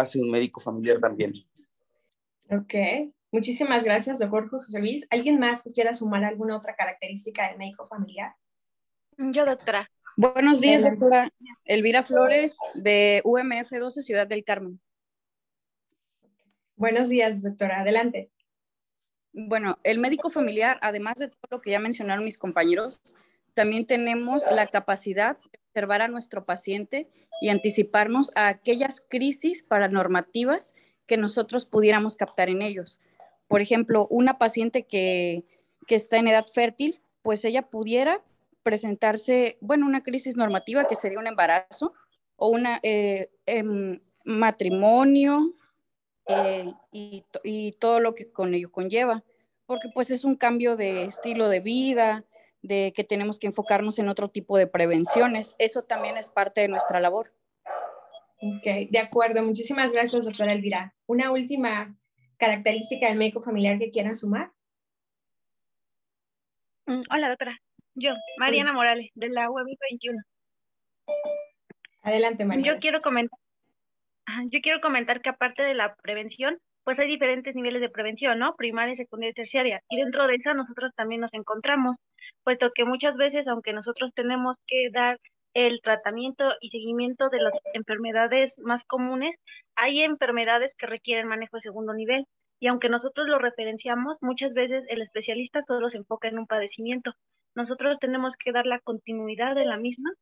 hace un médico familiar también. Ok, muchísimas gracias, doctor José Luis. ¿Alguien más que quiera sumar alguna otra característica del médico familiar? Yo, doctora. Buenos días, doctora. Elvira Flores, de UMF 12, Ciudad del Carmen. Buenos días, doctora. Adelante. Bueno, el médico familiar, además de todo lo que ya mencionaron mis compañeros, también tenemos la capacidad observar a nuestro paciente y anticiparnos a aquellas crisis paranormativas que nosotros pudiéramos captar en ellos. Por ejemplo, una paciente que, está en edad fértil, pues ella pudiera presentarse, bueno, una crisis normativa que sería un embarazo o un eh, em, matrimonio eh, y, todo lo que con ello conlleva, porque pues es un cambio de estilo de vida, de que tenemos que enfocarnos en otro tipo de prevenciones. Eso también es parte de nuestra labor. Ok, de acuerdo. Muchísimas gracias, doctora Elvira. Una última característica del médico familiar que quieran sumar. Mm, hola, doctora. Yo, Mariana Morales, de la web 21. Adelante, Mariana. Yo quiero comentar. Yo quiero comentar que aparte de la prevención, pues hay diferentes niveles de prevención, ¿no? Primaria, secundaria y terciaria. Y dentro de esa nosotros también nos encontramos puesto que muchas veces, aunque nosotros tenemos que dar el tratamiento y seguimiento de las enfermedades más comunes, hay enfermedades que requieren manejo de segundo nivel. Y aunque nosotros lo referenciamos, muchas veces el especialista solo se enfoca en un padecimiento. Nosotros tenemos que dar la continuidad de la misma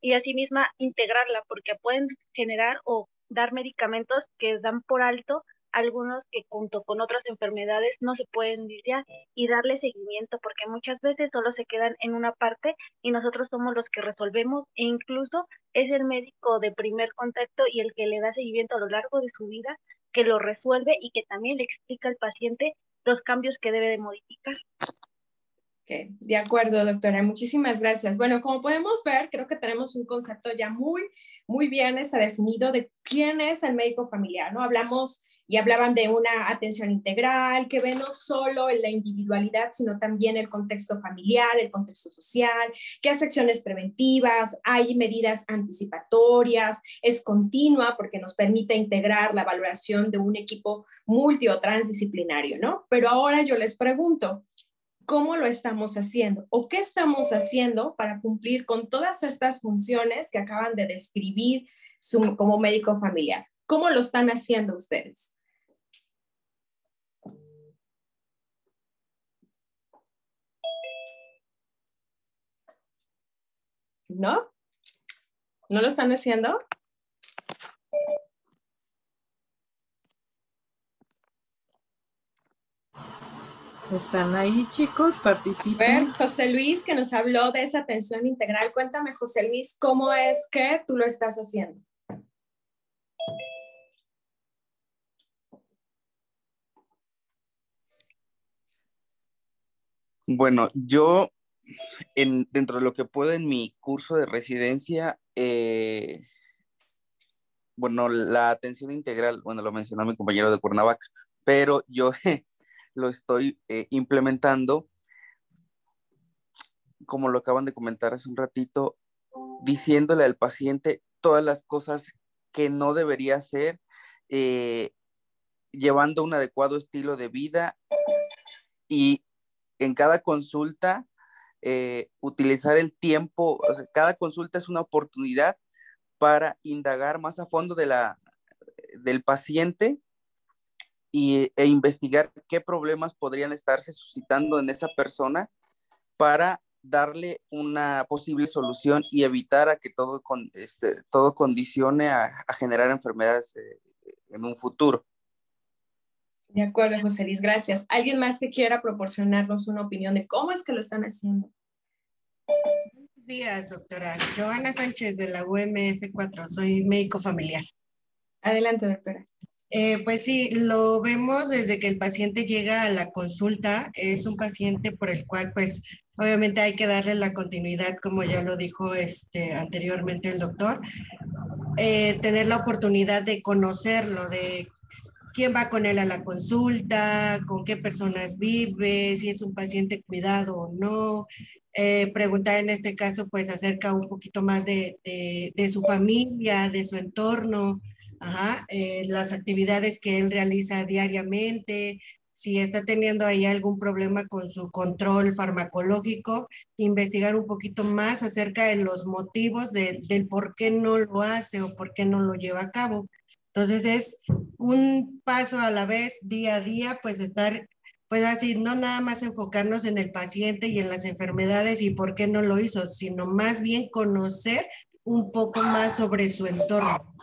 y asimismo integrarla, porque pueden generar o dar medicamentos que dan por alto algunos que junto con otras enfermedades no se pueden lidiar y darle seguimiento porque muchas veces solo se quedan en una parte y nosotros somos los que resolvemos e incluso es el médico de primer contacto y el que le da seguimiento a lo largo de su vida que lo resuelve y que también le explica al paciente los cambios que debe de modificar. Okay. De acuerdo, doctora. Muchísimas gracias. Bueno, como podemos ver, creo que tenemos un concepto ya muy, muy bien está definido de quién es el médico familiar, ¿no? Hablamos y hablaban de una atención integral que ve no solo en la individualidad, sino también el contexto familiar, el contexto social, que hace acciones preventivas, hay medidas anticipatorias, es continua porque nos permite integrar la valoración de un equipo multi o transdisciplinario, ¿no? Pero ahora yo les pregunto, ¿cómo lo estamos haciendo o qué estamos haciendo para cumplir con todas estas funciones que acaban de describir como médico familiar? ¿Cómo lo están haciendo ustedes? ¿No? ¿No lo están haciendo? Están ahí, chicos, participen. José Luis, que nos habló de esa atención integral, cuéntame, José Luis, ¿cómo es que tú lo estás haciendo? Bueno, yo en, dentro de lo que puedo en mi curso de residencia, eh, bueno, la atención integral, bueno, lo mencionó mi compañero de Cuernavaca, pero yo lo estoy eh, implementando, como lo acaban de comentar hace un ratito, diciéndole al paciente todas las cosas que no debería hacer, eh, llevando un adecuado estilo de vida y en cada consulta eh, utilizar el tiempo, cada consulta es una oportunidad para indagar más a fondo de la, del paciente e investigar qué problemas podrían estarse suscitando en esa persona para darle una posible solución y evitar a que todo, con, este, todo condicione a, generar enfermedades eh, en un futuro. De acuerdo, José Luis, gracias. ¿Alguien más que quiera proporcionarnos una opinión de cómo es que lo están haciendo? Buenos días, doctora. Joana Sánchez de la UMF4, soy médico familiar. Adelante, doctora. Eh, pues sí, lo vemos desde que el paciente llega a la consulta. Es un paciente por el cual, pues, obviamente hay que darle la continuidad, como ya lo dijo este, anteriormente el doctor. Eh, tener la oportunidad de conocerlo, de quién va con él a la consulta, con qué personas vive, si es un paciente cuidado o no. Eh, preguntar en este caso, pues acerca un poquito más de, de, su familia, de su entorno, eh, las actividades que él realiza diariamente, si está teniendo ahí algún problema con su control farmacológico, investigar un poquito más acerca de los motivos del por qué no lo hace o por qué no lo lleva a cabo. Entonces es un paso a la vez, día a día, pues estar, pues así, no nada más enfocarnos en el paciente y en las enfermedades y por qué no lo hizo, sino más bien conocer un poco más sobre su entorno.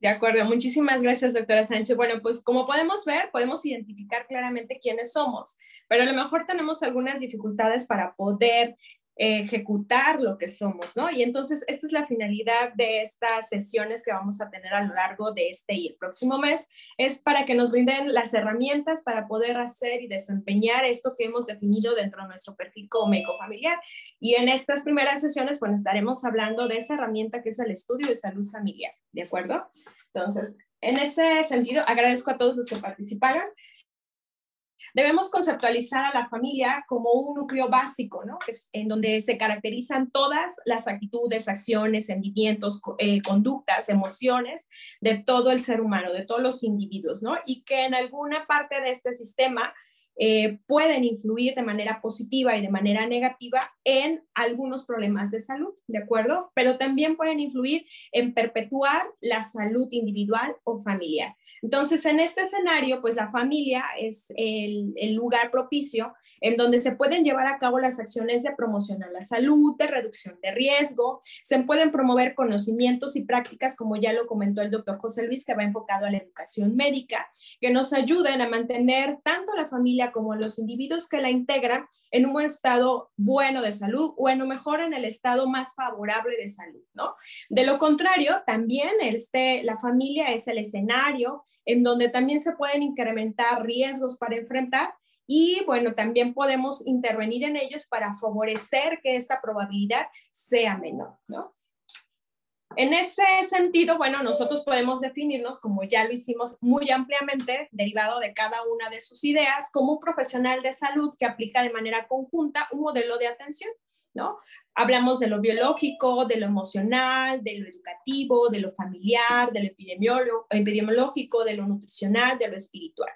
De acuerdo, muchísimas gracias, doctora Sánchez. Bueno, pues como podemos ver, podemos identificar claramente quiénes somos, pero a lo mejor tenemos algunas dificultades para poder ejecutar lo que somos, ¿no? Y entonces, esta es la finalidad de estas sesiones que vamos a tener a lo largo de este y el próximo mes, es para que nos brinden las herramientas para poder hacer y desempeñar esto que hemos definido dentro de nuestro perfil como familiar Y en estas primeras sesiones, pues estaremos hablando de esa herramienta que es el estudio de salud familiar, ¿de acuerdo? Entonces, en ese sentido, agradezco a todos los que participaron. Debemos conceptualizar a la familia como un núcleo básico, ¿no? en donde se caracterizan todas las actitudes, acciones, sentimientos, eh, conductas, emociones de todo el ser humano, de todos los individuos, ¿no? Y que en alguna parte de este sistema eh, pueden influir de manera positiva y de manera negativa en algunos problemas de salud, ¿de acuerdo? Pero también pueden influir en perpetuar la salud individual o familiar. Entonces, en este escenario, pues la familia es el, el lugar propicio en donde se pueden llevar a cabo las acciones de promoción a la salud, de reducción de riesgo, se pueden promover conocimientos y prácticas, como ya lo comentó el doctor José Luis, que va enfocado a la educación médica, que nos ayuden a mantener tanto a la familia como a los individuos que la integran en un buen estado bueno de salud o mejor en el estado más favorable de salud, ¿no? De lo contrario, también este, la familia es el escenario en donde también se pueden incrementar riesgos para enfrentar y bueno, también podemos intervenir en ellos para favorecer que esta probabilidad sea menor, ¿no? En ese sentido, bueno, nosotros podemos definirnos, como ya lo hicimos muy ampliamente, derivado de cada una de sus ideas, como un profesional de salud que aplica de manera conjunta un modelo de atención, ¿no? Hablamos de lo biológico, de lo emocional, de lo educativo, de lo familiar, de lo epidemiológico, de lo nutricional, de lo espiritual.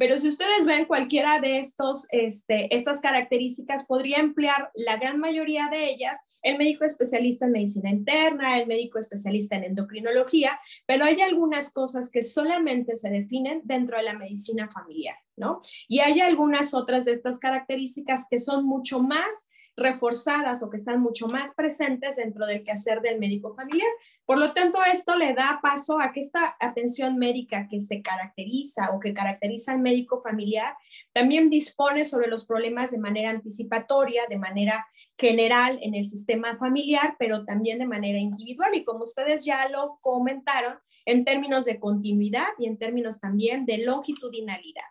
Pero si ustedes ven cualquiera de estos, este, estas características, podría emplear la gran mayoría de ellas el médico especialista en medicina interna, el médico especialista en endocrinología, pero hay algunas cosas que solamente se definen dentro de la medicina familiar, ¿no? Y hay algunas otras de estas características que son mucho más reforzadas o que están mucho más presentes dentro del quehacer del médico familiar. Por lo tanto, esto le da paso a que esta atención médica que se caracteriza o que caracteriza al médico familiar también dispone sobre los problemas de manera anticipatoria, de manera general en el sistema familiar, pero también de manera individual. Y como ustedes ya lo comentaron, en términos de continuidad y en términos también de longitudinalidad.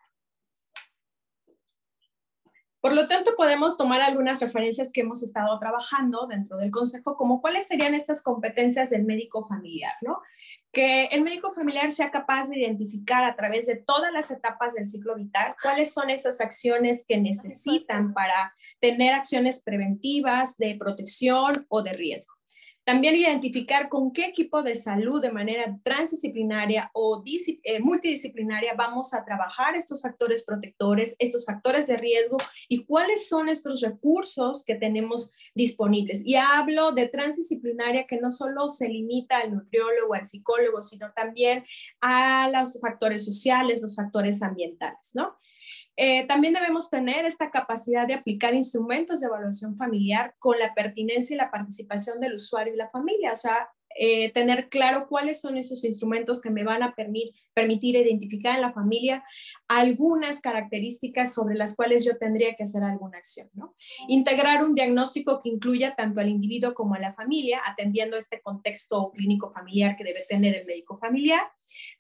Por lo tanto, podemos tomar algunas referencias que hemos estado trabajando dentro del consejo, como cuáles serían estas competencias del médico familiar, ¿no? Que el médico familiar sea capaz de identificar a través de todas las etapas del ciclo vital cuáles son esas acciones que necesitan para tener acciones preventivas de protección o de riesgo. También identificar con qué equipo de salud de manera transdisciplinaria o eh, multidisciplinaria vamos a trabajar estos factores protectores, estos factores de riesgo y cuáles son estos recursos que tenemos disponibles. Y hablo de transdisciplinaria que no solo se limita al nutriólogo, al psicólogo, sino también a los factores sociales, los factores ambientales, ¿no? Eh, también debemos tener esta capacidad de aplicar instrumentos de evaluación familiar con la pertinencia y la participación del usuario y la familia, o sea, eh, tener claro cuáles son esos instrumentos que me van a permitir, identificar en la familia algunas características sobre las cuales yo tendría que hacer alguna acción. Integrar un diagnóstico que incluya tanto al individuo como a la familia, atendiendo este contexto clínico familiar que debe tener el médico familiar.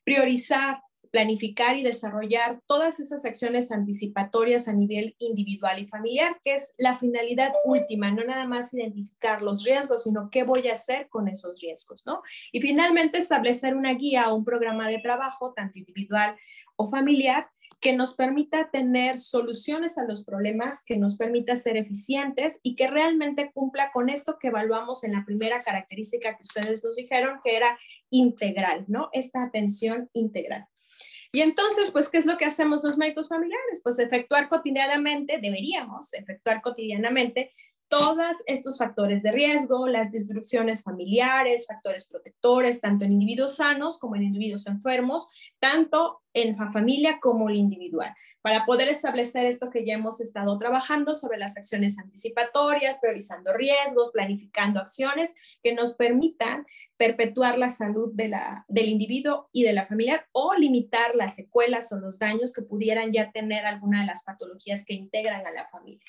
Priorizar planificar y desarrollar todas esas acciones anticipatorias a nivel individual y familiar, que es la finalidad última, no nada más identificar los riesgos, sino qué voy a hacer con esos riesgos, ¿no? Y finalmente establecer una guía o un programa de trabajo, tanto individual o familiar, que nos permita tener soluciones a los problemas, que nos permita ser eficientes y que realmente cumpla con esto que evaluamos en la primera característica que ustedes nos dijeron, que era integral, ¿no? Esta atención integral. Y entonces, pues, ¿qué es lo que hacemos los médicos familiares? Pues efectuar cotidianamente, deberíamos efectuar cotidianamente todos estos factores de riesgo, las disrupciones familiares, factores protectores, tanto en individuos sanos como en individuos enfermos, tanto en la familia como el individual, para poder establecer esto que ya hemos estado trabajando sobre las acciones anticipatorias, priorizando riesgos, planificando acciones que nos permitan perpetuar la salud del individuo y de la familia o limitar las secuelas o los daños que pudieran ya tener alguna de las patologías que integran a la familia.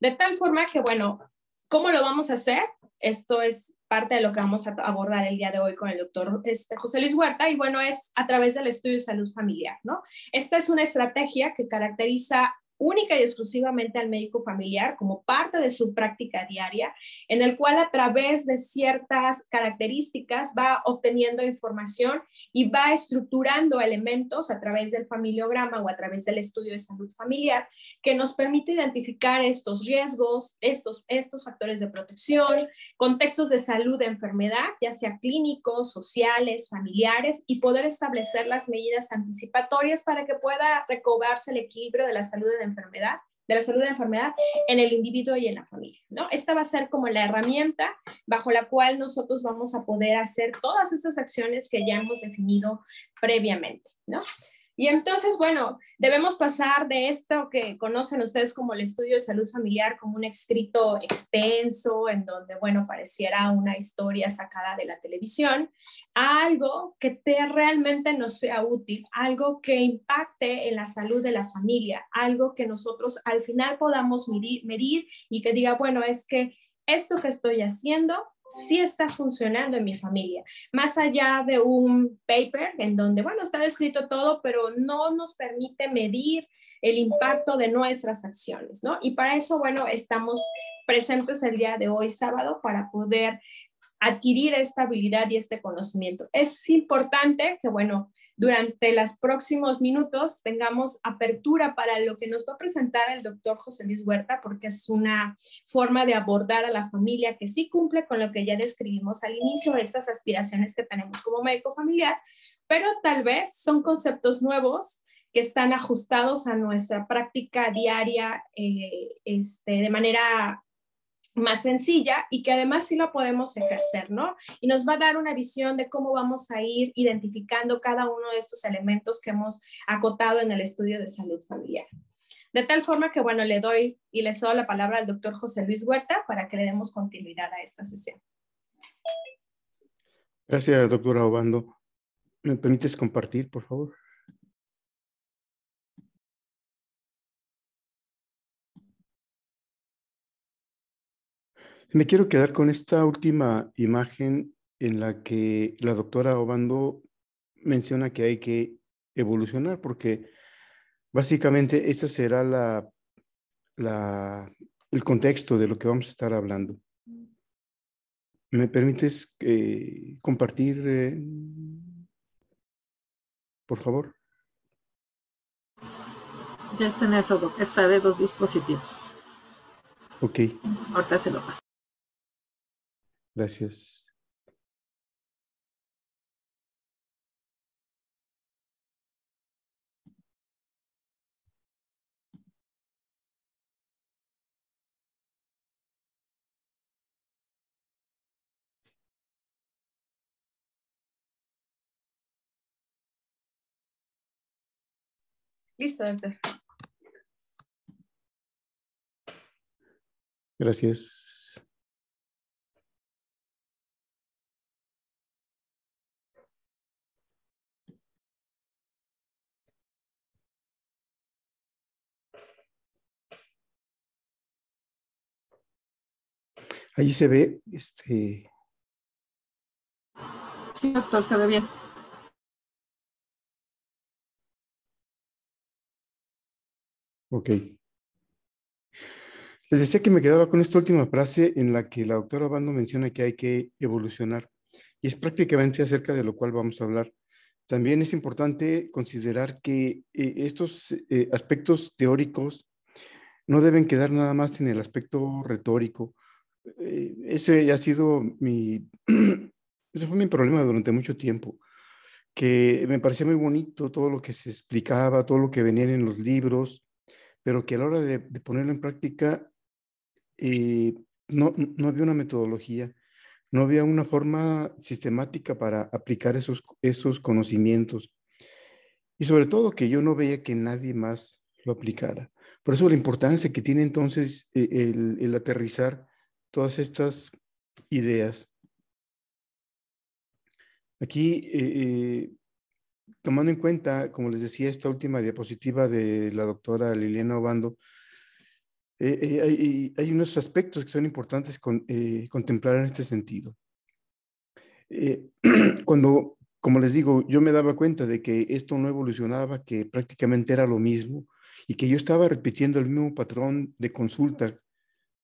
De tal forma que, bueno, ¿cómo lo vamos a hacer? Esto es parte de lo que vamos a abordar el día de hoy con el doctor este, José Luis Huerta y bueno, es a través del estudio de salud familiar, ¿no? Esta es una estrategia que caracteriza única y exclusivamente al médico familiar como parte de su práctica diaria, en el cual a través de ciertas características va obteniendo información y va estructurando elementos a través del familiograma o a través del estudio de salud familiar que nos permite identificar estos riesgos, estos, estos factores de protección, contextos de salud de enfermedad, ya sea clínicos, sociales, familiares, y poder establecer las medidas anticipatorias para que pueda recobrarse el equilibrio de la salud de enfermedad, de la salud de la enfermedad en el individuo y en la familia, ¿no? Esta va a ser como la herramienta bajo la cual nosotros vamos a poder hacer todas esas acciones que ya hemos definido previamente, ¿no? Y entonces, bueno, debemos pasar de esto que conocen ustedes como el estudio de salud familiar, como un escrito extenso, en donde, bueno, pareciera una historia sacada de la televisión, a algo que te, realmente nos sea útil, algo que impacte en la salud de la familia, algo que nosotros al final podamos medir, medir y que diga, bueno, es que esto que estoy haciendo sí está funcionando en mi familia, más allá de un paper en donde, bueno, está descrito todo, pero no nos permite medir el impacto de nuestras acciones, ¿no? Y para eso, bueno, estamos presentes el día de hoy, sábado, para poder adquirir esta habilidad y este conocimiento. Es importante que, bueno, durante los próximos minutos tengamos apertura para lo que nos va a presentar el doctor José Luis Huerta, porque es una forma de abordar a la familia que sí cumple con lo que ya describimos al inicio, esas aspiraciones que tenemos como médico familiar, pero tal vez son conceptos nuevos que están ajustados a nuestra práctica diaria eh, este, de manera más sencilla y que además sí lo podemos ejercer, ¿no? Y nos va a dar una visión de cómo vamos a ir identificando cada uno de estos elementos que hemos acotado en el estudio de salud familiar. De tal forma que, bueno, le doy y le cedo la palabra al doctor José Luis Huerta para que le demos continuidad a esta sesión. Gracias, doctora Obando. ¿Me permites compartir, por favor? Me quiero quedar con esta última imagen en la que la doctora Obando menciona que hay que evolucionar, porque básicamente ese será la, el contexto de lo que vamos a estar hablando. ¿Me permites eh, compartir, eh, por favor? Ya está en eso, está de dos dispositivos. Ok. Ahorita se lo paso. Gracias. Listo, Gracias. Ahí se ve, este... Sí, doctor, se ve bien. Ok. Les decía que me quedaba con esta última frase en la que la doctora Bando menciona que hay que evolucionar. Y es prácticamente acerca de lo cual vamos a hablar. También es importante considerar que eh, estos eh, aspectos teóricos no deben quedar nada más en el aspecto retórico eh, ese ha sido mi, ese fue mi problema durante mucho tiempo, que me parecía muy bonito todo lo que se explicaba, todo lo que venía en los libros, pero que a la hora de, ponerlo en práctica eh, no, había una metodología, no había una forma sistemática para aplicar esos, esos conocimientos. Y sobre todo que yo no veía que nadie más lo aplicara. Por eso la importancia que tiene entonces eh, el aterrizar todas estas ideas. Aquí, eh, eh, tomando en cuenta, como les decía, esta última diapositiva de la doctora Liliana Obando, eh, hay, unos aspectos que son importantes contemplar en este sentido. cuando, como les digo, yo me daba cuenta de que esto no evolucionaba, que prácticamente era lo mismo y que yo estaba repitiendo el mismo patrón de consulta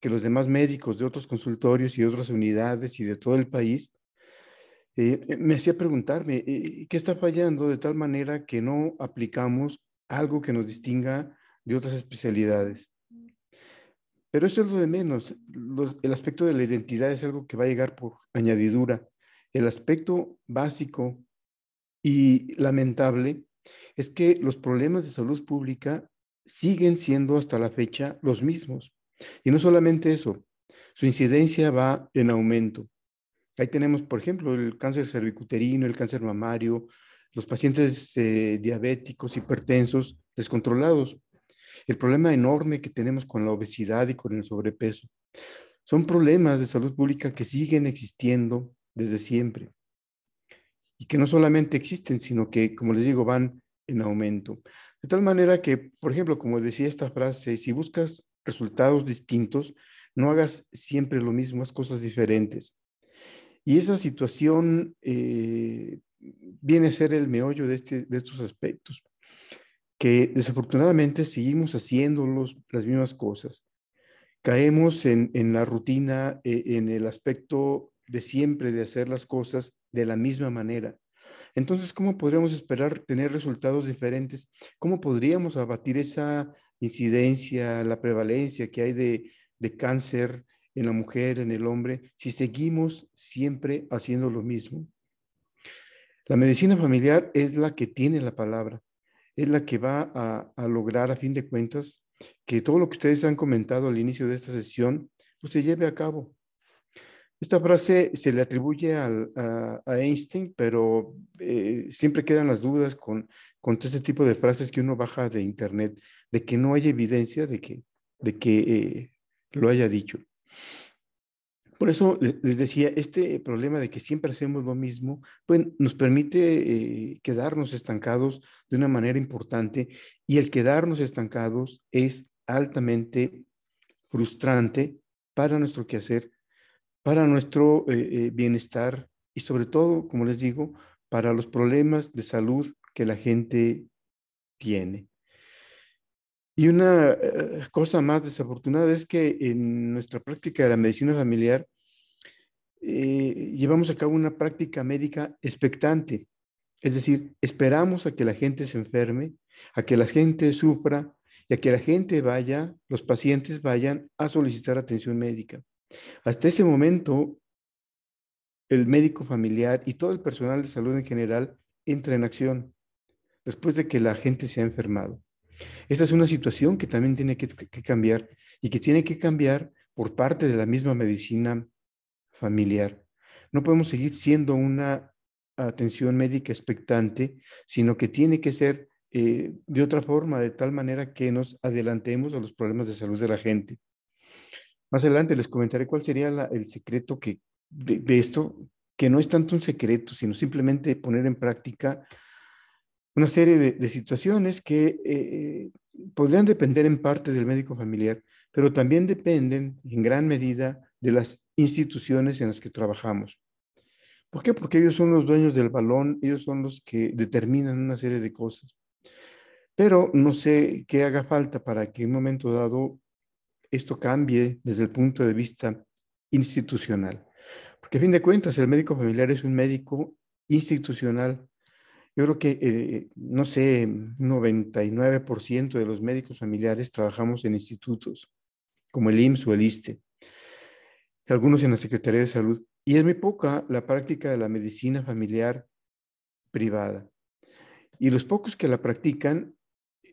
los demás médicos de otros consultorios y otras unidades y de todo el país, eh, eh, me hacía preguntarme, eh, ¿qué está fallando de tal manera que no aplicamos algo que nos distinga de otras especialidades? Pero eso es lo de menos. el aspecto de la identidad es algo que va a llegar por añadidura. El aspecto básico y lamentable es que los problemas de salud pública siguen siendo hasta la fecha los mismos. Y no solamente eso, su incidencia va en aumento. Ahí tenemos, por ejemplo, el cáncer cervicuterino, el cáncer mamario, los pacientes eh, diabéticos, hipertensos, descontrolados. El problema enorme que tenemos con la obesidad y con el sobrepeso. Son problemas de salud pública que siguen existiendo desde siempre y que no solamente existen, sino que, como les digo, van en aumento. De tal manera que, por ejemplo, como decía esta frase, si buscas resultados distintos, no hagas siempre lo mismo, haz cosas diferentes. Y esa situación eh, viene a ser el meollo de, este, de estos aspectos, que desafortunadamente seguimos haciendo las mismas cosas. Caemos en, la rutina, eh, en el aspecto de siempre de hacer las cosas de la misma manera. Entonces, ¿cómo podríamos esperar tener resultados diferentes? ¿Cómo podríamos abatir esa incidencia, la prevalencia que hay de, de cáncer en la mujer, en el hombre, si seguimos siempre haciendo lo mismo. La medicina familiar es la que tiene la palabra, es la que va a, a lograr a fin de cuentas que todo lo que ustedes han comentado al inicio de esta sesión pues, se lleve a cabo. Esta frase se le atribuye a, Einstein, pero eh, siempre quedan las dudas con, con todo este tipo de frases que uno baja de internet de que no hay evidencia de que, de que eh, lo haya dicho. Por eso les decía, este problema de que siempre hacemos lo mismo, pues nos permite eh, quedarnos estancados de una manera importante y el quedarnos estancados es altamente frustrante para nuestro quehacer, para nuestro eh, bienestar y sobre todo, como les digo, para los problemas de salud que la gente tiene. Y una eh, cosa más desafortunada es que en nuestra práctica de la medicina familiar eh, llevamos a cabo una práctica médica expectante, es decir, esperamos a que la gente se enferme, a que la gente sufra y a que la gente vaya, los pacientes vayan a solicitar atención médica. Hasta ese momento, el médico familiar y todo el personal de salud en general entra en acción después de que la gente se ha enfermado. Esta es una situación que también tiene que, cambiar y que tiene que cambiar por parte de la misma medicina familiar. No podemos seguir siendo una atención médica expectante, sino que tiene que ser eh, de otra forma, de tal manera que nos adelantemos a los problemas de salud de la gente. Más adelante les comentaré cuál sería el secreto que, de esto, que no es tanto un secreto, sino simplemente poner en práctica una serie de, situaciones que eh, eh, podrían depender en parte del médico familiar, pero también dependen en gran medida de las instituciones en las que trabajamos. ¿Por qué? Porque ellos son los dueños del balón, ellos son los que determinan una serie de cosas. Pero no sé qué haga falta para que en un momento dado esto cambie desde el punto de vista institucional. Porque a fin de cuentas el médico familiar es un médico institucional yo creo que, eh, no sé, 99% de los médicos familiares trabajamos en institutos, como el IMSS o el ISTE, algunos en la Secretaría de Salud, y es muy poca la práctica de la medicina familiar privada. Y los pocos que la practican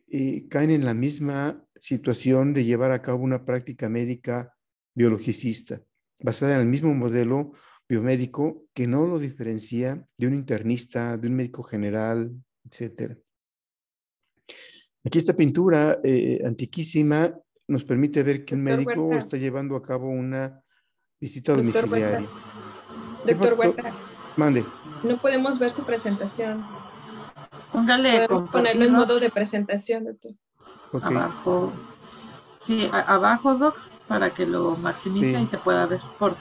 eh, caen en la misma situación de llevar a cabo una práctica médica biologicista, basada en el mismo modelo biomédico que no lo diferencia de un internista, de un médico general, etc. Aquí esta pintura eh, antiquísima nos permite ver que un médico está llevando a cabo una visita domiciliaria. Doctor Huerta. Mande. No podemos ver su presentación. Póngale. Ponerlo en modo de presentación, doctor. Abajo. Sí, abajo, Doc, para que lo maximice y se pueda ver. Por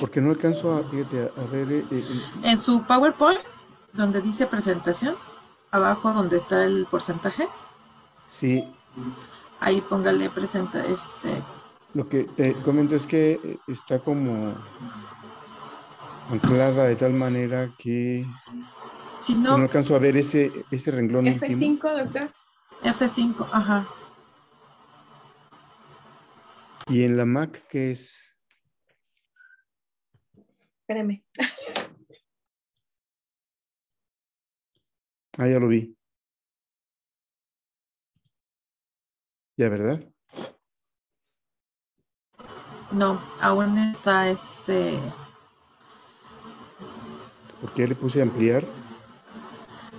porque no alcanzo a, ver. Eh, eh, eh. En su PowerPoint, donde dice presentación, abajo donde está el porcentaje. Sí. Ahí póngale presenta este. Lo que te comento es que está como anclada de tal manera que si no, no alcanzo a ver ese, ese renglón. F5, doctor. F5, ajá. ¿Y en la Mac que es? créeme Ah, ya lo vi. Ya, ¿verdad? No, aún está este. ¿Por qué le puse ampliar?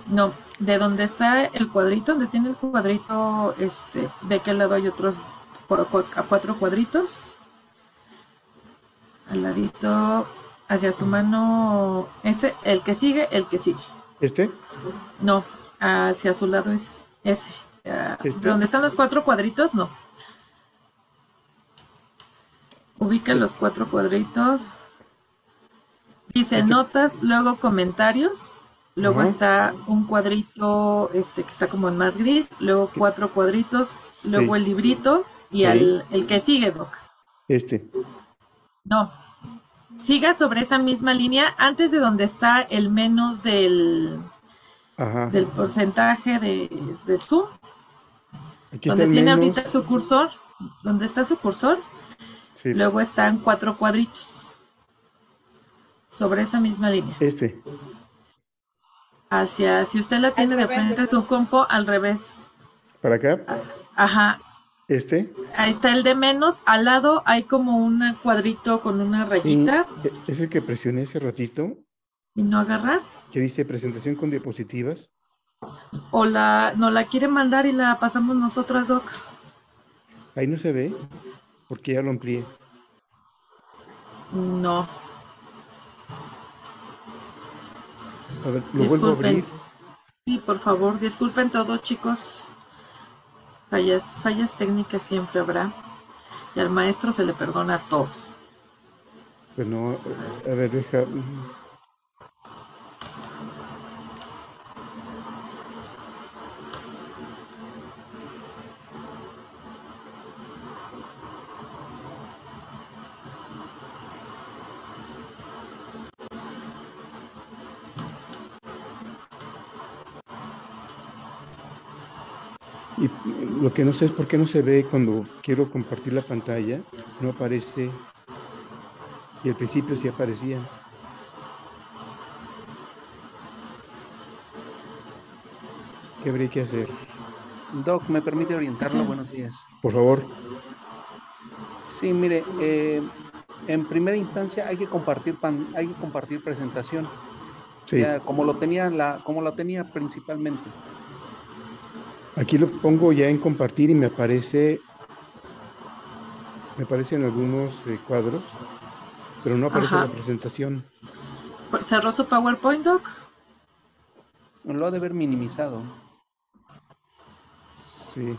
No, de dónde está el cuadrito, donde tiene el cuadrito, este, de qué lado hay otros a cuatro cuadritos. Al ladito hacia su mano. Ese, el que sigue, el que sigue. ¿Este? No, hacia su lado es ese. ¿Dónde ah, ¿Este? Donde están los cuatro cuadritos, no. Ubica los cuatro cuadritos. Dice este. notas, luego comentarios. Luego está un cuadrito este que está como en más gris, luego cuatro cuadritos, luego el librito y el que sigue, Doc. Este. No, siga sobre esa misma línea antes de donde está el menos del, del porcentaje de, su zoom. Aquí donde tiene ahorita su cursor, donde está su cursor, luego están cuatro cuadritos sobre esa misma línea. Este. Hacia, si usted la tiene de frente a su compo, al revés. ¿Para acá? Ajá, este. Ahí está el de menos. Al lado hay como un cuadrito con una rayita. E, es el que presioné ese ratito. ¿Y no agarrar? Que dice presentación con diapositivas. O la, la quiere mandar y la pasamos nosotras, Doc. Ahí no se ve, porque ya lo amplié. No. A ver, lo vuelvo a abrir. Sí, por favor, disculpen todo, chicos. Fallas, fallas técnicas siempre habrá y al maestro se le perdona todo. Bueno, pues eh, a ver, hija... Y lo que no sé es por qué no se ve cuando quiero compartir la pantalla, no aparece. Y al principio sí aparecía. ¿Qué habría que hacer? Doc, ¿me permite orientarlo? Buenos días. Por favor. Sí, mire, eh, en primera instancia hay que compartir, hay que compartir presentación. Sí. como lo tenía la, como lo tenía principalmente. Aquí lo pongo ya en compartir y me aparece, me aparecen algunos eh, cuadros, pero no aparece la presentación. ¿Cerró su PowerPoint, Doc? Lo ha de haber minimizado. Sí.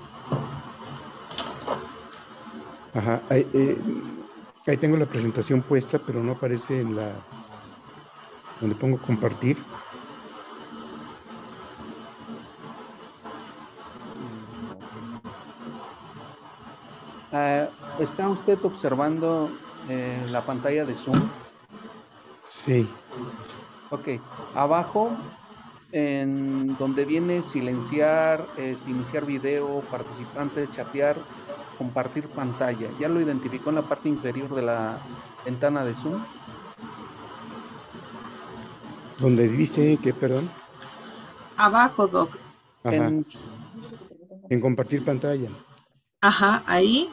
Ajá, ahí eh, tengo la presentación puesta, pero no aparece en la... donde pongo compartir. ¿Está usted observando eh, la pantalla de Zoom? Sí. Ok, abajo, en donde viene silenciar, es iniciar video, participante, chatear, compartir pantalla. ¿Ya lo identificó en la parte inferior de la ventana de Zoom? Donde dice que, perdón. Abajo, Doc. Ajá. En... en compartir pantalla. Ajá, ahí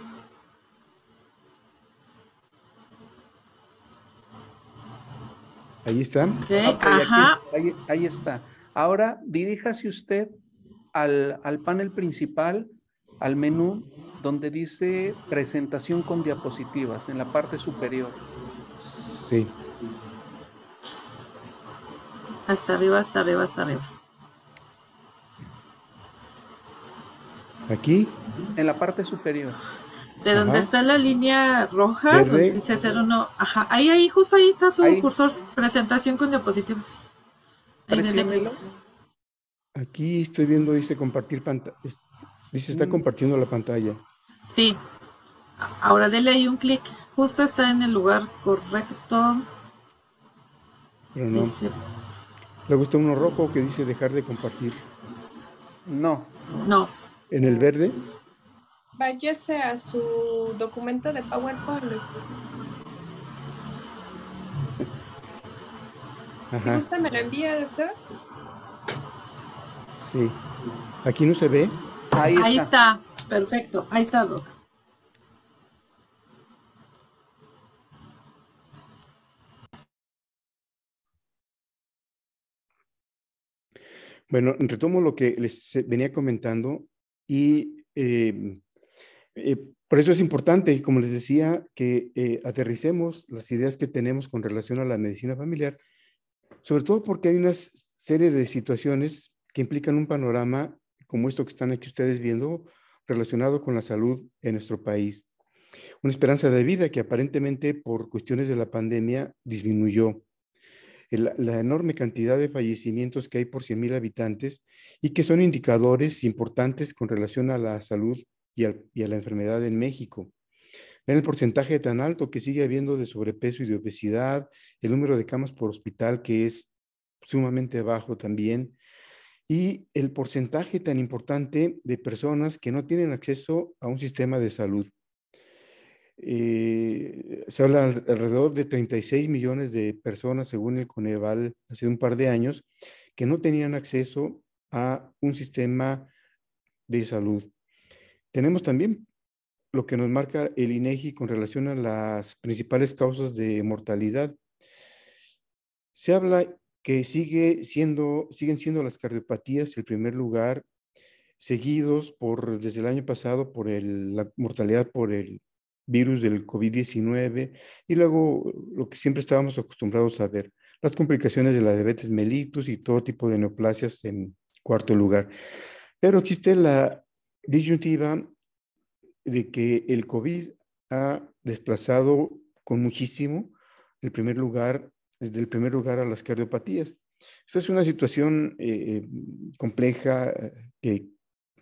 Ahí están. Ah, ajá. ahí, está. Ahora diríjase usted al, al panel principal, al menú donde dice presentación con diapositivas en la parte superior. Sí. Hasta arriba, hasta arriba, hasta arriba. ¿Aquí? En la parte superior de donde está la línea roja, dice dice uno. ajá, ahí, ahí, justo ahí está su cursor, presentación con diapositivas. Aquí estoy viendo, dice compartir pantalla, dice está mm. compartiendo la pantalla. Sí, ahora dele ahí un clic, justo está en el lugar correcto. Pero no. Le gusta uno rojo que dice dejar de compartir. No. No. ¿En el verde? váyase a su documento de PowerPoint. ¿Te gusta me lo envía, doctor? Sí. ¿Aquí no se ve? Ahí, Ahí está. Perfecto. Ahí está, doctor Bueno, retomo lo que les venía comentando y eh, eh, por eso es importante, como les decía, que eh, aterricemos las ideas que tenemos con relación a la medicina familiar, sobre todo porque hay una serie de situaciones que implican un panorama como esto que están aquí ustedes viendo relacionado con la salud en nuestro país. Una esperanza de vida que aparentemente por cuestiones de la pandemia disminuyó. La, la enorme cantidad de fallecimientos que hay por 100.000 habitantes y que son indicadores importantes con relación a la salud y, a la enfermedad en México. Ven el porcentaje tan alto que sigue habiendo de sobrepeso y de obesidad, el número de camas por hospital que es sumamente bajo también, y el porcentaje tan importante de personas que no tienen acceso a un sistema de salud. Eh, se habla alrededor de 36 millones de personas, según el Coneval, hace un par de años, que no tenían acceso a un sistema de salud. Tenemos también lo que nos marca el INEGI e con relación a las principales causas de mortalidad. Se habla que sigue siendo, siguen siendo las cardiopatías el primer lugar, seguidos por, desde el año pasado por la mortalidad por el virus del COVID-19 y luego lo que siempre estábamos acostumbrados a ver, las complicaciones de la diabetes mellitus y todo tipo de neoplasias en cuarto lugar. Pero existe la disyuntiva de que el COVID ha desplazado con muchísimo el primer lugar, desde el primer lugar a las cardiopatías. Esta es una situación eh, eh, compleja eh, que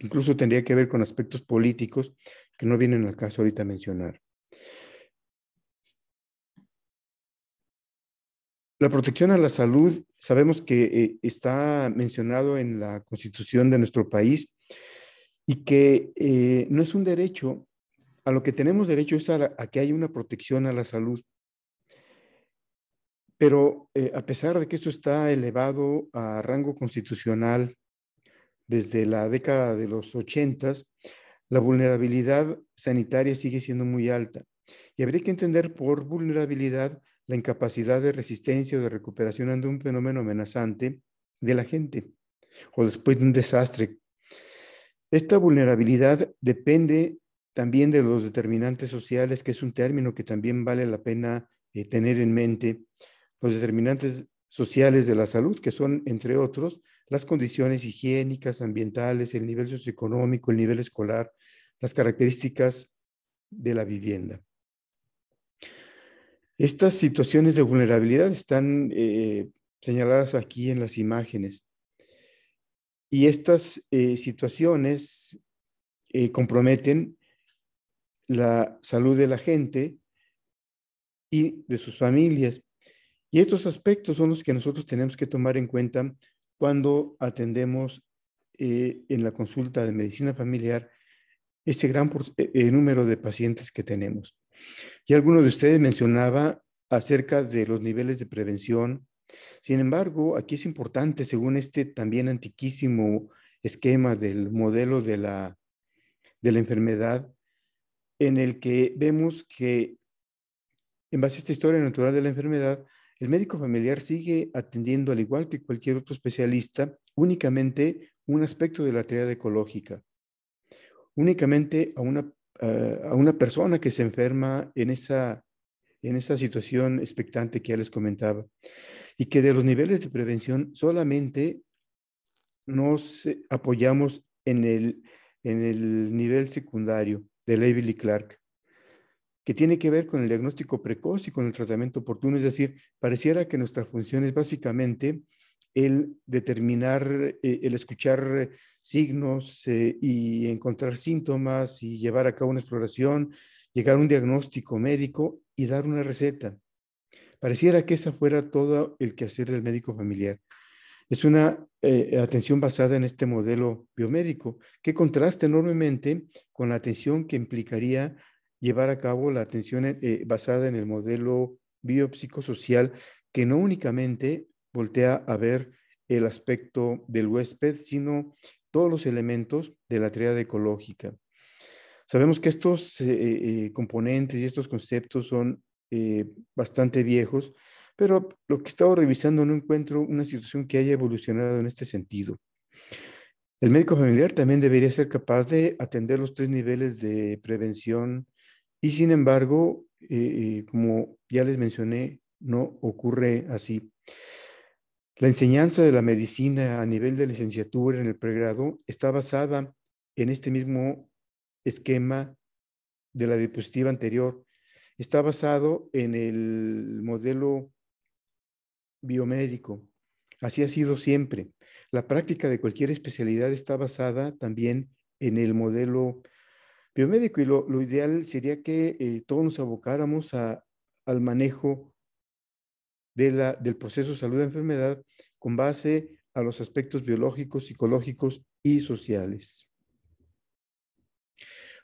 incluso tendría que ver con aspectos políticos que no vienen al caso ahorita mencionar. La protección a la salud, sabemos que está mencionado en la constitución de nuestro país y que eh, no es un derecho, a lo que tenemos derecho es a, que haya una protección a la salud. Pero eh, a pesar de que esto está elevado a rango constitucional desde la década de los ochentas, la vulnerabilidad sanitaria sigue siendo muy alta. Y habría que entender por vulnerabilidad la incapacidad de resistencia o de recuperación ante un fenómeno amenazante de la gente o después de un desastre esta vulnerabilidad depende también de los determinantes sociales, que es un término que también vale la pena eh, tener en mente. Los determinantes sociales de la salud, que son, entre otros, las condiciones higiénicas, ambientales, el nivel socioeconómico, el nivel escolar, las características de la vivienda. Estas situaciones de vulnerabilidad están eh, señaladas aquí en las imágenes. Y estas eh, situaciones eh, comprometen la salud de la gente y de sus familias. Y estos aspectos son los que nosotros tenemos que tomar en cuenta cuando atendemos eh, en la consulta de medicina familiar ese gran número de pacientes que tenemos. Y alguno de ustedes mencionaba acerca de los niveles de prevención, sin embargo, aquí es importante, según este también antiquísimo esquema del modelo de la, enfermedad, en el que vemos que, en base a esta historia natural de la enfermedad, el médico familiar sigue atendiendo, al igual que cualquier otro especialista, únicamente un aspecto de la teoría ecológica, únicamente a una, persona que se enferma en esa, en esa situación expectante que ya les comentaba y que de los niveles de prevención solamente nos eh, apoyamos en el, nivel secundario de Levy Clark, que tiene que ver con el diagnóstico precoz y con el tratamiento oportuno. Es decir, pareciera que nuestra función es básicamente el determinar, eh, el escuchar signos eh, y encontrar síntomas y llevar a cabo una exploración, llegar a un diagnóstico médico y dar una receta. Pareciera que esa fuera todo el quehacer del médico familiar. Es una eh, atención basada en este modelo biomédico que contrasta enormemente con la atención que implicaría llevar a cabo la atención eh, eh, basada en el modelo biopsicosocial que no únicamente voltea a ver el aspecto del huésped, sino todos los elementos de la triada ecológica. Sabemos que estos componentes y estos conceptos son eh, bastante viejos, pero lo que he estado revisando no encuentro una situación que haya evolucionado en este sentido. El médico familiar también debería ser capaz de atender los tres niveles de prevención y sin embargo, eh, eh, como ya les mencioné, no ocurre así. La enseñanza de la medicina a nivel de licenciatura en el pregrado está basada en este mismo esquema de la diapositiva anterior, está basado en el modelo biomédico. Así ha sido siempre. La práctica de cualquier especialidad está basada también en el modelo biomédico y lo, ideal sería que eh, todos nos abocáramos al manejo del proceso salud-enfermedad con base a los aspectos biológicos, psicológicos y sociales.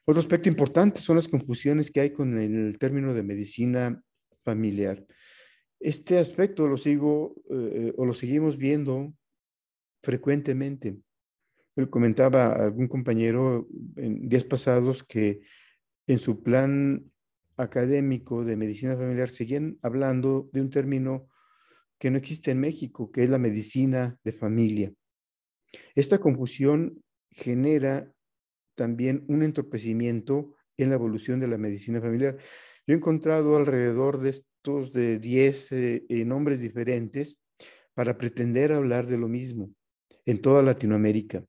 Otro aspecto importante son las confusiones que hay con el término de medicina familiar. Este aspecto lo sigo eh, eh, o lo seguimos viendo frecuentemente. Él comentaba algún compañero en días pasados que en su plan académico de medicina familiar seguían hablando de un término que no existe en México, que es la medicina de familia. Esta confusión genera también un entorpecimiento en la evolución de la medicina familiar. Yo he encontrado alrededor de estos de 10 eh, eh, nombres diferentes para pretender hablar de lo mismo en toda Latinoamérica.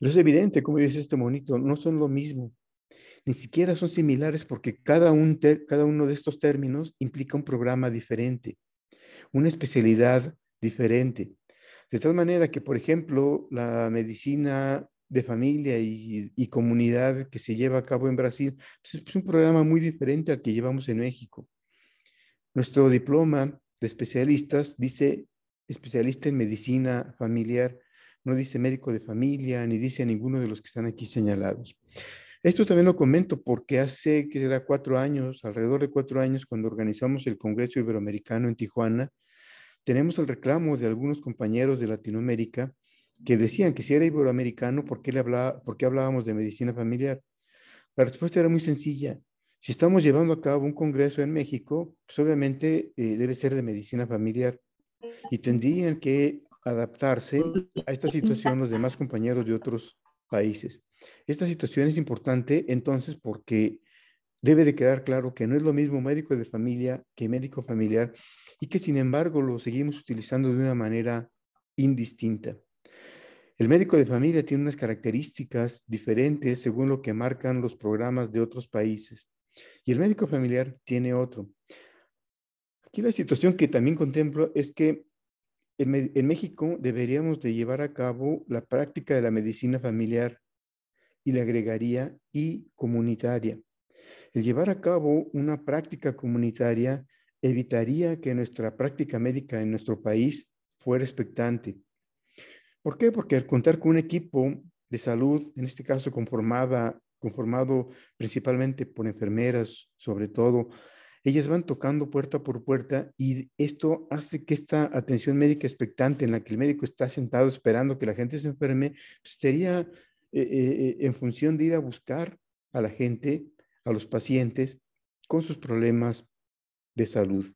no es evidente, como dice este monito, no son lo mismo. Ni siquiera son similares porque cada, un cada uno de estos términos implica un programa diferente, una especialidad diferente. De tal manera que, por ejemplo, la medicina de familia y, comunidad que se lleva a cabo en Brasil. Pues, es un programa muy diferente al que llevamos en México. Nuestro diploma de especialistas dice especialista en medicina familiar, no dice médico de familia, ni dice a ninguno de los que están aquí señalados. Esto también lo comento porque hace, que será cuatro años, alrededor de cuatro años, cuando organizamos el Congreso Iberoamericano en Tijuana, tenemos el reclamo de algunos compañeros de Latinoamérica que decían que si era iberoamericano, ¿por qué, le hablaba, ¿por hablábamos de medicina familiar? La respuesta era muy sencilla. Si estamos llevando a cabo un congreso en México, pues obviamente eh, debe ser de medicina familiar y tendrían que adaptarse a esta situación los demás compañeros de otros países. Esta situación es importante entonces porque debe de quedar claro que no es lo mismo médico de familia que médico familiar y que sin embargo lo seguimos utilizando de una manera indistinta. El médico de familia tiene unas características diferentes según lo que marcan los programas de otros países. Y el médico familiar tiene otro. Aquí la situación que también contemplo es que en, México deberíamos de llevar a cabo la práctica de la medicina familiar y la agregaría y comunitaria. El llevar a cabo una práctica comunitaria evitaría que nuestra práctica médica en nuestro país fuera expectante ¿Por qué? Porque al contar con un equipo de salud, en este caso conformada, conformado principalmente por enfermeras, sobre todo, ellas van tocando puerta por puerta y esto hace que esta atención médica expectante en la que el médico está sentado esperando que la gente se enferme, pues, sería eh, eh, eh, en función de ir a buscar a la gente, a los pacientes, con sus problemas de salud.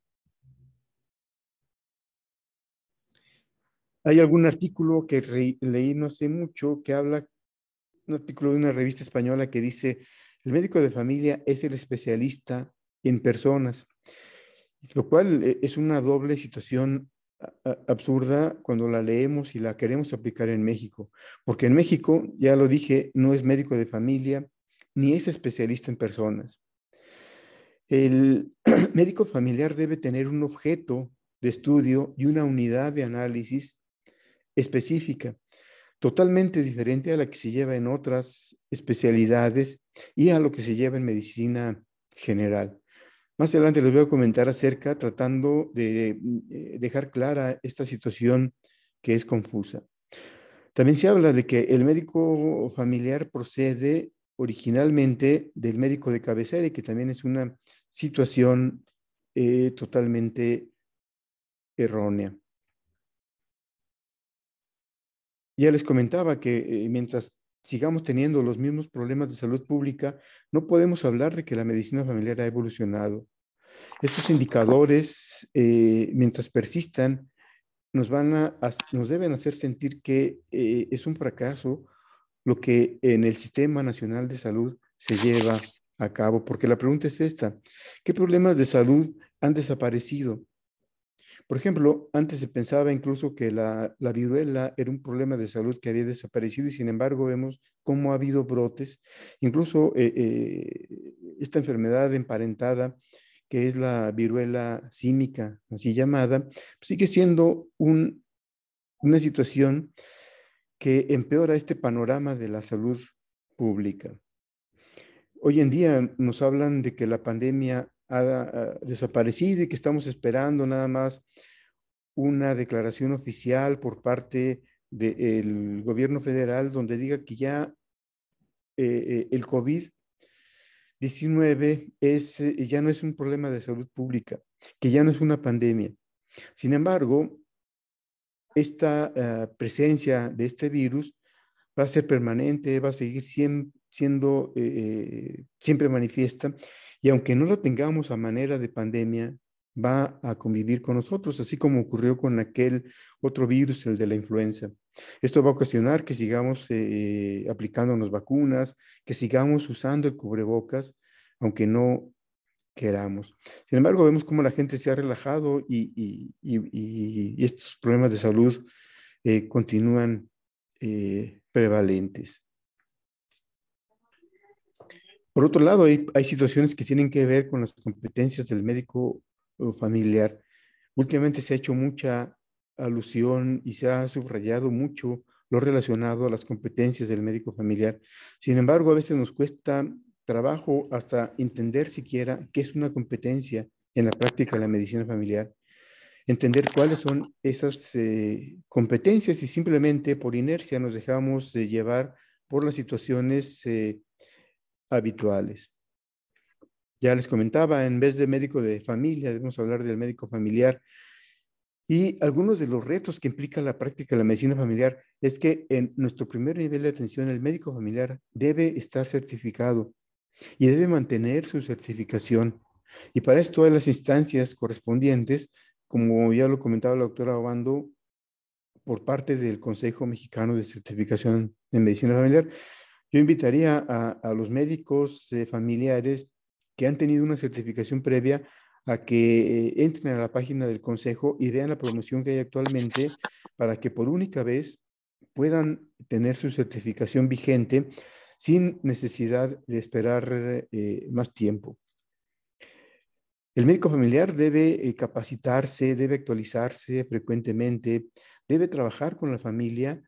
Hay algún artículo que leí no sé mucho que habla, un artículo de una revista española que dice, el médico de familia es el especialista en personas, lo cual e-, es una doble situación absurda cuando la leemos y la queremos aplicar en México, porque en México, ya lo dije, no es médico de familia ni es especialista en personas. El médico familiar debe tener un objeto de estudio y una unidad de análisis específica, totalmente diferente a la que se lleva en otras especialidades y a lo que se lleva en medicina general. Más adelante les voy a comentar acerca, tratando de eh, dejar clara esta situación que es confusa. También se habla de que el médico familiar procede originalmente del médico de cabecera y que también es una situación eh, totalmente errónea. Ya les comentaba que eh, mientras sigamos teniendo los mismos problemas de salud pública, no podemos hablar de que la medicina familiar ha evolucionado. Estos indicadores, eh, mientras persistan, nos, van a, nos deben hacer sentir que eh, es un fracaso lo que en el Sistema Nacional de Salud se lleva a cabo, porque la pregunta es esta, ¿qué problemas de salud han desaparecido? Por ejemplo, antes se pensaba incluso que la, viruela era un problema de salud que había desaparecido y sin embargo vemos cómo ha habido brotes. Incluso eh, eh, esta enfermedad emparentada, que es la viruela cínica, así llamada, pues sigue siendo una situación que empeora este panorama de la salud pública. Hoy en día nos hablan de que la pandemia ha, desaparecido y que estamos esperando nada más una declaración oficial por parte del gobierno federal donde diga que ya eh, eh, el COVID-19 es, eh, ya no es un problema de salud pública, que ya no es una pandemia. Sin embargo, esta ah, presencia de este virus va a ser permanente, va a seguir siempre siendo eh, eh, siempre manifiesta y aunque no la tengamos a manera de pandemia, va a convivir con nosotros, así como ocurrió con aquel otro virus, el de la influenza. Esto va a ocasionar que sigamos eh, aplicándonos vacunas, que sigamos usando el cubrebocas, aunque no queramos. Sin embargo, vemos cómo la gente se ha relajado y, estos problemas de salud continúan prevalentes. Por otro lado, hay, situaciones que tienen que ver con las competencias del médico uh, familiar. Últimamente se ha hecho mucha alusión y se ha subrayado mucho lo relacionado a las competencias del médico familiar. Sin embargo, a veces nos cuesta trabajo hasta entender siquiera qué es una competencia en la práctica de la medicina familiar, entender cuáles son esas eh, competencias y simplemente por inercia nos dejamos llevar por las situaciones eh, habituales. Ya les comentaba, en vez de médico de familia, debemos hablar del médico familiar. Y algunos de los retos que implica la práctica de la medicina familiar es que en nuestro primer nivel de atención el médico familiar debe estar certificado y debe mantener su certificación. Y para esto hay las instancias correspondientes, como ya lo comentaba la doctora Obando, por parte del Consejo Mexicano de Certificación en Medicina Familiar, yo invitaría a, los médicos eh, familiares que han tenido una certificación previa a que eh, entren a la página del Consejo y vean la promoción que hay actualmente para que por única vez puedan tener su certificación vigente sin necesidad de esperar eh, más tiempo. El médico familiar debe capacitarse, debe actualizarse frecuentemente, debe trabajar con la familia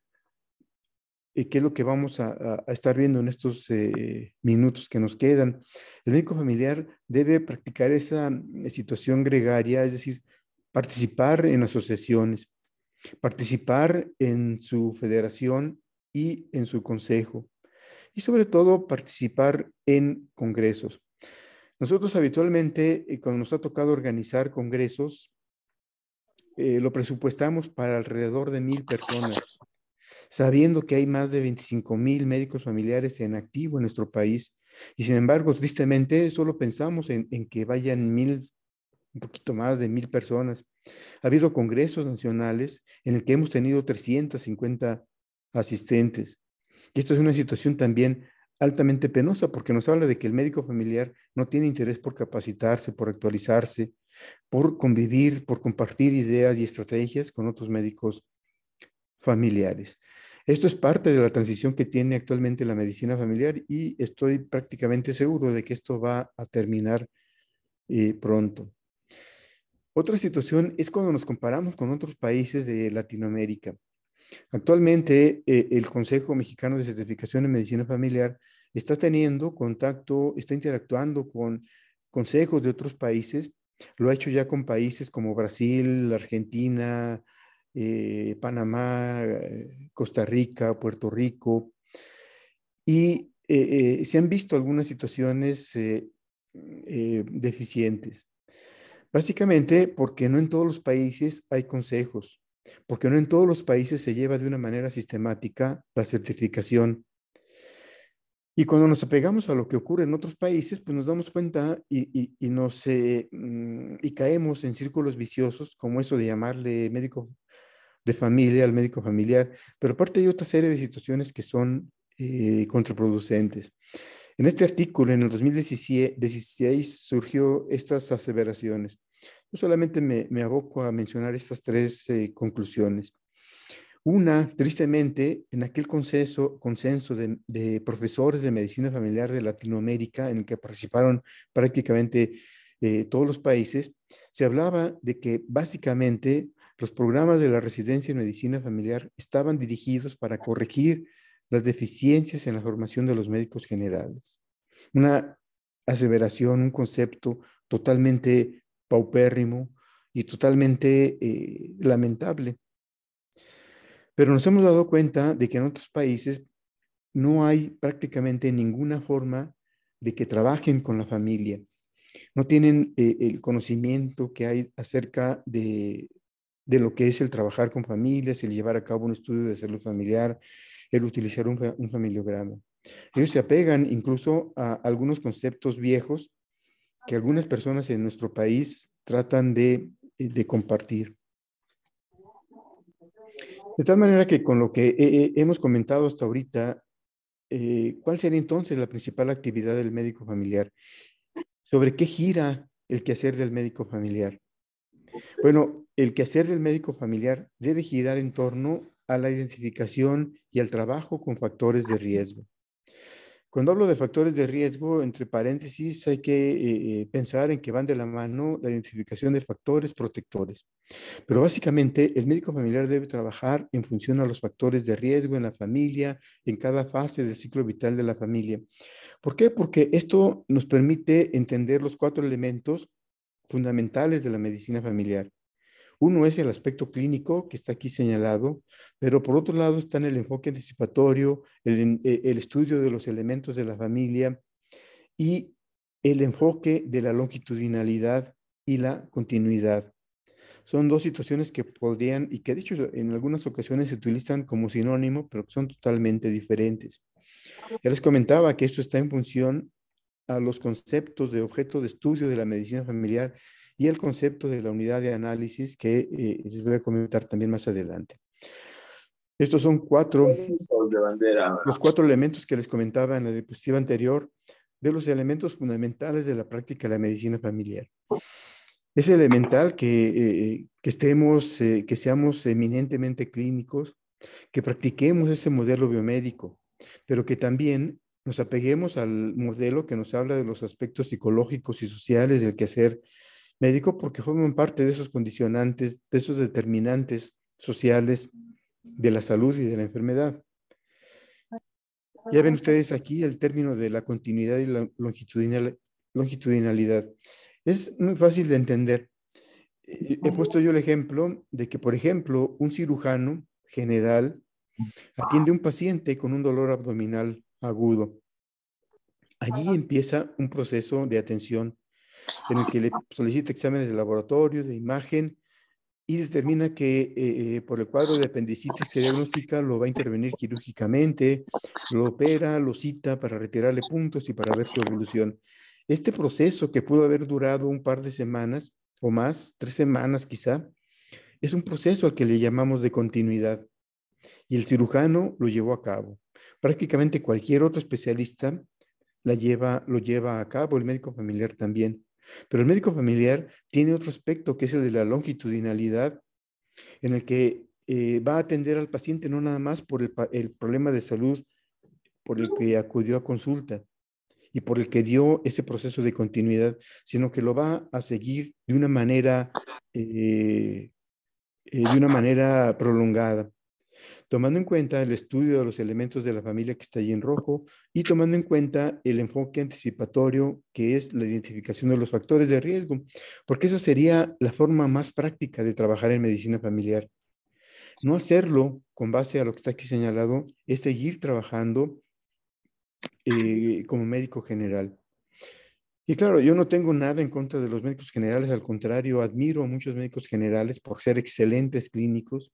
¿Qué es lo que vamos a, estar viendo en estos eh, minutos que nos quedan. El médico familiar debe practicar esa mm, situación gregaria, es decir, participar en asociaciones, participar en su federación y en su consejo, y sobre todo participar en congresos. Nosotros habitualmente, eh, cuando nos ha tocado organizar congresos, eh, lo presupuestamos para alrededor de mil personas sabiendo que hay más de 25 mil médicos familiares en activo en nuestro país. Y sin embargo, tristemente, solo pensamos en, que vayan mil, un poquito más de mil personas. Ha habido congresos nacionales en el que hemos tenido 350 asistentes. Y esto es una situación también altamente penosa porque nos habla de que el médico familiar no tiene interés por capacitarse, por actualizarse, por convivir, por compartir ideas y estrategias con otros médicos familiares. Esto es parte de la transición que tiene actualmente la medicina familiar y estoy prácticamente seguro de que esto va a terminar eh, pronto. Otra situación es cuando nos comparamos con otros países de Latinoamérica. Actualmente eh, el Consejo Mexicano de Certificación en Medicina Familiar está teniendo contacto, está interactuando con consejos de otros países. Lo ha hecho ya con países como Brasil, Argentina, eh, Panamá, eh, Costa Rica, Puerto Rico, y eh, se han visto algunas situaciones deficientes. Básicamente porque no en todos los países hay consejos, porque no en todos los países se lleva de una manera sistemática la certificación. Y cuando nos apegamos a lo que ocurre en otros países, pues nos damos cuenta y, y mm, caemos en círculos viciosos, como eso de llamarle médico de familia, al médico familiar, pero aparte hay otra serie de situaciones que son eh, contraproducentes. En este artículo, en el 2016, surgió estas aseveraciones. Yo solamente me, me aboco a mencionar estas tres eh, conclusiones. Una, tristemente, en aquel consenso, consenso de, profesores de medicina familiar de Latinoamérica, en el que participaron prácticamente eh, todos los países, se hablaba de que básicamente los programas de la residencia en medicina familiar estaban dirigidos para corregir las deficiencias en la formación de los médicos generales. Una aseveración, un concepto totalmente paupérrimo y totalmente eh, lamentable. Pero nos hemos dado cuenta de que en otros países no hay prácticamente ninguna forma de que trabajen con la familia. No tienen eh, el conocimiento que hay acerca de de lo que es el trabajar con familias, el llevar a cabo un estudio de salud familiar, el utilizar un, un familiograma. Ellos se apegan incluso a algunos conceptos viejos que algunas personas en nuestro país tratan de, eh, compartir. De tal manera que con lo que hemos comentado hasta ahorita, eh, ¿cuál sería entonces la principal actividad del médico familiar? ¿Sobre qué gira el quehacer del médico familiar? Bueno, el quehacer del médico familiar debe girar en torno a la identificación y al trabajo con factores de riesgo. Cuando hablo de factores de riesgo, entre paréntesis, hay que eh, eh, pensar en que van de la mano la identificación de factores protectores. Pero básicamente, el médico familiar debe trabajar en función a los factores de riesgo en la familia, en cada fase del ciclo vital de la familia. ¿Por qué? Porque esto nos permite entender los cuatro elementos fundamentales de la medicina familiar. Uno es el aspecto clínico que está aquí señalado, pero por otro lado están el enfoque anticipatorio, e, el, estudio de los elementos de la familia y el enfoque de la longitudinalidad y la continuidad. Son dos situaciones que podrían, y que de hecho en algunas ocasiones se utilizan como sinónimo, pero son totalmente diferentes. Ya les comentaba que esto está en función a los conceptos de objeto de estudio de la medicina familiar y el concepto de la unidad de análisis que eh, les voy a comentar también más adelante. Estos son cuatro, los cuatro elementos que les comentaba en la diapositiva anterior de los elementos fundamentales de la práctica de la medicina familiar. Es elemental que, eh, eh, estemos, que seamos eminentemente clínicos, que practiquemos ese modelo biomédico, pero que también nos apeguemos al modelo que nos habla de los aspectos psicológicos y sociales del quehacer médico, porque forman parte de esos condicionantes, de esos determinantes sociales de la salud y de la enfermedad. Ya ven ustedes aquí el término de la continuidad y la longitudinalidad. Es muy fácil de entender. Eh, he puesto yo el ejemplo de que, por ejemplo, un cirujano general atiende a un paciente con un dolor abdominal agudo. Allí empieza un proceso de atención en el que le solicita exámenes de laboratorio, de imagen, y determina que eh, eh, por el cuadro de apendicitis que diagnostica lo va a intervenir quirúrgicamente, lo opera, lo cita para retirarle puntos y para ver su evolución. Este proceso que pudo haber durado un par de semanas o más, tres semanas quizá, es un proceso al que le llamamos de continuidad. Y el cirujano lo llevó a cabo prácticamente cualquier otro especialista la lleva, lo lleva a cabo, el médico familiar también. Pero el médico familiar tiene otro aspecto que es el de la longitudinalidad, en el que eh, va a atender al paciente no nada más por el, problema de salud por el que acudió a consulta y por el que dio ese proceso de continuidad, sino que lo va a seguir de una manera, eh, eh, de una manera prolongada tomando en cuenta el estudio de los elementos de la familia que está allí en rojo y tomando en cuenta el enfoque anticipatorio que es la identificación de los factores de riesgo, porque esa sería la forma más práctica de trabajar en medicina familiar. No hacerlo con base a lo que está aquí señalado es seguir trabajando eh, como médico general. Y claro, yo no tengo nada en contra de los médicos generales, al contrario, admiro a muchos médicos generales por ser excelentes clínicos,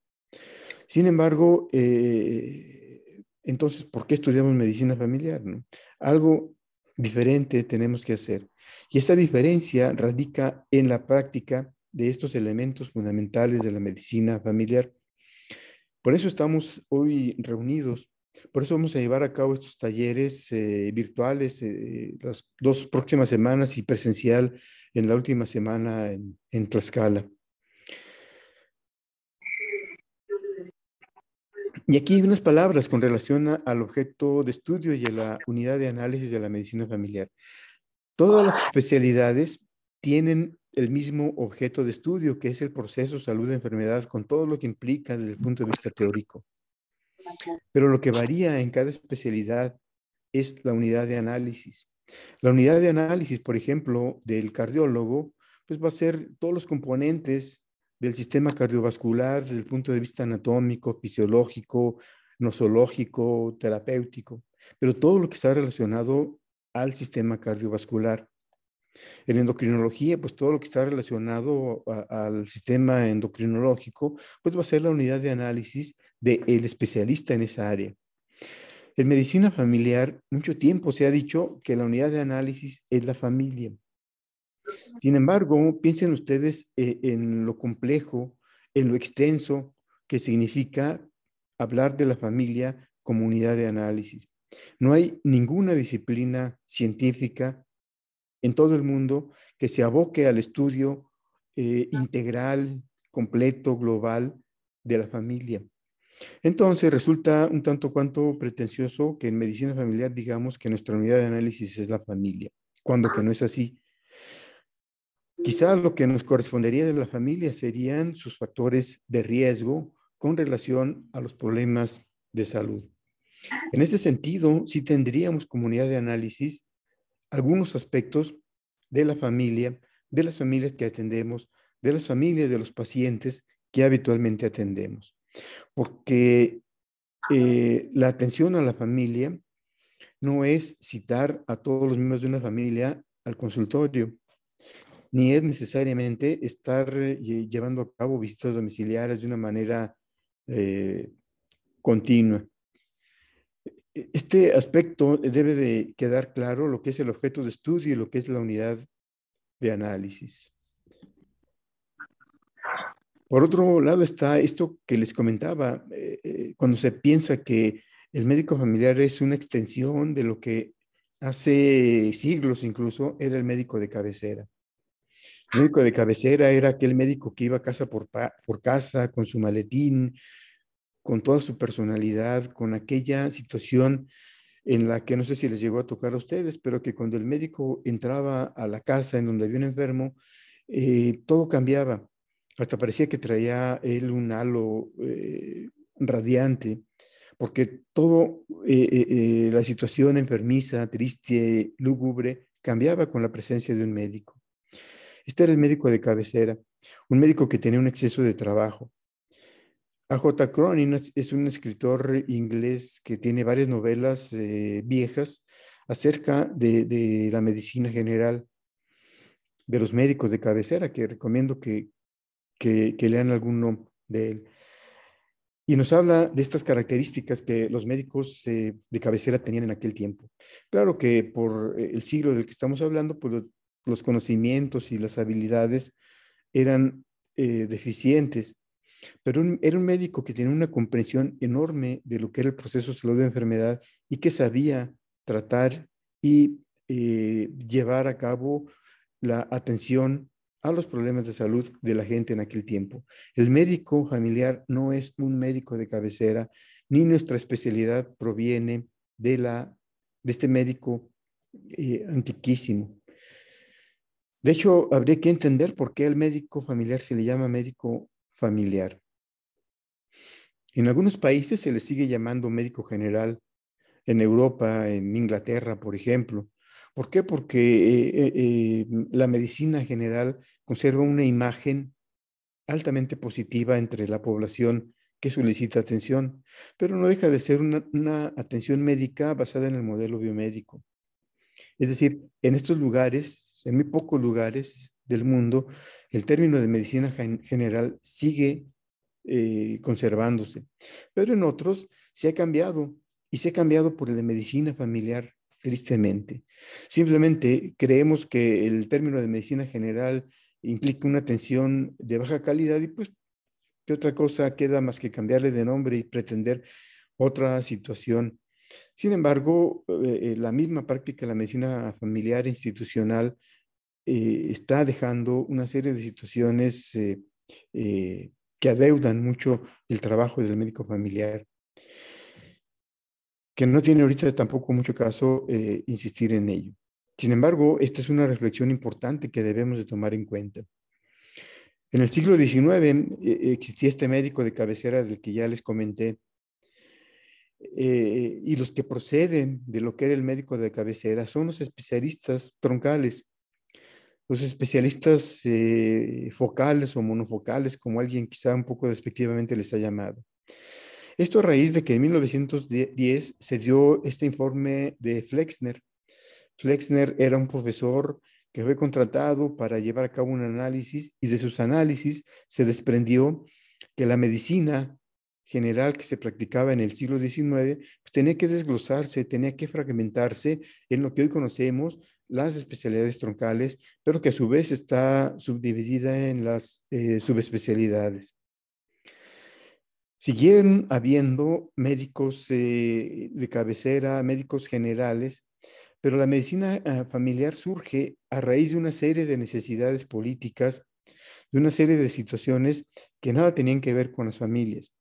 sin embargo, eh, entonces, ¿por qué estudiamos medicina familiar? Algo diferente tenemos que hacer. Y esa diferencia radica en la práctica de estos elementos fundamentales de la medicina familiar. Por eso estamos hoy reunidos por eso vamos a llevar a cabo estos talleres eh, virtuales eh, las dos próximas semanas y presencial en la última semana en, en Tlaxcala. Y aquí unas palabras con relación al objeto de estudio y a la unidad de análisis de la medicina familiar. Todas las ah. especialidades tienen el mismo objeto de estudio, que es el proceso salud-enfermedad, de con todo lo que implica desde el punto de vista teórico. Pero lo que varía en cada especialidad es la unidad de análisis. La unidad de análisis, por ejemplo, del cardiólogo, pues va a ser todos los componentes del sistema cardiovascular desde el punto de vista anatómico, fisiológico, nosológico, terapéutico, pero todo lo que está relacionado al sistema cardiovascular. En endocrinología, pues todo lo que está relacionado al sistema endocrinológico, pues va a ser la unidad de análisis del especialista en esa área. En medicina familiar, mucho tiempo se ha dicho que la unidad de análisis es la familia. Sin embargo, piensen ustedes eh, en lo complejo, en lo extenso que significa hablar de la familia como unidad de análisis. No hay ninguna disciplina científica en todo el mundo que se aboque al estudio eh, integral, completo, global de la familia. Entonces resulta un tanto cuanto pretencioso que en medicina familiar digamos que nuestra unidad de análisis es la familia, cuando que no es así. Quizás lo que nos correspondería de la familia serían sus factores de riesgo con relación a los problemas de salud. En ese sentido, sí tendríamos comunidad de análisis algunos aspectos de la familia, de las familias que atendemos, de las familias de los pacientes que habitualmente atendemos. Porque eh, la atención a la familia no es citar a todos los miembros de una familia al consultorio, ni es necesariamente estar eh, llevando a cabo visitas domiciliarias de una manera eh, continua. E-, este aspecto debe de quedar claro lo que es el objeto de estudio y lo que es la unidad de análisis. Por otro lado está esto que les comentaba, eh, cuando se piensa que el médico familiar es una extensión de lo que hace siglos incluso era el médico de cabecera. El médico de cabecera era aquel médico que iba casa por, casa, con su maletín, con toda su personalidad, con aquella situación en la que no sé si les llegó a tocar a ustedes, pero que cuando el médico entraba a la casa en donde había un enfermo, eh, todo cambiaba. Hasta parecía que traía él un halo eh, radiante, porque toda eh, la situación enfermiza, triste, lúgubre, cambiaba con la presencia de un médico. Este era el médico de cabecera, un médico que tenía un exceso de trabajo. A.J. Cronin es un escritor inglés que tiene varias novelas eh, viejas acerca de, la medicina general, de los médicos de cabecera, que recomiendo que, lean alguno de él. Y nos habla de estas características que los médicos eh, de cabecera tenían en aquel tiempo. Claro que por eh, el siglo del que estamos hablando, pues los conocimientos y las habilidades eran eh, deficientes, pero era un médico que tenía una comprensión enorme de lo que era el proceso de salud de enfermedad y que sabía tratar y eh, llevar a cabo la atención a los problemas de salud de la gente en aquel tiempo. El médico familiar no es un médico de cabecera, ni nuestra especialidad proviene de, de este médico eh, antiquísimo. De hecho, habría que entender por qué al médico familiar se le llama médico familiar. En algunos países se le sigue llamando médico general, en Europa, en Inglaterra, por ejemplo. ¿Por qué? Porque eh, eh, eh, la medicina general conserva una imagen altamente positiva entre la población que solicita atención, pero no deja de ser una atención médica basada en el modelo biomédico. Es decir, en estos lugares en muy pocos lugares del mundo, el término de medicina general sigue eh, conservándose, pero en otros se ha cambiado y se ha cambiado por el de medicina familiar, tristemente. Simplemente creemos que el término de medicina general implica una atención de baja calidad y pues ¿Qué otra cosa queda más que cambiarle de nombre y pretender otra situación? Sin embargo, eh, eh, la misma práctica de la medicina familiar institucional eh, está dejando una serie de situaciones eh, eh, que adeudan mucho el trabajo del médico familiar, que no tiene ahorita tampoco mucho caso insistir en ello. Sin embargo, esta es una reflexión importante que debemos de tomar en cuenta. En el siglo XIX existía este médico de cabecera del que ya les comenté, y los que proceden de lo que era el médico de cabecera son los especialistas troncales, los pues, especialistas eh, focales o monofocales, como alguien quizá un poco despectivamente les ha llamado. Esto a raíz de que en 1910 se dio este informe de Flexner. Flexner era un profesor que fue contratado para llevar a cabo un análisis y de sus análisis se desprendió que la medicina general que se practicaba en el siglo XIX pues, tenía que desglosarse, tenía que fragmentarse en lo que hoy conocemos las especialidades troncales, pero que a su vez está subdividida en las eh, subespecialidades. Siguieron habiendo médicos eh, de cabecera, médicos generales, pero la medicina ah, familiar surge a raíz de una serie de necesidades políticas, de una serie de situaciones que nada tenían que ver con las familias.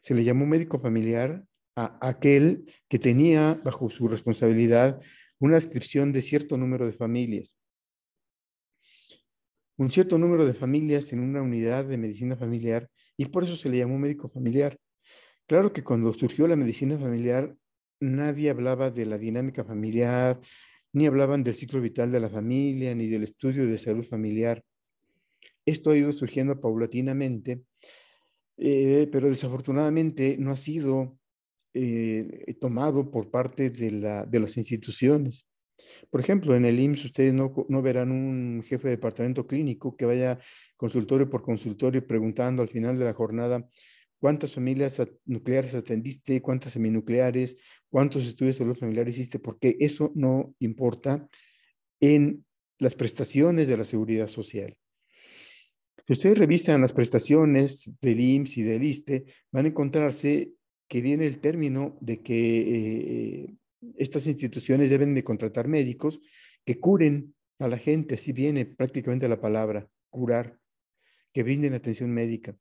Se le llamó médico familiar a aquel que tenía bajo su responsabilidad una descripción de cierto número de familias. Un cierto número de familias en una unidad de medicina familiar y por eso se le llamó médico familiar. Claro que cuando surgió la medicina familiar, nadie hablaba de la dinámica familiar, ni hablaban del ciclo vital de la familia, ni del estudio de salud familiar. Esto ha ido surgiendo paulatinamente, eh, pero desafortunadamente no ha sido eh, eh, tomado por parte de, la, de, las instituciones. Por ejemplo, en el IMSS ustedes no, no, verán un jefe de departamento clínico que vaya consultorio por consultorio preguntando al final de la jornada cuántas familias nucleares atendiste, cuántas seminucleares, cuántos estudios de salud familiar hiciste, porque eso no importa en las prestaciones de la seguridad social. Si ustedes revisan las prestaciones del IMSS y del ISTE, van a encontrarse que viene el término de que eh, estas instituciones deben de contratar médicos que curen a la gente, así viene prácticamente la palabra, curar, que brinden atención médica.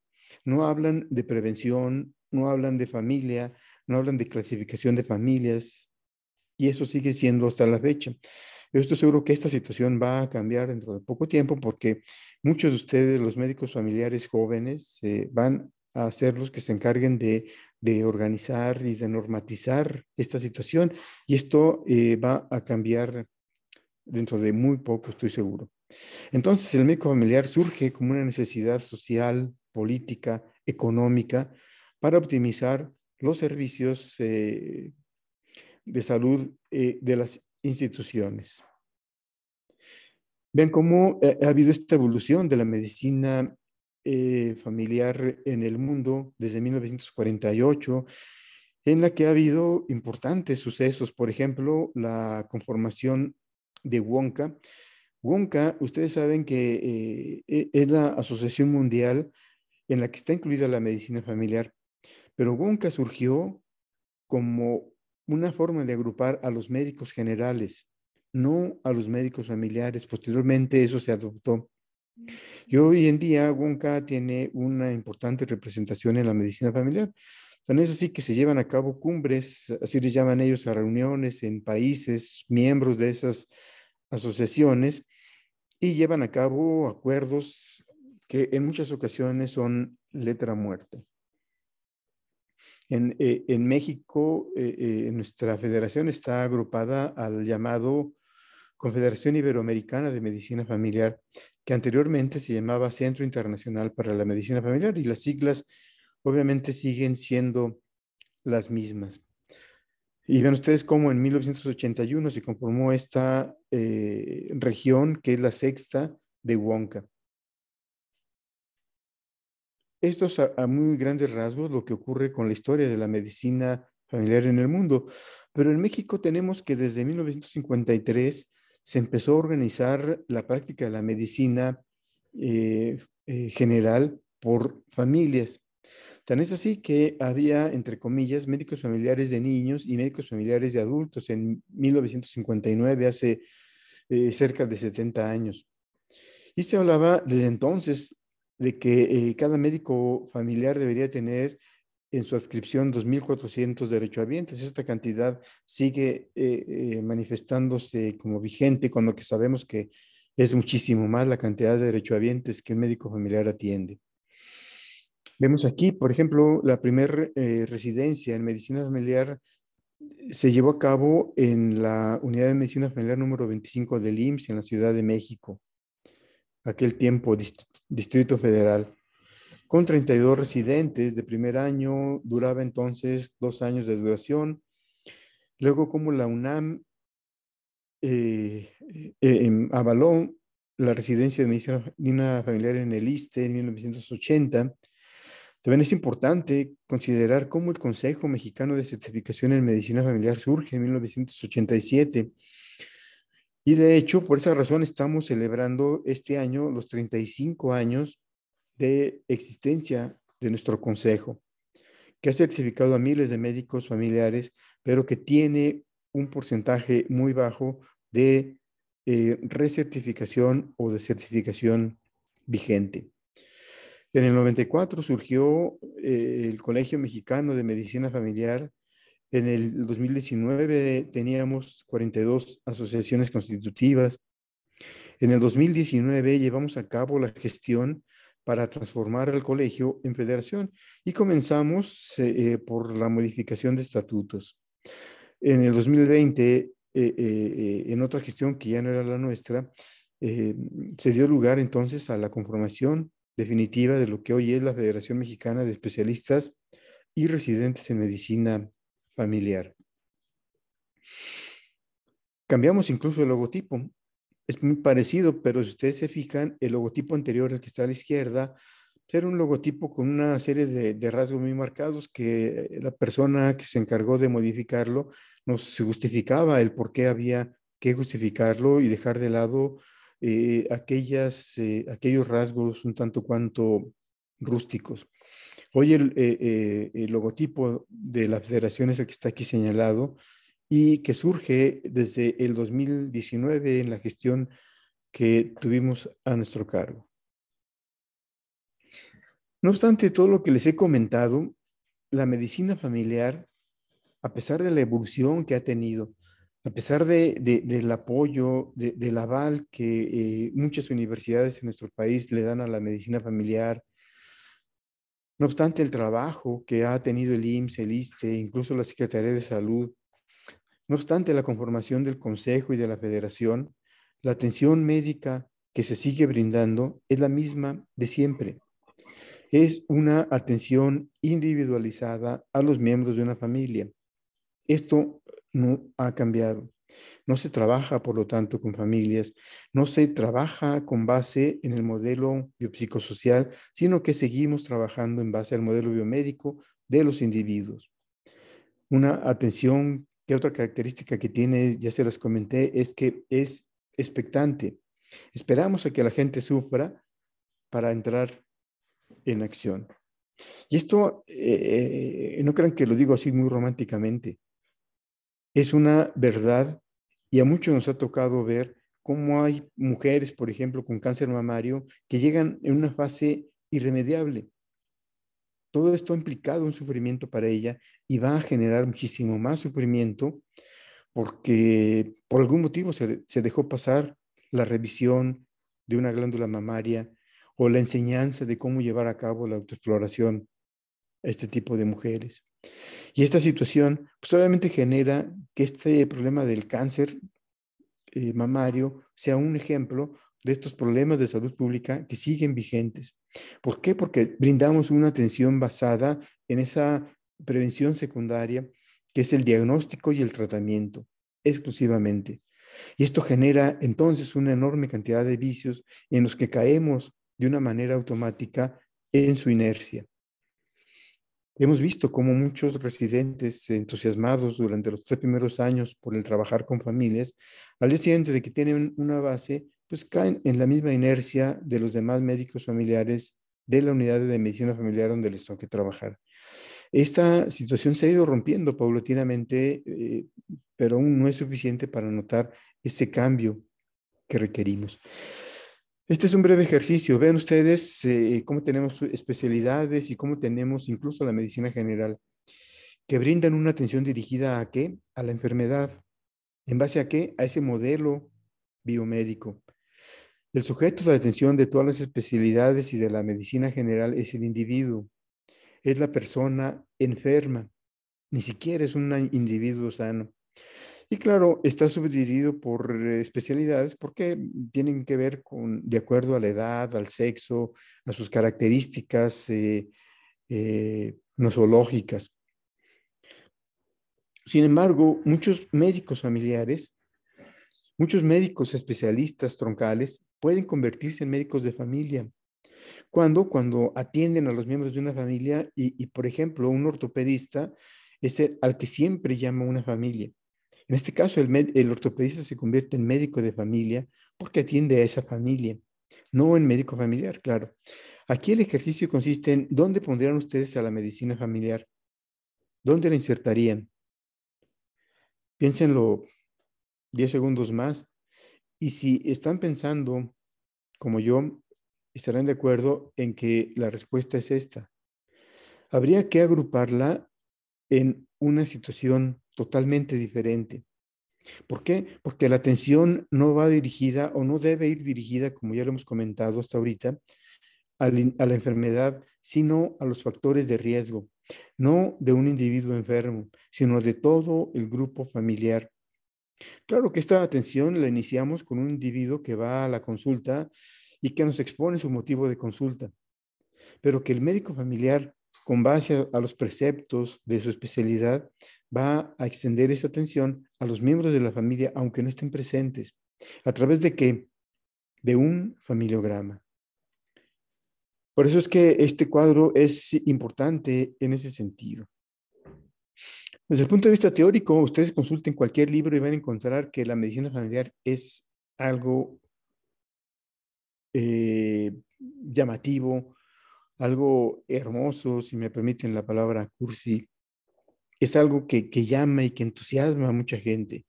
No hablan de prevención, no hablan de familia, no hablan de clasificación de familias, y eso sigue siendo hasta la fecha. Yo estoy seguro que esta situación va a cambiar dentro de poco tiempo porque muchos de ustedes, los médicos familiares jóvenes, eh, van a ser los que se encarguen de, organizar y de normatizar esta situación. Y esto eh, va a cambiar dentro de muy poco, estoy seguro. Entonces, el médico familiar surge como una necesidad social, política, económica, para optimizar los servicios eh, de salud eh, de las instituciones. Ven cómo ha habido esta evolución de la medicina eh, familiar en el mundo desde 1948, en la que ha habido importantes sucesos, por ejemplo, la conformación de Wonka. Wonka, ustedes saben que eh, e-, es la asociación mundial en la que está incluida la medicina familiar, pero Wonka surgió como una forma de agrupar a los médicos generales, no a los médicos familiares. Posteriormente eso se adoptó. Y hoy en día Wonka tiene una importante representación en la medicina familiar. Tan es así que se llevan a cabo cumbres, así les llaman ellos a reuniones en países, miembros de esas asociaciones, y llevan a cabo acuerdos que en muchas ocasiones son letra muerta. Eh, en, México, eh, eh, nuestra federación está agrupada al llamado Confederación Iberoamericana de Medicina Familiar, que anteriormente se llamaba Centro Internacional para la Medicina Familiar y las siglas obviamente siguen siendo las mismas. Y ven ustedes cómo en 1981 se conformó esta eh, región que es la sexta de Huonca. Esto es a muy grandes rasgos lo que ocurre con la historia de la medicina familiar en el mundo, pero en México tenemos que desde 1953 se empezó a organizar la práctica de la medicina eh, eh, general por familias. Tan es así que había, entre comillas, médicos familiares de niños y médicos familiares de adultos en 1959, hace eh, cerca de 70 años. Y se hablaba desde entonces de que cada médico familiar debería tener en su adscripción 2.400 derechohabientes. Esta cantidad sigue eh, eh, manifestándose como vigente, con lo que sabemos que es muchísimo más la cantidad de derechohabientes que un médico familiar atiende. Vemos aquí, por ejemplo, la primera eh, residencia en medicina familiar se llevó a cabo en la unidad de medicina familiar número 25 del IMSS en la Ciudad de México, aquel tiempo Distrito Federal con 32 residentes de primer año, duraba entonces dos años de duración. Luego, como la UNAM eh, eh, em, avaló la residencia de medicina familiar en el ISTE en 1980, también es importante considerar cómo el Consejo Mexicano de Certificación en Medicina Familiar surge en 1987. Y de hecho, por esa razón estamos celebrando este año los 35 años de existencia de nuestro consejo, que ha certificado a miles de médicos familiares, pero que tiene un porcentaje muy bajo de eh, recertificación o de certificación vigente. En el 94 surgió eh, el Colegio Mexicano de Medicina Familiar. En el 2019 teníamos 42 asociaciones constitutivas. En el 2019 llevamos a cabo la gestión para transformar el colegio en federación y comenzamos eh, eh, por la modificación de estatutos. En el 2020, eh, en otra gestión que ya no era la nuestra, se dio lugar entonces a la conformación definitiva de lo que hoy es la Federación Mexicana de Especialistas y Residentes en Medicina Familiar. Cambiamos incluso el logotipo es muy parecido, pero si ustedes se fijan, el logotipo anterior, el que está a la izquierda, pues, era un logotipo con una serie de, rasgos muy marcados que eh, la persona que se encargó de modificarlo no se justificaba el por qué había que justificarlo y dejar de lado eh, aquellas, eh, aquellos rasgos un tanto cuanto rústicos. Hoy el, logotipo de la federación es el que está aquí señalado y que surge desde el 2019 en la gestión que tuvimos a nuestro cargo. No obstante todo lo que les he comentado, la medicina familiar, a pesar de la evolución que ha tenido, a pesar de, del apoyo, del aval que eh, muchas universidades en nuestro país le dan a la medicina familiar, no obstante el trabajo que ha tenido el IMSS, el ISTE, incluso la Secretaría de Salud, no obstante la conformación del Consejo y de la Federación, la atención médica que se sigue brindando es la misma de siempre. Es una atención individualizada a los miembros de una familia. Esto no ha cambiado. No se trabaja, por lo tanto, con familias, no se trabaja con base en el modelo biopsicosocial, sino que seguimos trabajando en base al modelo biomédico de los individuos. Una atención y otra característica que tiene, ya se las comenté, es que es expectante. Esperamos a que la gente sufra para entrar en acción. Y esto, eh, eh, no crean que lo digo así muy románticamente, es una verdad y a muchos nos ha tocado ver cómo hay mujeres, por ejemplo, con cáncer mamario que llegan en una fase irremediable. Todo esto ha implicado un sufrimiento para ella, y va a generar muchísimo más sufrimiento porque por algún motivo se, dejó pasar la revisión de una glándula mamaria o la enseñanza de cómo llevar a cabo la autoexploración a este tipo de mujeres. Y esta situación, pues obviamente genera que este problema del cáncer eh, mamario sea un ejemplo de estos problemas de salud pública que siguen vigentes. ¿Por qué? Porque brindamos una atención basada en esa prevención secundaria, que es el diagnóstico y el tratamiento, exclusivamente. Y esto genera entonces una enorme cantidad de vicios en los que caemos de una manera automática en su inercia. Hemos visto cómo muchos residentes entusiasmados durante los tres primeros años por el trabajar con familias, al día de que tienen una base, pues caen en la misma inercia de los demás médicos familiares de la unidad de medicina familiar donde les toque trabajar. Esta situación se ha ido rompiendo paulatinamente, eh, pero aún no es suficiente para notar ese cambio que requerimos. Este es un breve ejercicio. Vean ustedes eh, cómo tenemos especialidades y cómo tenemos incluso la medicina general, que brindan una atención dirigida a qué? A la enfermedad. ¿En base a qué? A ese modelo biomédico. El sujeto de atención de todas las especialidades y de la medicina general es el individuo, es la persona enferma, ni siquiera es un individuo sano. Y claro, está subdividido por eh, especialidades porque tienen que ver con, de acuerdo a la edad, al sexo, a sus características eh, eh nosológicas. Sin embargo, muchos médicos familiares, muchos médicos especialistas troncales pueden convertirse en médicos de familia cuando cuando atienden a los miembros de una familia y, por ejemplo, un ortopedista es al que siempre llama una familia. En este caso, el, el ortopedista se convierte en médico de familia porque atiende a esa familia, no en médico familiar, claro. Aquí el ejercicio consiste en dónde pondrían ustedes a la medicina familiar, dónde la insertarían. Piénsenlo 10 segundos más. Y si están pensando, como yo, estarán de acuerdo en que la respuesta es esta. Habría que agruparla en una situación totalmente diferente. ¿Por qué? Porque la atención no va dirigida o no debe ir dirigida, como ya lo hemos comentado hasta ahorita, a la enfermedad, sino a los factores de riesgo, no de un individuo enfermo, sino de todo el grupo familiar. Claro que esta atención la iniciamos con un individuo que va a la consulta y que nos expone su motivo de consulta, pero que el médico familiar, con base a, los preceptos de su especialidad, va a extender esa atención a los miembros de la familia, aunque no estén presentes. ¿A través de qué? De un familiograma. Por eso es que este cuadro es importante en ese sentido. Desde el punto de vista teórico, ustedes consulten cualquier libro y van a encontrar que la medicina familiar es algo eh, llamativo, algo hermoso, si me permiten la palabra cursi, es algo que, que llama y que entusiasma a mucha gente.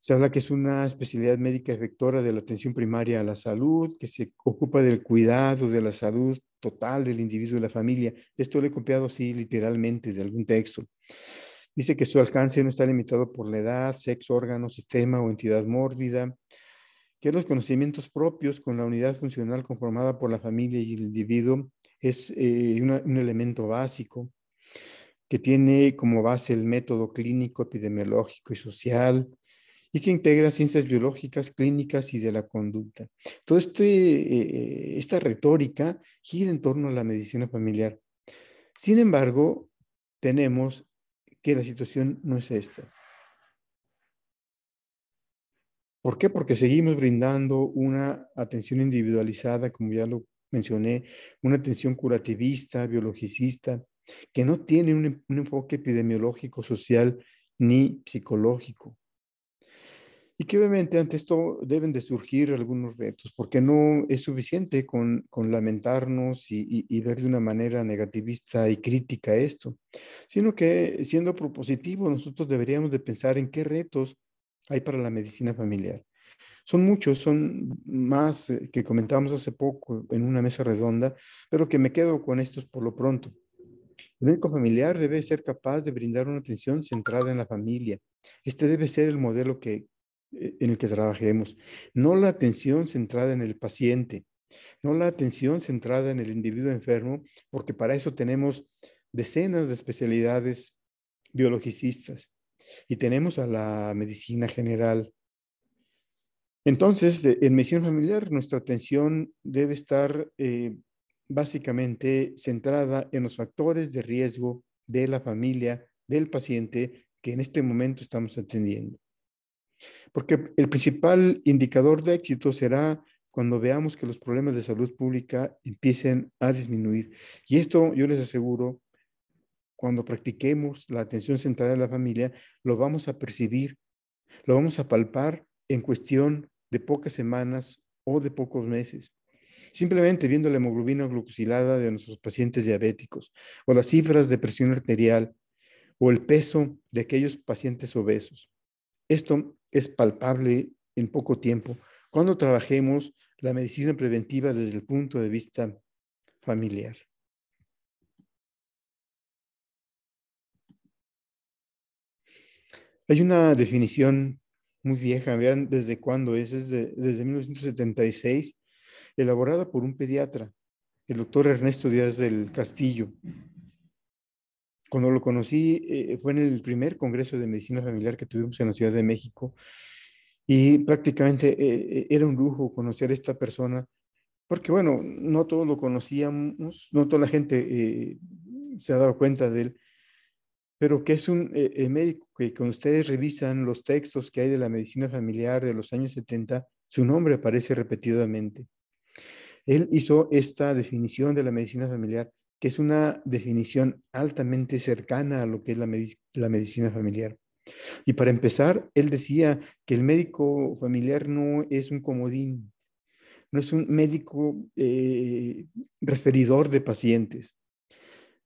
Se habla que es una especialidad médica efectora de la atención primaria a la salud, que se ocupa del cuidado de la salud total del individuo y la familia. Esto lo he copiado así literalmente de algún texto. Dice que su alcance no está limitado por la edad, sexo, órgano, sistema o entidad mórbida que los conocimientos propios con la unidad funcional conformada por la familia y el individuo es eh, un elemento básico que tiene como base el método clínico, epidemiológico y social, y que integra ciencias biológicas, clínicas y de la conducta. Todo este, eh, eh, esta retórica gira en torno a la medicina familiar. Sin embargo, tenemos que la situación no es esta. ¿Por qué? Porque seguimos brindando una atención individualizada, como ya lo mencioné, una atención curativista, biologicista, que no tiene un, enfoque epidemiológico, social ni psicológico. Y que obviamente ante esto deben de surgir algunos retos, porque no es suficiente con, con lamentarnos y, y, y, ver de una manera negativista y crítica esto, sino que siendo propositivo nosotros deberíamos de pensar en qué retos hay para la medicina familiar. Son muchos, son más eh, que comentábamos hace poco en una mesa redonda, pero que me quedo con estos por lo pronto. El médico familiar debe ser capaz de brindar una atención centrada en la familia. Este debe ser el modelo que, eh, en el que trabajemos, no la atención centrada en el paciente, no la atención centrada en el individuo enfermo, porque para eso tenemos decenas de especialidades biologicistas y tenemos a la medicina general. Entonces, en medicina familiar, nuestra atención debe estar eh, básicamente centrada en los factores de riesgo de la familia, del paciente que en este momento estamos atendiendo. Porque el principal indicador de éxito será cuando veamos que los problemas de salud pública empiecen a disminuir. Y esto, yo les aseguro, cuando practiquemos la atención centrada en la familia, lo vamos a percibir, lo vamos a palpar en cuestión de pocas semanas o de pocos meses. Simplemente viendo la hemoglobina glucosilada de nuestros pacientes diabéticos o las cifras de presión arterial o el peso de aquellos pacientes obesos. Esto es palpable en poco tiempo cuando trabajemos la medicina preventiva desde el punto de vista familiar. Hay una definición muy vieja, vean desde cuándo es, es desde 1976, elaborada por un pediatra, el doctor Ernesto Díaz del Castillo. Cuando lo conocí eh, fue en el primer Congreso de Medicina Familiar que tuvimos en la Ciudad de México y prácticamente eh, eh, era un lujo conocer a esta persona, porque bueno, no todos lo conocíamos, no toda la gente se ha dado cuenta de él, pero que es un eh, eh, médico que cuando ustedes revisan los textos que hay de la medicina familiar de los años 70, su nombre aparece repetidamente. Él hizo esta definición de la medicina familiar, que es una definición altamente cercana a lo que es la, medicina familiar. Y para empezar, él decía que el médico familiar no es un comodín, no es un médico eh, referidor de pacientes.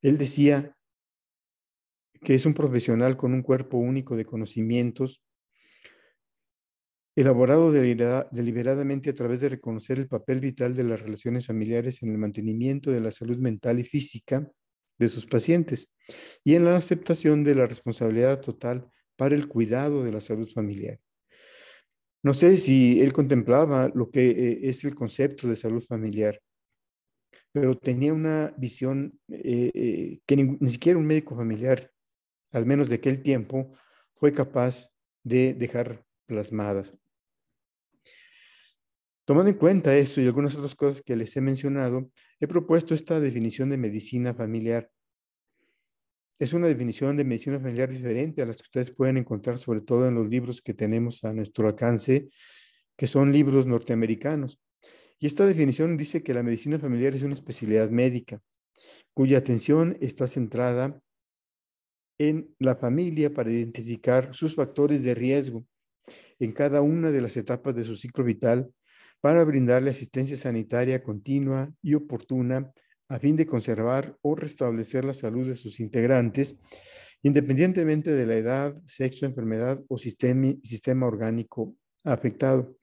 Él decía que es un profesional con un cuerpo único de conocimientos, elaborado deliberadamente a través de reconocer el papel vital de las relaciones familiares en el mantenimiento de la salud mental y física de sus pacientes y en la aceptación de la responsabilidad total para el cuidado de la salud familiar. No sé si él contemplaba lo que eh, es el concepto de salud familiar, pero tenía una visión eh, eh, que ni siquiera un médico familiar al menos de aquel tiempo, fue capaz de dejar plasmadas. Tomando en cuenta esto y algunas otras cosas que les he mencionado, he propuesto esta definición de medicina familiar. Es una definición de medicina familiar diferente a las que ustedes pueden encontrar, sobre todo en los libros que tenemos a nuestro alcance, que son libros norteamericanos. Y esta definición dice que la medicina familiar es una especialidad médica cuya atención está centrada en en la familia para identificar sus factores de riesgo en cada una de las etapas de su ciclo vital para brindarle asistencia sanitaria continua y oportuna a fin de conservar o restablecer la salud de sus integrantes, independientemente de la edad, sexo, enfermedad o sistema, orgánico afectado.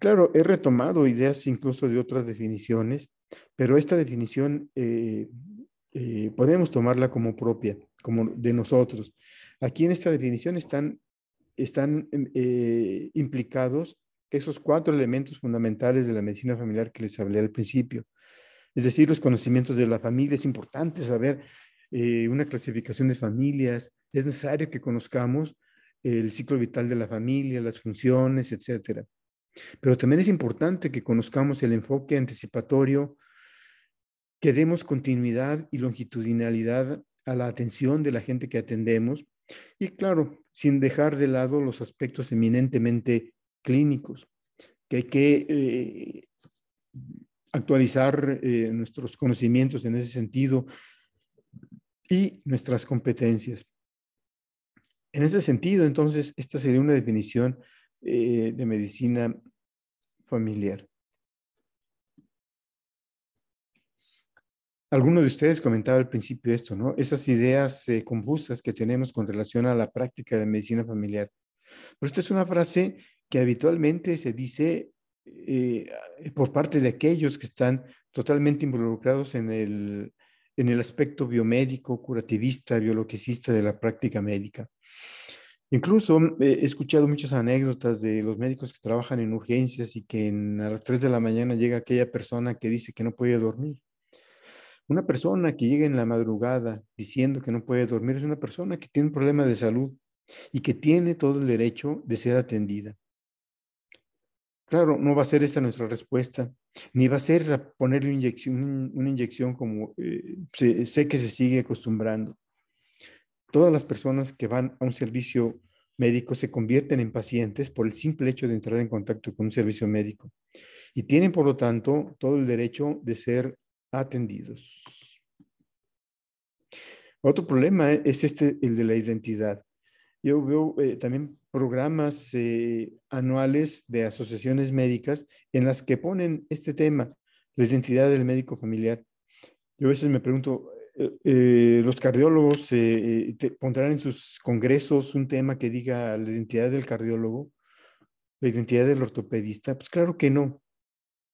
Claro, he retomado ideas incluso de otras definiciones, pero esta definición eh, eh, podemos tomarla como propia, como de nosotros. Aquí en esta definición están, em, eh, implicados esos cuatro elementos fundamentales de la medicina familiar que les hablé al principio. Es decir, los conocimientos de la familia. Es importante saber eh, una clasificación de familias. Es necesario que conozcamos el ciclo vital de la familia, las funciones, etc. Pero también es importante que conozcamos el enfoque anticipatorio que demos continuidad y longitudinalidad a la atención de la gente que atendemos y claro, sin dejar de lado los aspectos eminentemente clínicos, que hay que eh, actualizar eh, nuestros conocimientos en ese sentido y nuestras competencias. En ese sentido, entonces, esta sería una definición eh, de medicina familiar. Alguno de ustedes comentaba al principio esto, ¿no? Esas ideas eh, confusas que tenemos con relación a la práctica de medicina familiar. Pero esta es una frase que habitualmente se dice eh, por parte de aquellos que están totalmente involucrados en el, en el aspecto biomédico, curativista, bioloquicista de la práctica médica. Incluso eh, he escuchado muchas anécdotas de los médicos que trabajan en urgencias y que a las 3 de la mañana llega aquella persona que dice que no puede dormir. Una persona que llega en la madrugada diciendo que no puede dormir es una persona que tiene un problema de salud y que tiene todo el derecho de ser atendida. Claro, no va a ser esta nuestra respuesta, ni va a ser ponerle inyección, una inyección como eh, sé que se sigue acostumbrando. Todas las personas que van a un servicio médico se convierten en pacientes por el simple hecho de entrar en contacto con un servicio médico y tienen, por lo tanto, todo el derecho de ser atendidos. Otro problema eh, es este, el de la identidad. Yo veo eh, también programas eh, anuales de asociaciones médicas en las que ponen este tema, la identidad del médico familiar. Yo a veces me pregunto, los cardiólogos pondrán en sus congresos un tema que diga la identidad del cardiólogo, la identidad del ortopedista. Pues claro que no.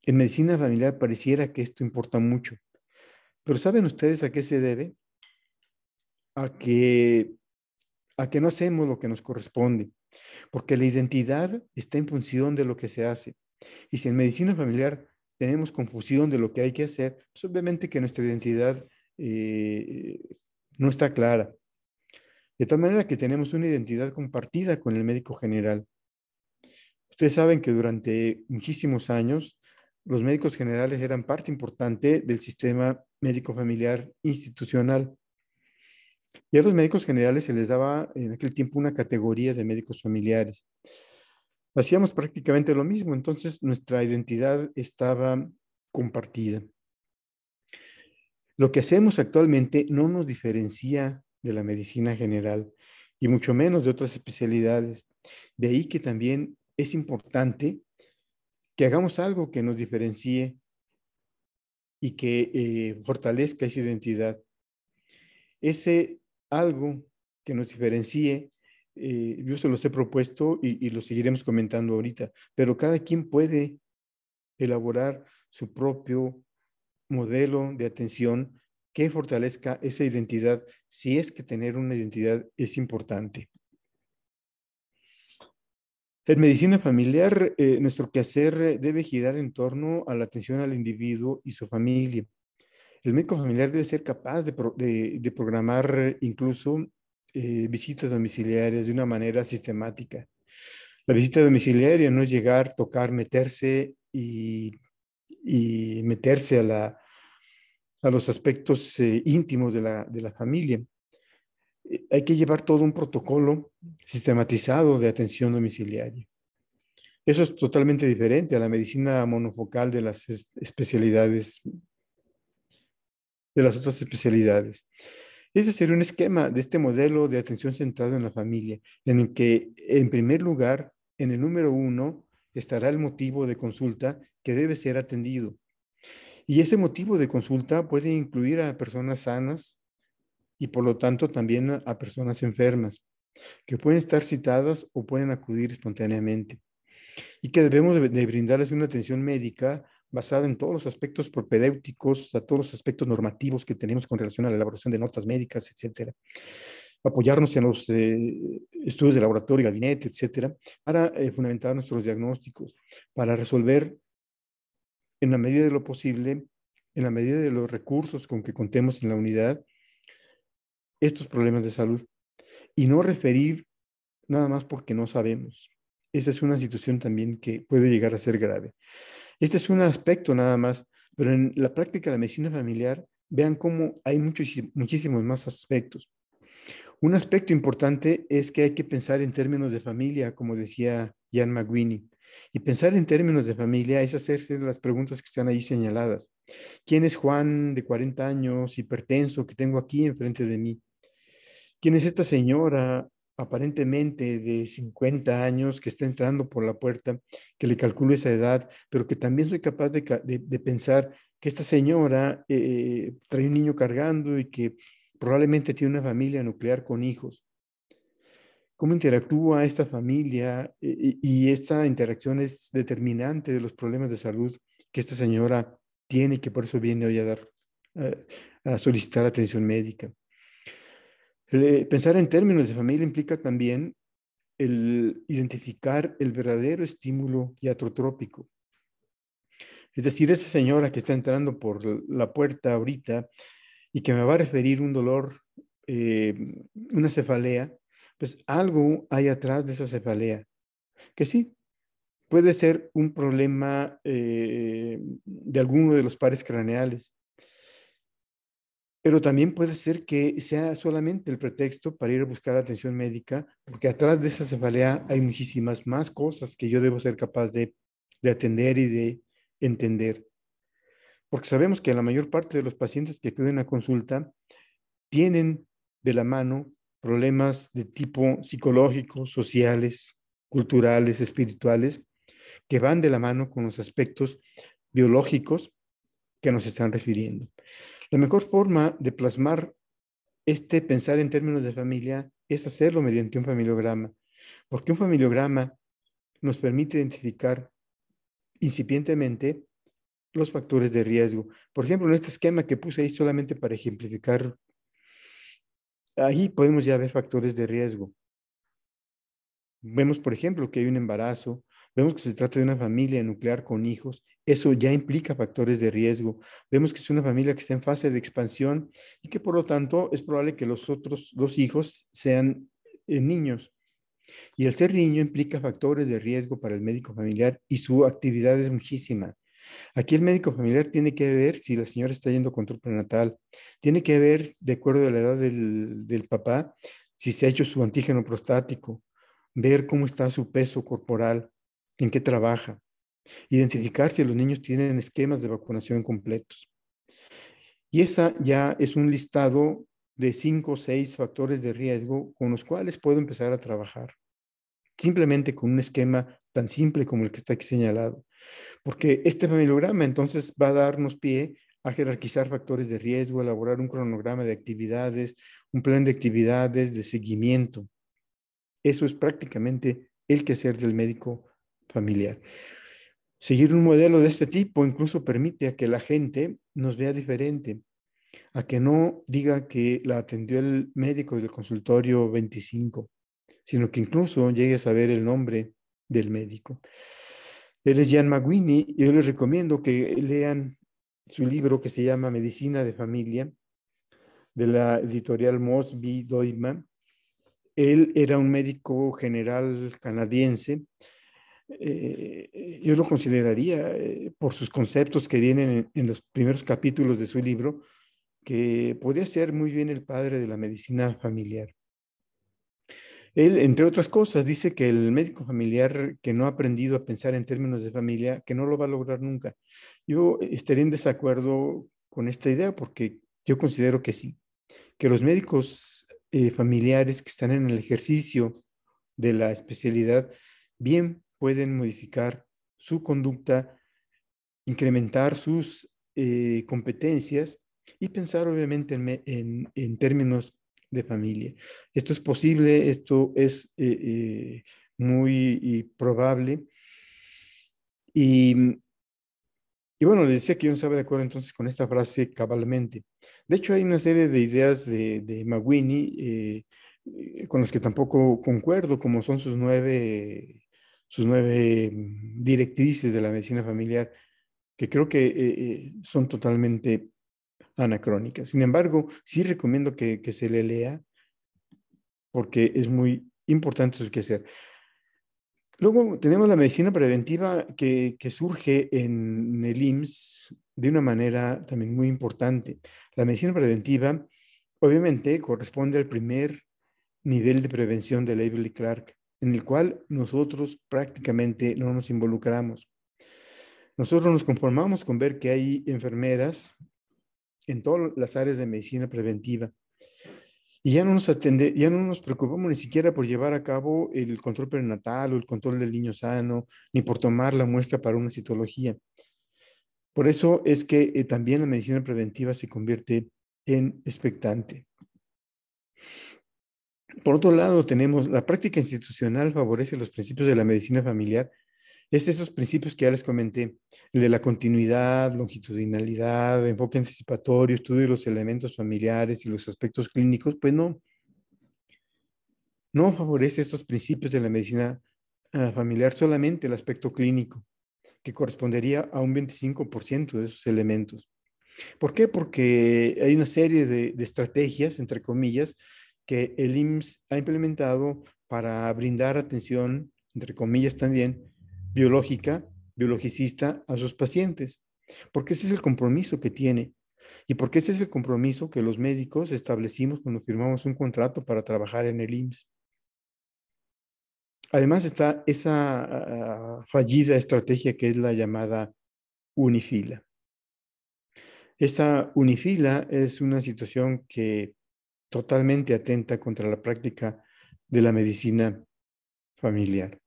En medicina familiar pareciera que esto importa mucho, pero ¿saben ustedes a qué se debe? A que, a que no hacemos lo que nos corresponde, porque la identidad está en función de lo que se hace. Y si en medicina familiar tenemos confusión de lo que hay que hacer, pues, obviamente que nuestra identidad eh, no está clara. De tal manera que tenemos una identidad compartida con el médico general. Ustedes saben que durante muchísimos años los médicos generales eran parte importante del sistema médico familiar institucional. Y a los médicos generales se les daba en aquel tiempo una categoría de médicos familiares. Hacíamos prácticamente lo mismo, entonces nuestra identidad estaba compartida. Lo que hacemos actualmente no nos diferencia de la medicina general y mucho menos de otras especialidades. De ahí que también es importante que hagamos algo que nos diferencie y que eh, fortalezca esa identidad. Ese algo que nos diferencie, eh, yo se los he propuesto y, y lo seguiremos comentando ahorita, pero cada quien puede elaborar su propio modelo de atención que fortalezca esa identidad, si es que tener una identidad es importante. En medicina familiar, eh, nuestro quehacer eh, debe girar en torno a la atención al individuo y su familia. El médico familiar debe ser capaz de, programar incluso eh, visitas domiciliarias de una manera sistemática. La visita domiciliaria no es llegar, tocar, meterse y, meterse a, los aspectos íntimos de la familia hay que llevar todo un protocolo sistematizado de atención domiciliaria. Eso es totalmente diferente a la medicina monofocal de las especialidades, de las otras especialidades. Ese sería un esquema de este modelo de atención centrado en la familia, en el que, en primer lugar, en el número uno, estará el motivo de consulta que debe ser atendido. Y ese motivo de consulta puede incluir a personas sanas, y por lo tanto también a personas enfermas, que pueden estar citadas o pueden acudir espontáneamente, y que debemos de brindarles una atención médica basada en todos los aspectos propedéuticos, a todos los aspectos normativos que tenemos con relación a la elaboración de notas médicas, etcétera. Apoyarnos en los eh, estudios de laboratorio, gabinete, etcétera, para eh, fundamentar nuestros diagnósticos, para resolver en la medida de lo posible, en la medida de los recursos con que contemos en la unidad, estos problemas de salud y no referir nada más porque no sabemos. Esa es una situación también que puede llegar a ser grave. Este es un aspecto nada más, pero en la práctica de la medicina familiar, vean cómo hay muchos, muchísimos más aspectos. Un aspecto importante es que hay que pensar en términos de familia, como decía Jan McGuinney. Y pensar en términos de familia es hacerse las preguntas que están ahí señaladas. ¿Quién es Juan de 40 años, hipertenso, que tengo aquí enfrente de mí? quién es esta señora aparentemente de 50 años que está entrando por la puerta, que le calculo esa edad, pero que también soy capaz de, pensar que esta señora eh, trae un niño cargando y que probablemente tiene una familia nuclear con hijos. ¿Cómo interactúa esta familia? Eh, y esta interacción es determinante de los problemas de salud que esta señora tiene y que por eso viene hoy a dar, eh, a solicitar atención médica pensar en términos de familia implica también el identificar el verdadero estímulo iatrotrópico. Es decir, esa señora que está entrando por la puerta ahorita y que me va a referir un dolor, eh, una cefalea, pues algo hay atrás de esa cefalea. Que sí, puede ser un problema eh, de alguno de los pares craneales, pero también puede ser que sea solamente el pretexto para ir a buscar atención médica, porque atrás de esa cefalea hay muchísimas más cosas que yo debo ser capaz de, atender y de entender. Porque sabemos que la mayor parte de los pacientes que acuden a consulta tienen de la mano problemas de tipo psicológico, sociales, culturales, espirituales, que van de la mano con los aspectos biológicos que nos están refiriendo. La mejor forma de plasmar este pensar en términos de familia es hacerlo mediante un familiograma, porque un familiograma nos permite identificar incipientemente los factores de riesgo. Por ejemplo, en este esquema que puse ahí solamente para ejemplificar, ahí podemos ya ver factores de riesgo. Vemos, por ejemplo, que hay un embarazo, vemos que se trata de una familia nuclear con hijos eso ya implica factores de riesgo. Vemos que es una familia que está en fase de expansión y que por lo tanto es probable que los otros dos hijos sean eh, niños. Y el ser niño implica factores de riesgo para el médico familiar y su actividad es muchísima. Aquí el médico familiar tiene que ver si la señora está yendo a control prenatal, tiene que ver, de acuerdo a la edad del papá, si se ha hecho su antígeno prostático, ver cómo está su peso corporal, en qué trabaja, identificar si los niños tienen esquemas de vacunación completos. Y esa ya es un listado de cinco o seis factores de riesgo con los cuales puedo empezar a trabajar, simplemente con un esquema tan simple como el que está aquí señalado, porque este familiograma entonces va a darnos pie a jerarquizar factores de riesgo, elaborar un cronograma de actividades, un plan de actividades, de seguimiento. Eso es prácticamente el quehacer del médico familiar. Seguir un modelo de este tipo incluso permite a que la gente nos vea diferente, a que no diga que la atendió el médico del consultorio 25, sino que incluso llegue a saber el nombre del médico. Él es Jan Maguini y yo les recomiendo que lean su libro que se llama Medicina de Familia, de la editorial Mosby Doima. Él era un médico general canadiense eh, eh, yo lo consideraría eh, por sus conceptos que vienen en, los primeros capítulos de su libro, que podría ser muy bien el padre de la medicina familiar. Él, entre otras cosas, dice que el médico familiar que no ha aprendido a pensar en términos de familia, que no lo va a lograr nunca. Yo estaría en desacuerdo con esta idea porque yo considero que sí, que los médicos familiares que están en el ejercicio de la especialidad bien pueden modificar su conducta, incrementar sus eh, competencias y pensar obviamente en, términos de familia. Esto es posible, esto es eh, eh, muy probable. Mm, y, bueno, les decía que yo no estaba de acuerdo entonces con esta frase cabalmente. De hecho, hay una serie de ideas de, de con las que tampoco concuerdo, como son sus nueve sus nueve mm, directrices de la medicina familiar, que creo que eh, eh, son totalmente anacrónicas. Sin embargo, sí recomiendo que, se le lea porque es muy importante que hacer Luego tenemos la medicina preventiva que, surge en el IMSS de una manera también muy importante. La medicina preventiva obviamente corresponde al primer nivel de prevención de Laberly Clark en el cual nosotros prácticamente no nos involucramos. Nosotros nos conformamos con ver que hay enfermeras en todas las áreas de medicina preventiva. Y ya no nos atende, ya no nos preocupamos ni siquiera por llevar a cabo el control prenatal o el control del niño sano, ni por tomar la muestra para una citología. Por eso es que eh, también la medicina preventiva se convierte en expectante. Por otro lado, tenemos la práctica institucional favorece los principios de la medicina familiar. Es esos principios que ya les comenté, el de la continuidad, longitudinalidad, enfoque anticipatorio, estudio de los elementos familiares y los aspectos clínicos, pues no, no favorece estos principios de la medicina ah, familiar, solamente el aspecto clínico, que correspondería a un 25% de esos elementos. ¿Por qué? Porque hay una serie de, de estrategias, entre comillas, que el IMSS ha implementado para brindar atención, entre comillas también, biológica, biologicista a sus pacientes. Porque ese es el compromiso que tiene. Y porque ese es el compromiso que los médicos establecimos cuando firmamos un contrato para trabajar en el IMSS. Además está esa fallida estrategia que es la llamada unifila. Esta unifila es una situación que totalmente atenta contra la práctica de la medicina familiar.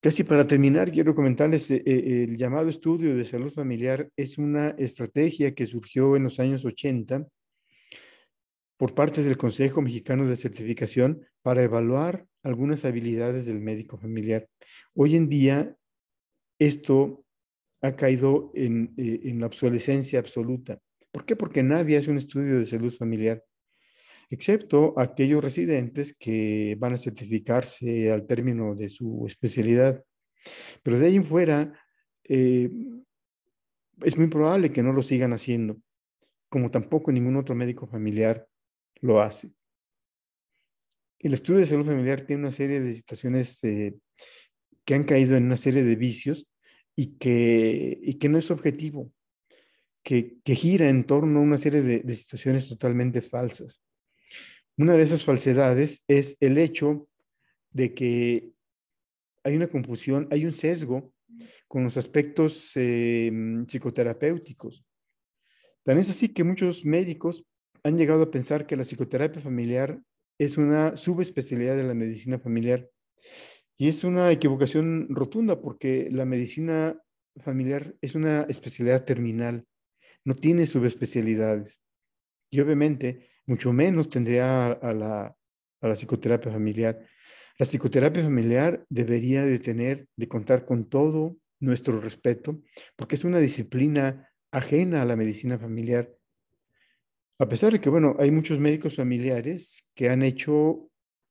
Casi para terminar, quiero comentarles, eh, eh, el llamado estudio de salud familiar es una estrategia que surgió en los años 80 por parte del Consejo Mexicano de Certificación para evaluar algunas habilidades del médico familiar. Hoy en día, esto ha caído en, eh, en la obsolescencia absoluta. ¿Por qué? Porque nadie hace un estudio de salud familiar excepto aquellos residentes que van a certificarse al término de su especialidad. Pero de ahí en fuera, eh, es muy probable que no lo sigan haciendo, como tampoco ningún otro médico familiar lo hace. El estudio de salud familiar tiene una serie de situaciones eh, que han caído en una serie de vicios y que, no es objetivo, que, gira en torno a una serie de situaciones totalmente falsas. Una de esas falsedades es el hecho de que hay una confusión, hay un sesgo con los aspectos eh, psicoterapéuticos. Tan es así que muchos médicos han llegado a pensar que la psicoterapia familiar es una subespecialidad de la medicina familiar. Y es una equivocación rotunda porque la medicina familiar es una especialidad terminal, no tiene subespecialidades. Y obviamente mucho menos tendría a la, a la psicoterapia familiar. La psicoterapia familiar debería de tener, de contar con todo nuestro respeto, porque es una disciplina ajena a la medicina familiar. A pesar de que, bueno, hay muchos médicos familiares que han hecho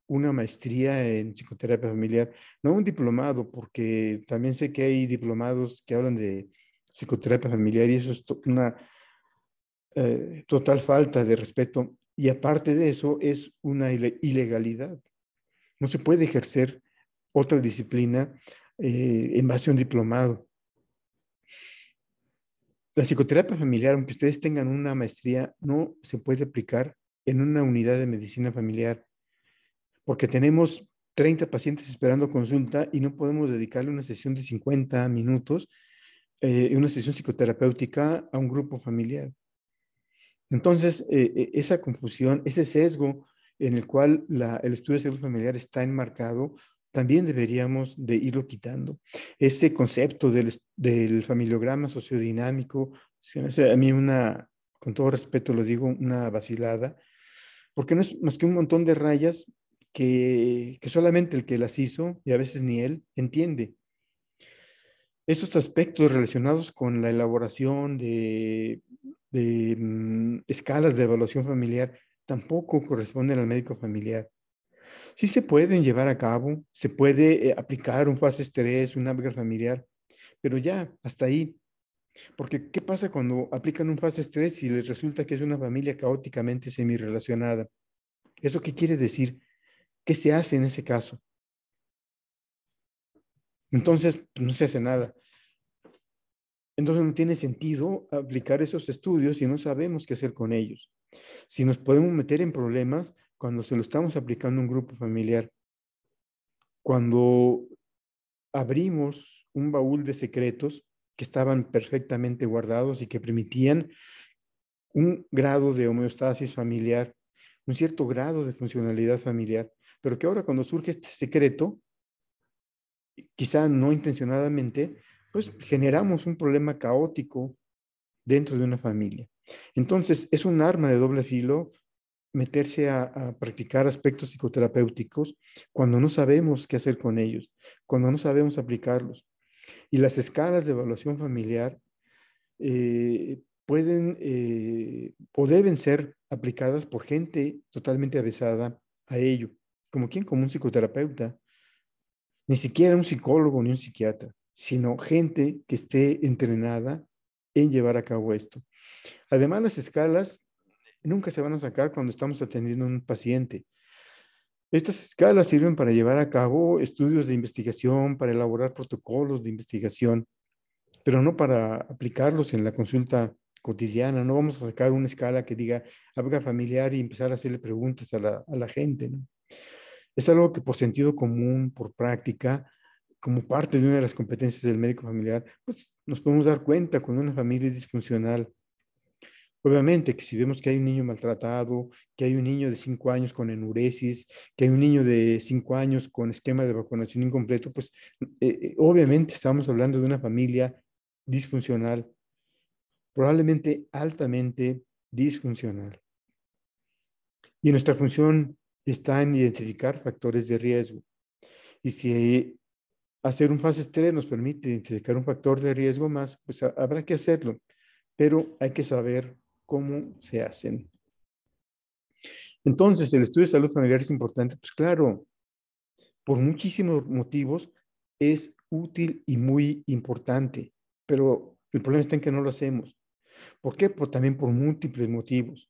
una maestría en psicoterapia familiar, no un diplomado, porque también sé que hay diplomados que hablan de psicoterapia familiar y eso es una eh, total falta de respeto y aparte de eso, es una ilegalidad. No se puede ejercer otra disciplina eh, en base a un diplomado. La psicoterapia familiar, aunque ustedes tengan una maestría, no se puede aplicar en una unidad de medicina familiar, porque tenemos 30 pacientes esperando consulta y no podemos dedicarle una sesión de 50 minutos, eh, una sesión psicoterapéutica a un grupo familiar. Entonces, eh, eh, esa confusión, ese sesgo en el cual el estudio de salud familiar está enmarcado, también deberíamos de irlo quitando. Ese concepto del, del familiograma sociodinámico, a mí una, con todo respeto lo digo, una vacilada, porque no es más que un montón de rayas que, que solamente el que las hizo, y a veces ni él, entiende. Esos aspectos relacionados con la elaboración de de mm, escalas de evaluación familiar tampoco corresponden al médico familiar. Sí se pueden llevar a cabo, se puede eh, aplicar un fase 3, un Apgar familiar, pero ya, hasta ahí. Porque, ¿qué pasa cuando aplican un fase 3 y les resulta que es una familia caóticamente semirrelacionada? ¿Eso qué quiere decir? ¿Qué se hace en ese caso? Entonces, pues, no se hace nada. Entonces no tiene sentido aplicar esos estudios si no sabemos qué hacer con ellos, si nos podemos meter en problemas cuando se lo estamos aplicando a un grupo familiar, cuando abrimos un baúl de secretos que estaban perfectamente guardados y que permitían un grado de homeostasis familiar, un cierto grado de funcionalidad familiar, pero que ahora cuando surge este secreto, quizá no intencionadamente, pues generamos un problema caótico dentro de una familia. Entonces, es un arma de doble filo meterse a, practicar aspectos psicoterapéuticos cuando no sabemos qué hacer con ellos, cuando no sabemos aplicarlos. Y las escalas de evaluación familiar eh, pueden eh, o deben ser aplicadas por gente totalmente avesada a ello, como quien, como un psicoterapeuta, ni siquiera un psicólogo ni un psiquiatra sino gente que esté entrenada en llevar a cabo esto. Además, las escalas nunca se van a sacar cuando estamos atendiendo a un paciente. Estas escalas sirven para llevar a cabo estudios de investigación, para elaborar protocolos de investigación, pero no para aplicarlos en la consulta cotidiana. No vamos a sacar una escala que diga abra familiar y empezar a hacerle preguntas a la, gente. Es algo que por sentido común, por práctica, como parte de una de las competencias del médico familiar, pues nos podemos dar cuenta cuando una familia es disfuncional. Obviamente que si vemos que hay un niño maltratado, que hay un niño de 5 años con enuresis, que hay un niño de 5 años con esquema de vacunación incompleto, pues eh, eh, obviamente estamos hablando de una familia disfuncional, probablemente altamente disfuncional. Y nuestra función está en identificar factores de riesgo. Y si Hacer un fase 3 nos permite identificar un factor de riesgo más, pues habrá que hacerlo, pero hay que saber cómo se hacen. Entonces, el estudio de salud familiar es importante, pues claro, por muchísimos motivos es útil y muy importante, pero el problema está en que no lo hacemos. ¿Por qué? también por múltiples motivos.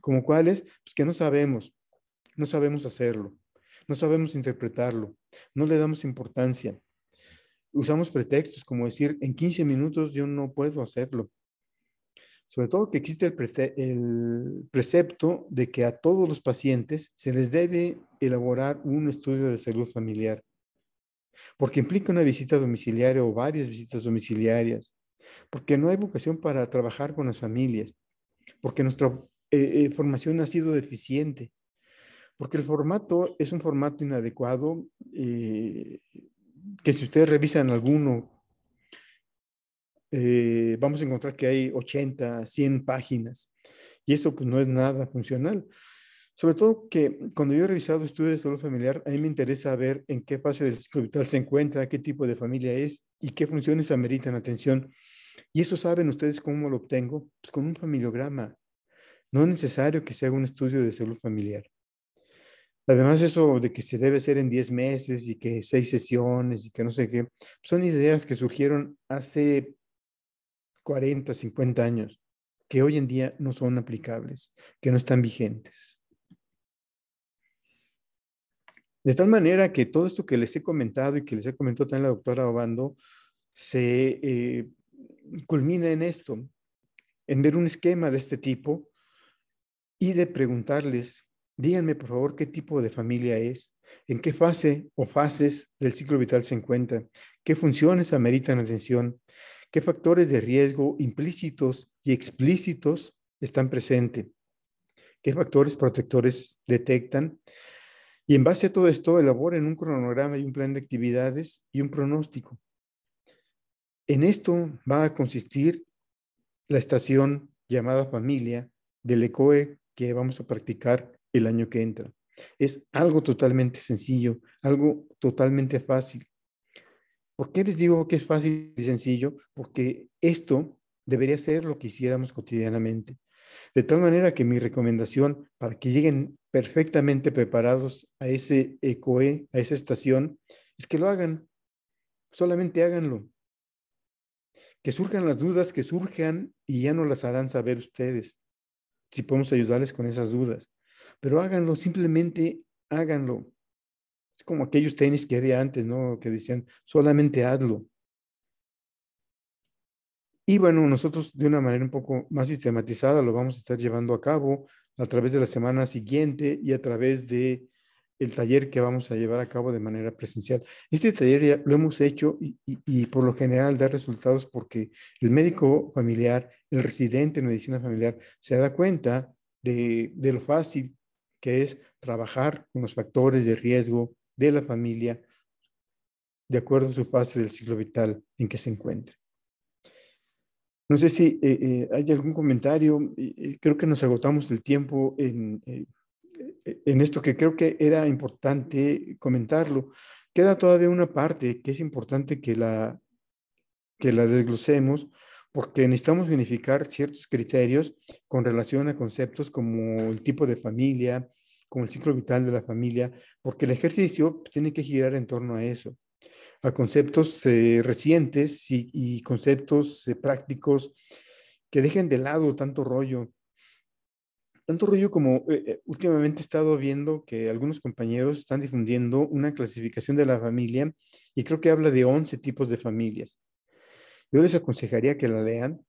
¿Como cuáles? Pues que no sabemos, no sabemos hacerlo. No sabemos interpretarlo, no le damos importancia. Usamos pretextos como decir, en 15 minutos yo no puedo hacerlo. Sobre todo que existe el, precepto de que a todos los pacientes se les debe elaborar un estudio de salud familiar, porque implica una visita domiciliaria o varias visitas domiciliarias, porque no hay vocación para trabajar con las familias, porque nuestra eh, eh, formación ha sido deficiente, porque el formato es un formato inadecuado eh, que si ustedes revisan alguno, eh, vamos a encontrar que hay 80, 100 páginas y eso pues no es nada funcional. Sobre todo que cuando yo he revisado estudios de salud familiar, a mí me interesa ver en qué fase del ciclo vital se encuentra, qué tipo de familia es y qué funciones ameritan atención. Y eso saben ustedes cómo lo obtengo, pues con un familiograma. No es necesario que se haga un estudio de salud familiar. Además, eso de que se debe hacer en 10 meses y que seis sesiones y que no sé qué, son ideas que surgieron hace 40, 50 años, que hoy en día no son aplicables, que no están vigentes. De tal manera que todo esto que les he comentado y que les he comentado también la doctora Obando, se eh, culmina en esto, en ver un esquema de este tipo y de preguntarles Díganme, por favor, qué tipo de familia es, en qué fase o fases del ciclo vital se encuentra, qué funciones ameritan atención, qué factores de riesgo implícitos y explícitos están presentes, qué factores protectores detectan. Y en base a todo esto, elaboren un cronograma y un plan de actividades y un pronóstico. En esto va a consistir la estación llamada familia del ECOE que vamos a practicar el año que entra. Es algo totalmente sencillo, algo totalmente fácil. ¿Por qué les digo que es fácil y sencillo? Porque esto debería ser lo que hiciéramos cotidianamente. De tal manera que mi recomendación para que lleguen perfectamente preparados a ese ECOE, a esa estación, es que lo hagan. Solamente háganlo. Que surjan las dudas que surjan y ya no las harán saber ustedes, si podemos ayudarles con esas dudas pero háganlo, simplemente háganlo. Es como aquellos tenis que había antes, ¿no? Que decían, solamente hazlo. Y bueno, nosotros de una manera un poco más sistematizada lo vamos a estar llevando a cabo a través de la semana siguiente y a través de el taller que vamos a llevar a cabo de manera presencial. Este taller ya lo hemos hecho y, por lo general da resultados porque el médico familiar, el residente en medicina familiar, se da cuenta de, de lo fácil que es trabajar con los factores de riesgo de la familia de acuerdo a su fase del ciclo vital en que se encuentre. No sé si eh, eh, hay algún comentario. Eh, creo que nos agotamos el tiempo en, en, esto que creo que era importante comentarlo. Queda todavía una parte que es importante que la, que la desglosemos porque necesitamos unificar ciertos criterios con relación a conceptos como el tipo de familia, como el ciclo vital de la familia, porque el ejercicio tiene que girar en torno a eso, a conceptos eh, recientes y, conceptos eh, prácticos que dejen de lado tanto rollo. Tanto rollo como eh, últimamente he estado viendo que algunos compañeros están difundiendo una clasificación de la familia y creo que habla de 11 tipos de familias. Yo les aconsejaría que la lean,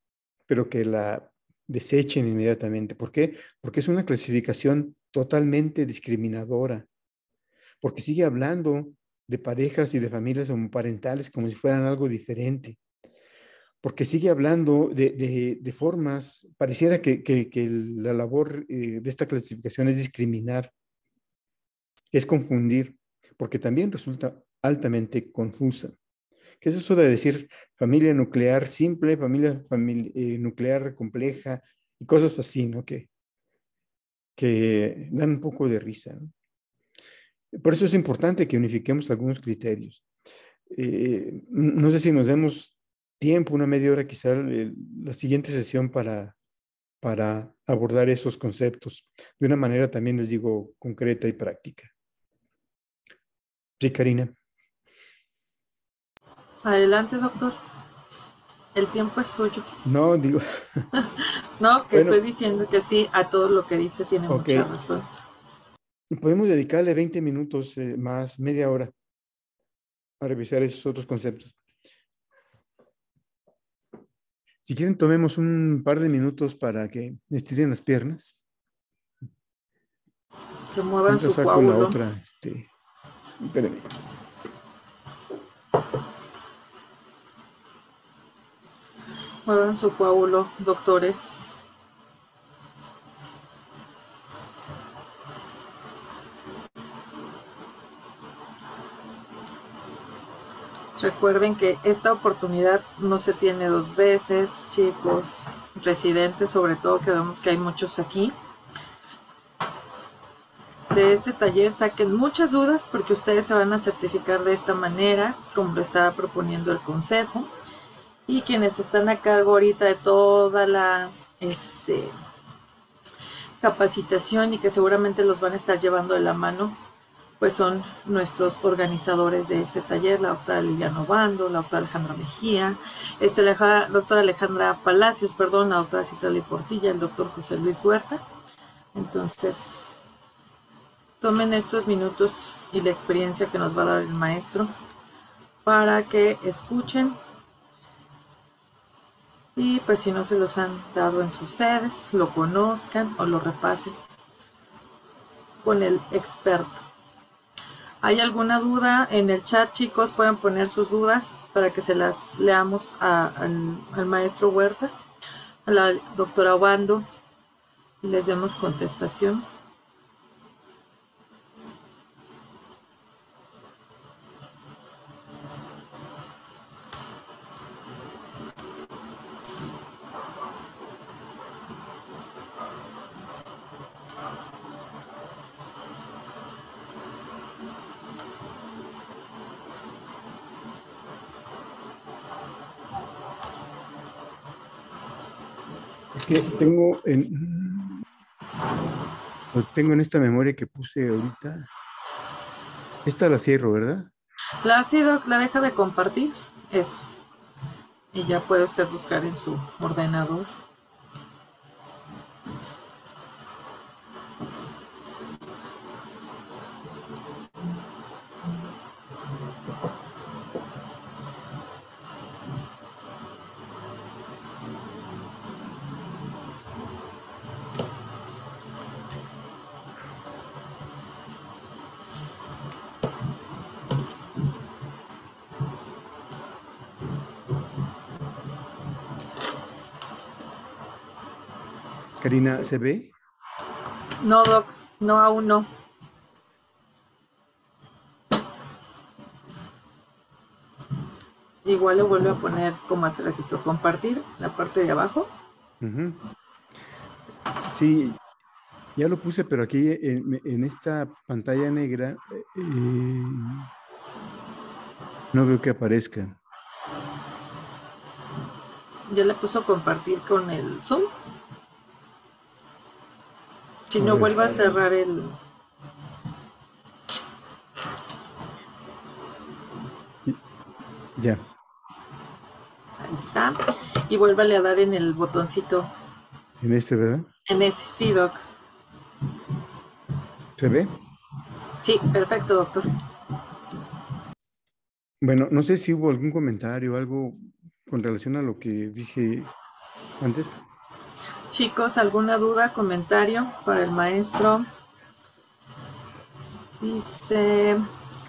pero que la desechen inmediatamente. ¿Por qué? Porque es una clasificación totalmente discriminadora, porque sigue hablando de parejas y de familias homoparentales como si fueran algo diferente, porque sigue hablando de, formas, pareciera que, la labor eh, de esta clasificación es discriminar, es confundir, porque también resulta altamente confusa. ¿Qué es eso de decir familia nuclear simple, familia, eh, nuclear compleja y cosas así, ¿no? Que, que dan un poco de risa. Por eso es importante que unifiquemos algunos criterios. Eh, no sé si nos demos tiempo, una media hora quizá, eh, la siguiente sesión para, para abordar esos conceptos de una manera también, les digo, concreta y práctica. Sí, Karina. Adelante, doctor. El tiempo es suyo. No, digo. no, que estoy diciendo que sí, a todo lo que dice tiene mucha razón. Podemos dedicarle 20 minutos eh, más, media hora, a revisar esos otros conceptos. Si quieren, tomemos un par de minutos para que estiren las piernas. se muevan su la otra, este, Muevan su coágulo, doctores. Recuerden que esta oportunidad no se tiene dos veces, chicos, residentes sobre todo, que vemos que hay muchos aquí. De este taller saquen muchas dudas porque ustedes se van a certificar de esta manera, como lo estaba proponiendo el consejo y quienes están a cargo ahorita de toda la este, capacitación y que seguramente los van a estar llevando de la mano, pues son nuestros organizadores de ese taller, la doctora Liliana Obando, la doctora Alejandra Mejía, este, la doctora Alejandra Palacios, perdón, la doctora Citrali Portilla, el doctor José Luis Huerta. Entonces, tomen estos minutos y la experiencia que nos va a dar el maestro para que escuchen y pues si no se los han dado en sus sedes, lo conozcan o lo repasen con el experto. ¿Hay alguna duda en el chat, chicos? Pueden poner sus dudas para que se las leamos al, al, maestro Huerta, a la doctora Obando, y les demos contestación. tengo en. tengo en esta memoria que puse ahorita. Esta la cierro, ¿verdad? La sido, la deja de compartir. Eso. Y ya puede usted buscar en su ordenador. ¿se ve? No, Doc, no, aún no. Igual lo vuelvo a poner como hace ratito, compartir la parte de abajo. Sí, ya lo puse, pero aquí en, esta pantalla negra eh, no veo que aparezca. ¿Ya le puso compartir con el Zoom? Si no vuelva a cerrar el... Ya. Ahí está. Y vuélvale a dar en el botoncito. En este, ¿verdad? En ese, sí, doc. ¿Se ve? Sí, perfecto, doctor. Bueno, no sé si hubo algún comentario, algo con relación a lo que dije antes. Chicos, ¿alguna duda, comentario para el maestro? Dice,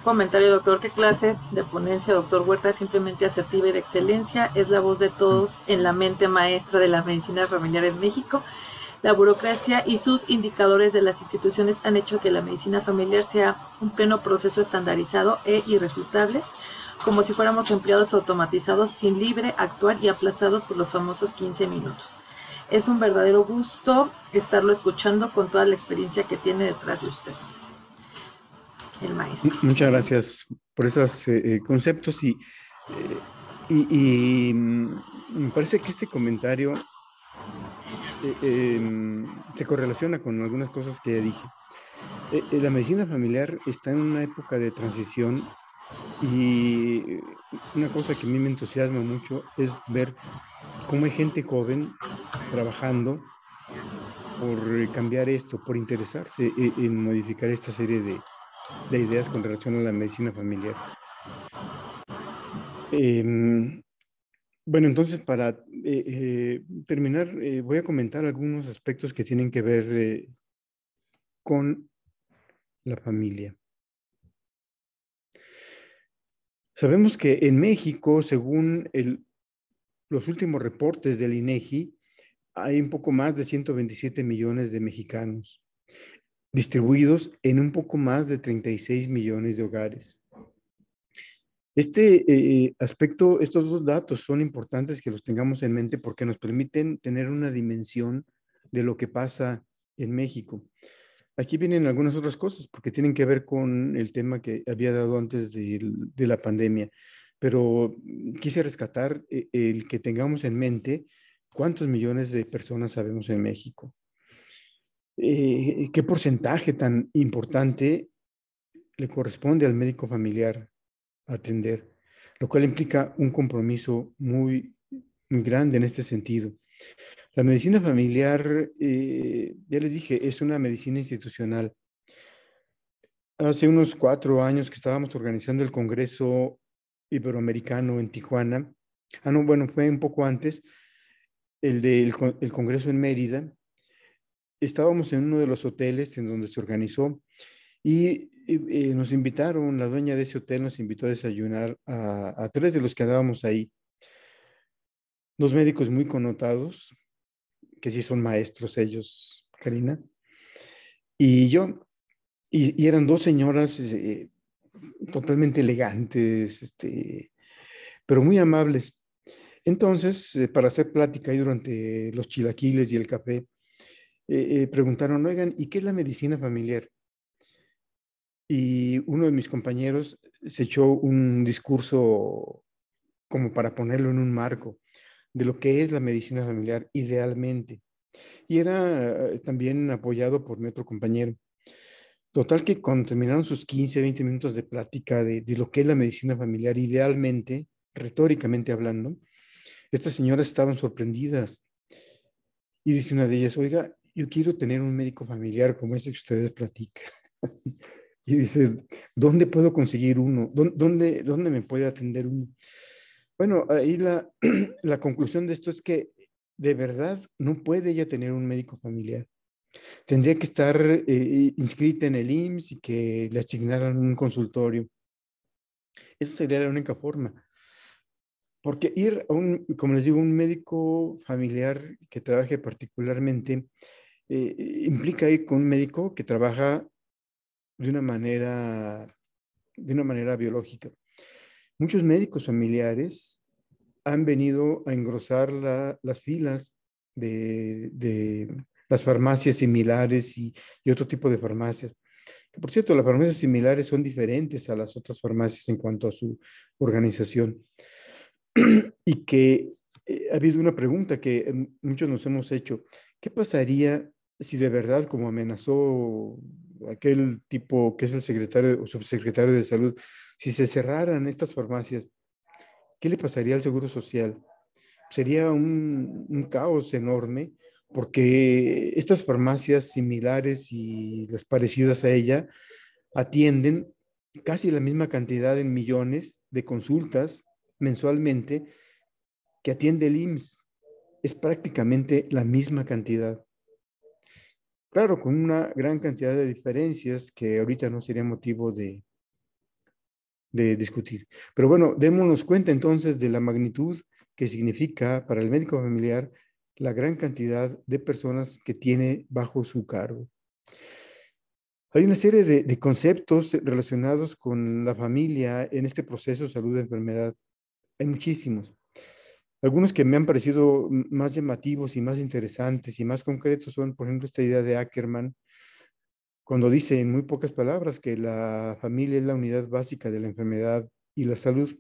comentario, doctor, ¿qué clase de ponencia, doctor Huerta, simplemente asertiva y de excelencia? Es la voz de todos en la mente maestra de la medicina familiar en México. La burocracia y sus indicadores de las instituciones han hecho que la medicina familiar sea un pleno proceso estandarizado e irrefutable, como si fuéramos empleados automatizados sin libre actuar y aplastados por los famosos 15 minutos. Es un verdadero gusto estarlo escuchando con toda la experiencia que tiene detrás de usted, el maestro. Muchas gracias por esos eh, eh, conceptos y, eh, mm, me parece que este comentario em, se correlaciona con algunas cosas que ya dije. la medicina familiar está en una época de transición y una cosa que a mí me entusiasma mucho es ver cómo hay gente joven trabajando por eh, cambiar esto, por interesarse eh, en modificar esta serie de, ideas con relación a la medicina familiar. Em, bueno, entonces para eh, terminar, voy a comentar algunos aspectos que tienen que ver con la familia. Sabemos que en México, según el los últimos reportes del INEGI, e hay un poco más de 127 millones de mexicanos, distribuidos en un poco más de 36 millones de hogares. Este eh, aspecto, estos dos datos son importantes que los tengamos en mente porque nos permiten tener una dimensión de lo que pasa en México. Aquí vienen algunas otras cosas porque tienen que ver con el tema que había dado antes de la pandemia pero mm, quise rescatar eh, el que tengamos en mente cuántos millones de personas sabemos en México. Eh, ¿Qué porcentaje tan importante le corresponde al médico familiar atender? Lo cual implica un compromiso muy, muy grande en este sentido. La medicina familiar, eh, ya les dije, es una medicina institucional. Hace unos cuatro años que estábamos organizando el Congreso Iberoamericano en Tijuana. Ah, no, bueno, fue un poco antes, el del Congreso en Mérida. Estábamos en uno de los hoteles en donde se organizó y eh, nos invitaron, la dueña de ese hotel nos invitó a desayunar a, tres de los que estábamos ahí. Dos médicos muy connotados, que sí son maestros ellos, Karina, y yo. Y, eran dos señoras eh, totalmente elegantes, este, pero muy amables. Entonces, eh, para hacer plática ahí durante los chilaquiles y el café, eh, eh, preguntaron, oigan, ¿y qué es la medicina familiar? Y uno de mis compañeros se echó un discurso como para ponerlo en un marco de lo que es la medicina familiar idealmente. Y era también apoyado por mi otro compañero. Total que cuando terminaron sus 15, 20 minutos de plática de, lo que es la medicina familiar, idealmente, retóricamente hablando, estas señoras estaban sorprendidas. Y dice una de ellas, oiga, yo quiero tener un médico familiar como ese que ustedes platican. y dice, ¿dónde puedo conseguir uno? ¿Dónde, me puede atender uno? Bueno, ahí la, la conclusión de esto es que de verdad no puede ella tener un médico familiar. Tendría que estar eh, eh, inscrita en el IMSS y que le asignaran un consultorio. Esa sería la única forma. Porque ir a un, como les digo, un médico familiar que trabaje particularmente eh, implica ir con un médico que trabaja de una manera, de una manera biológica. Muchos médicos familiares han venido a engrosar las filas de, de, las farmacias similares y, otro tipo de farmacias. Que, por cierto, las farmacias similares son diferentes a las otras farmacias en cuanto a su organización. y que eh, ha habido una pregunta que em, muchos nos hemos hecho. ¿Qué pasaría si de verdad, como amenazó aquel tipo que es el secretario o subsecretario de salud, si se cerraran estas farmacias, ¿qué le pasaría al Seguro Social? Sería un caos enorme porque estas farmacias similares y las parecidas a ella atienden casi la misma cantidad en millones de consultas mensualmente que atiende el IMSS. Es prácticamente la misma cantidad. Claro, con una gran cantidad de diferencias que ahorita no sería motivo de, de discutir. Pero bueno, démonos cuenta entonces de la magnitud que significa para el médico familiar la gran cantidad de personas que tiene bajo su cargo. Hay una serie de, conceptos relacionados con la familia en este proceso salud-enfermedad. Hay muchísimos. Algunos que me han parecido más llamativos y más interesantes y más concretos son, por ejemplo, esta idea de Ackerman, cuando dice en muy pocas palabras que la familia es la unidad básica de la enfermedad y la salud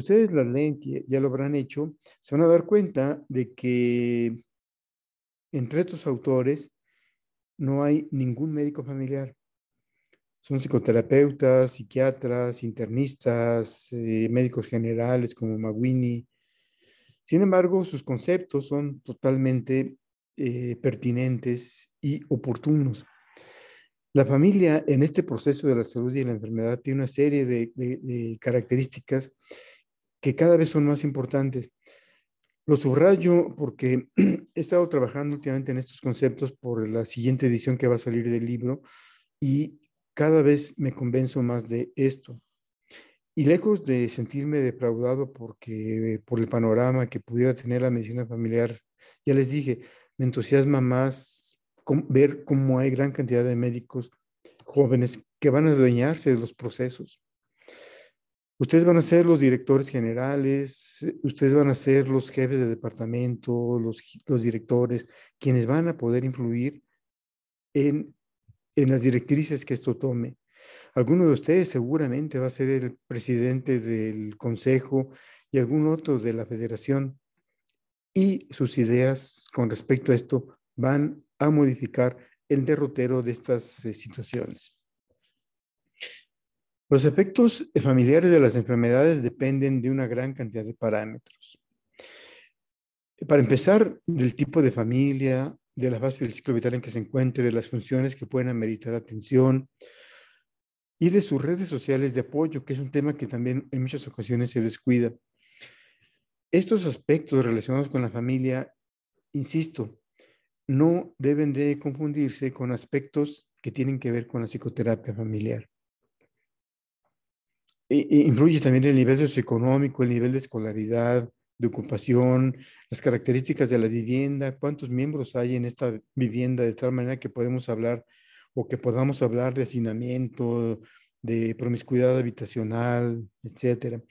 ustedes las leen, ya lo habrán hecho, se van a dar cuenta de que entre estos autores no hay ningún médico familiar. Son psicoterapeutas, psiquiatras, internistas, eh, médicos generales como Maguini. Sin embargo, sus conceptos son totalmente eh, pertinentes y oportunos. La familia en este proceso de la salud y la enfermedad tiene una serie de, de características que cada vez son más importantes. Lo subrayo porque he estado trabajando últimamente en estos conceptos por la siguiente edición que va a salir del libro y cada vez me convenzo más de esto. Y lejos de sentirme defraudado porque por el panorama que pudiera tener la medicina familiar, ya les dije, me entusiasma más ver cómo hay gran cantidad de médicos jóvenes que van a adueñarse de los procesos Ustedes van a ser los directores generales, eh, ustedes van a ser los jefes de departamento, los, directores, quienes van a poder influir en, las directrices que esto tome. Alguno de ustedes seguramente va a ser el presidente del consejo y algún otro de la federación y sus ideas con respecto a esto van a modificar el derrotero de estas eh, situaciones. Los efectos familiares de las enfermedades dependen de una gran cantidad de parámetros. Para empezar, del tipo de familia, de la fase del ciclo vital en que se encuentre, de las funciones que pueden ameritar atención y de sus redes sociales de apoyo, que es un tema que también en muchas ocasiones se descuida. Estos aspectos relacionados con la familia, insisto, no deben de confundirse con aspectos que tienen que ver con la psicoterapia familiar influye también el nivel socioeconómico, el nivel de escolaridad, de ocupación, las características de la vivienda, cuántos miembros hay en esta vivienda, de tal manera que podemos hablar o que podamos hablar de hacinamiento, de promiscuidad habitacional, etcétera.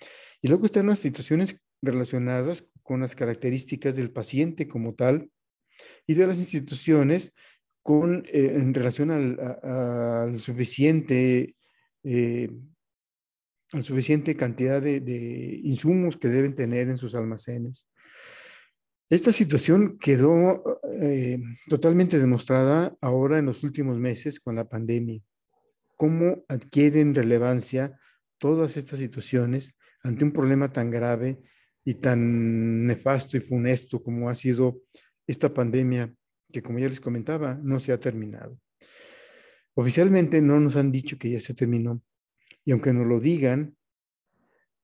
Y luego están las situaciones relacionadas con las características del paciente como tal y de las instituciones con, eh, en relación al, suficiente eh, la suficiente cantidad de, insumos que deben tener en sus almacenes. Esta situación quedó eh, totalmente demostrada ahora en los últimos meses con la pandemia. ¿Cómo adquieren relevancia todas estas situaciones ante un problema tan grave y tan nefasto y funesto como ha sido esta pandemia que, como ya les comentaba, no se ha terminado? Oficialmente no nos han dicho que ya se terminó, y aunque nos lo digan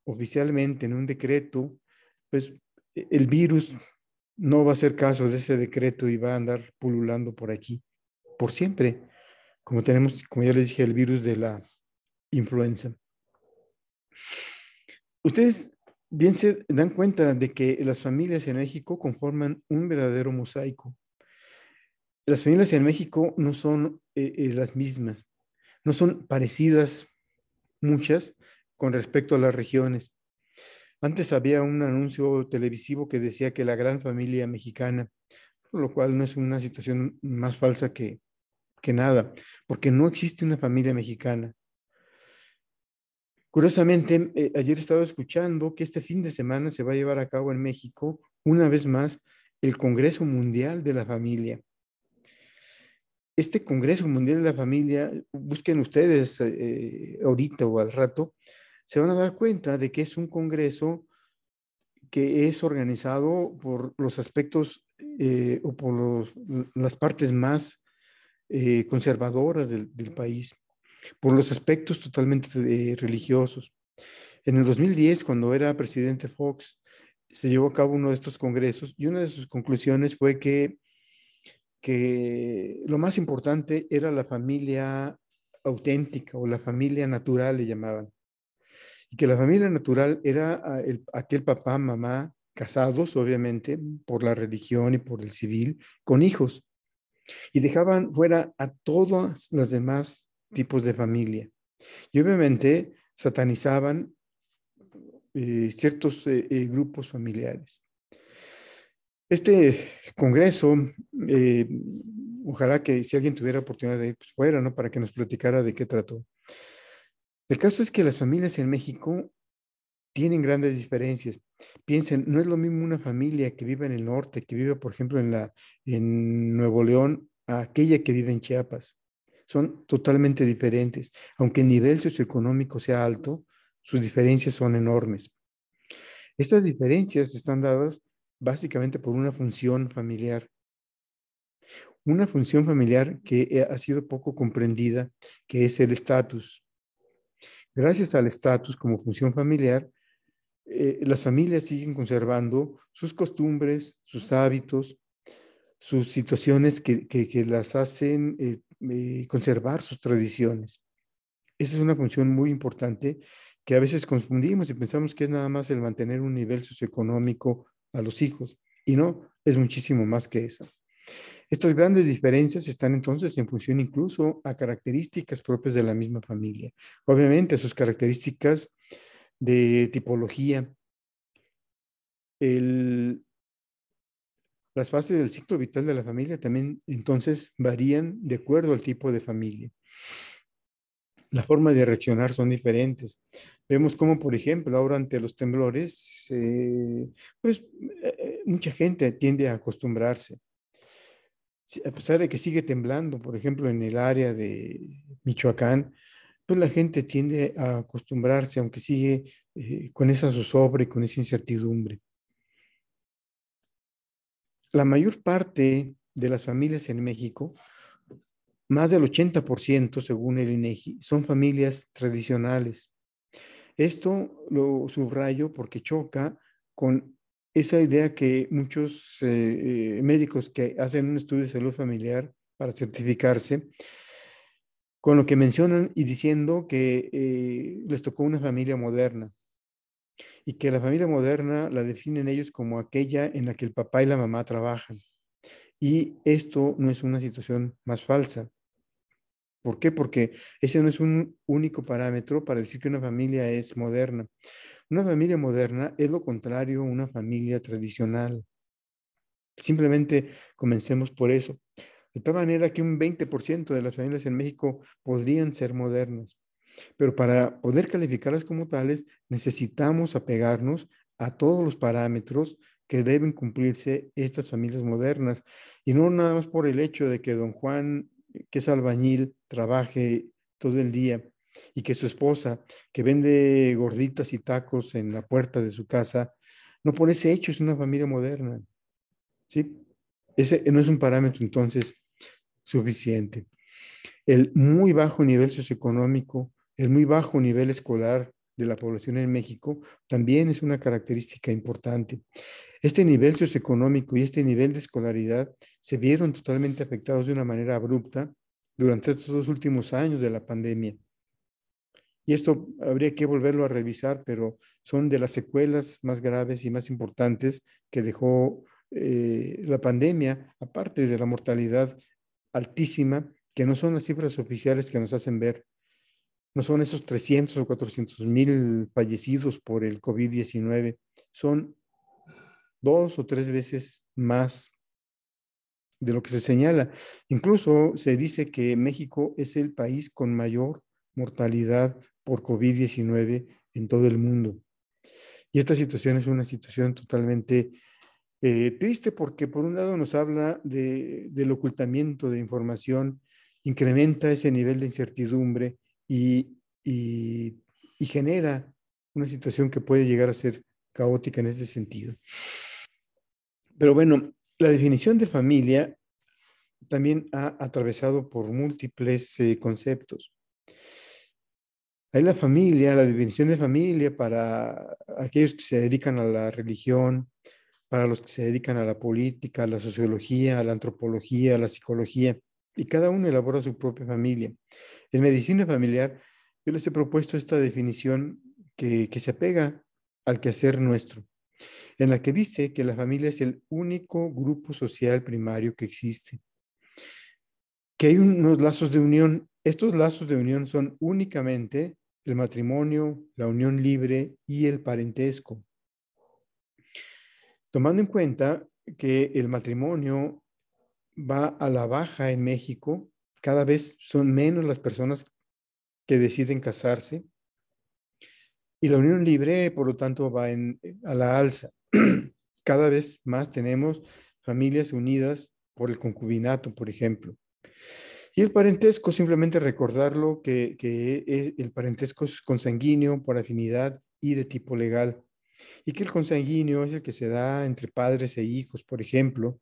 oficialmente en un decreto, pues e, el virus no va a hacer caso de ese decreto y va a andar pululando por aquí por siempre, como tenemos, como ya les dije, el virus de la influenza. Ustedes bien se dan cuenta de que las familias en México conforman un verdadero mosaico. Las familias en México no son eh, eh, las mismas, no son parecidas muchas, con respecto a las regiones. Antes había un anuncio televisivo que decía que la gran familia mexicana, lo cual no es una situación más falsa que, que nada, porque no existe una familia mexicana. Curiosamente, eh, ayer estaba escuchando que este fin de semana se va a llevar a cabo en México, una vez más, el Congreso Mundial de la Familia este Congreso Mundial de la Familia, busquen ustedes eh, eh, ahorita o al rato, se van a dar cuenta de que es un Congreso que es organizado por los aspectos eh, o por las partes más conservadoras del, del, país, por los aspectos totalmente religiosos. En el 2010, cuando era presidente Fox, se llevó a cabo uno de estos congresos y una de sus conclusiones fue que que lo más importante era la familia auténtica o la familia natural, le llamaban. Y que la familia natural era ah, aquel papá, mamá, casados, obviamente, por la religión y por el civil, con hijos. Y dejaban fuera a todos los demás tipos de familia. Y obviamente satanizaban eh, ciertos eh, eh, grupos familiares. Este congreso, eh, ojalá que si alguien tuviera oportunidad de ir pues fuera, ¿no? Para que nos platicara de qué trató. El caso es que las familias en México tienen grandes diferencias. Piensen, no es lo mismo una familia que vive en el norte, que vive, por ejemplo, en, la, en Nuevo León, a aquella que vive en Chiapas. Son totalmente diferentes. Aunque el nivel socioeconómico sea alto, sus diferencias son enormes. Estas diferencias están dadas básicamente por una función familiar. Una función familiar que eh, ha sido poco comprendida, que es el estatus. Gracias al estatus como función familiar, eh, las familias siguen conservando sus costumbres, sus hábitos, sus situaciones que, las hacen eh, conservar sus tradiciones. Esa es una función muy importante que a veces confundimos y pensamos que es nada más el mantener un nivel socioeconómico a los hijos, y no, es muchísimo más que eso. Estas grandes diferencias están entonces en función incluso a características propias de la misma familia. Obviamente sus características de tipología, las fases del ciclo vital de la familia también entonces varían de acuerdo al tipo de familia. La forma de reaccionar son diferentes. Vemos cómo, por ejemplo, ahora ante los temblores, eh, pues eh, mucha gente tiende a acostumbrarse. A pesar de que sigue temblando, por ejemplo, en el área de Michoacán, pues la gente tiende a acostumbrarse, aunque sigue eh, con esa zozobra y con esa incertidumbre. La mayor parte de las familias en México, más del 80% según el INEGI, son familias tradicionales esto lo subrayo porque choca con esa idea que muchos eh, eh, médicos que hacen un estudio de salud familiar para certificarse, con lo que mencionan y diciendo que eh, les tocó una familia moderna y que la familia moderna la definen ellos como aquella en la que el papá y la mamá trabajan. Y esto no es una situación más falsa. ¿Por qué? Porque ese no es un único parámetro para decir que una familia es moderna. Una familia moderna es lo contrario a una familia tradicional. Simplemente comencemos por eso. De tal manera que un 20% de las familias en México podrían ser modernas. Pero para poder calificarlas como tales, necesitamos apegarnos a todos los parámetros que deben cumplirse estas familias modernas. Y no nada más por el hecho de que don Juan que es albañil trabaje todo el día y que su esposa, que vende gorditas y tacos en la puerta de su casa, no por ese hecho es una familia moderna. ¿Sí? Ese no es un parámetro entonces suficiente. El muy bajo nivel socioeconómico, el muy bajo nivel escolar de la población en México también es una característica importante. Este nivel socioeconómico y este nivel de escolaridad se vieron totalmente afectados de una manera abrupta durante estos dos últimos años de la pandemia. Y esto habría que volverlo a revisar, pero son de las secuelas más graves y más importantes que dejó eh, la pandemia, aparte de la mortalidad altísima, que no son las cifras oficiales que nos hacen ver. No son esos 300 o 400 mil fallecidos por el COVID-19, son dos o tres veces más de lo que se señala. Incluso se dice que México es el país con mayor mortalidad por COVID-19 en todo el mundo. Y esta situación es una situación totalmente eh, triste porque por un lado nos habla de, del ocultamiento de información, incrementa ese nivel de incertidumbre y, y genera una situación que puede llegar a ser caótica en ese sentido. Pero bueno, la definición de familia también ha atravesado por múltiples eh, conceptos. Hay la familia, la definición de familia para aquellos que se dedican a la religión, para los que se dedican a la política, a la sociología, a la antropología, a la psicología, y cada uno elabora su propia familia. En medicina familiar, yo les he propuesto esta definición que se apega al quehacer nuestro en la que dice que la familia es el único grupo social primario que existe, que hay unos lazos de unión. Estos lazos de unión son únicamente el matrimonio, la unión libre y el parentesco. Tomando en cuenta que el matrimonio va a la baja en México, cada vez son menos las personas que deciden casarse y la unión libre, por lo tanto, va eh, a la alza. Cada vez más tenemos familias unidas por el concubinato, por ejemplo. Y el parentesco, simplemente recordarlo, que, es, el parentesco es consanguíneo por afinidad y de tipo legal. Y que el consanguíneo es el que se da entre padres e hijos, por ejemplo.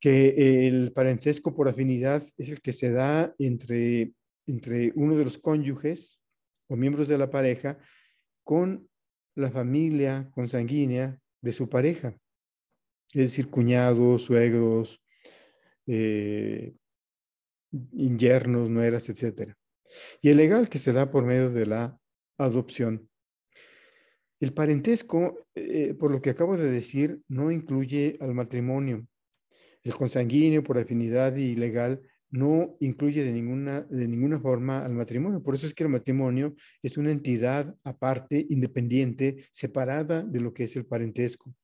Que el parentesco por afinidad es el que se da entre, entre uno de los cónyuges o miembros de la pareja con la familia consanguínea de su pareja, es decir, cuñados, suegros, eh, yernos, nueras, etc. Y el legal que se da por medio de la adopción. El parentesco, eh, por lo que acabo de decir, no incluye al matrimonio. El consanguíneo, por afinidad y legal, no incluye de ninguna, de ninguna forma al matrimonio. Por eso es que el matrimonio es una entidad aparte, independiente, separada de lo que es el parentesco.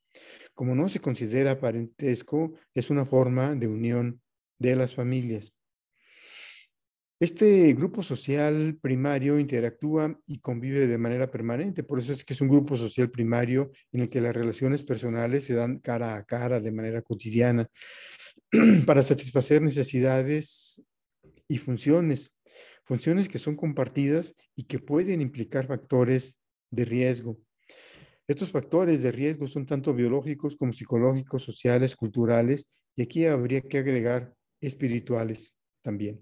Como no se considera parentesco, es una forma de unión de las familias. Este grupo social primario interactúa y convive de manera permanente, por eso es que es un grupo social primario en el que las relaciones personales se dan cara a cara de manera cotidiana. para satisfacer necesidades y funciones, funciones que son compartidas y que pueden implicar factores de riesgo. Estos factores de riesgo son tanto biológicos como psicológicos, sociales, culturales, y aquí habría que agregar espirituales también.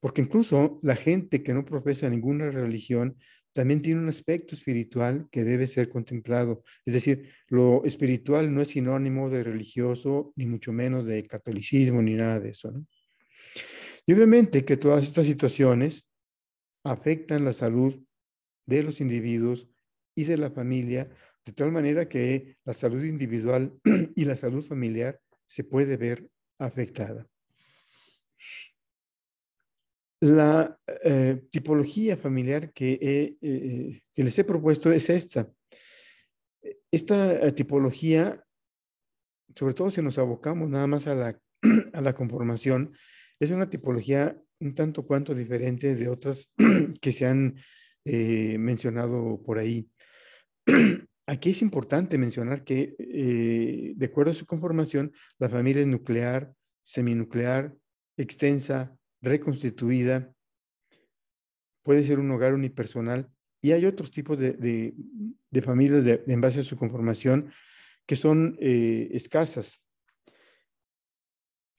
Porque incluso la gente que no profesa ninguna religión también tiene un aspecto espiritual que debe ser contemplado. Es decir, lo espiritual no es sinónimo de religioso, ni mucho menos de catolicismo, ni nada de eso. ¿no? Y obviamente que todas estas situaciones afectan la salud de los individuos y de la familia, de tal manera que la salud individual y la salud familiar se puede ver afectada. La eh, tipología familiar eh, que, les he propuesto es esta. Esta eh, tipología, sobre todo si nos abocamos nada más a la, conformación, es una tipología un tanto cuanto diferente de otras que se han mencionado por ahí. Aquí es importante mencionar que, de acuerdo a su conformación, la familia es nuclear, seminuclear, extensa, reconstituida, puede ser un hogar unipersonal y hay otros tipos de, familias de, en base a su conformación que son eh, escasas.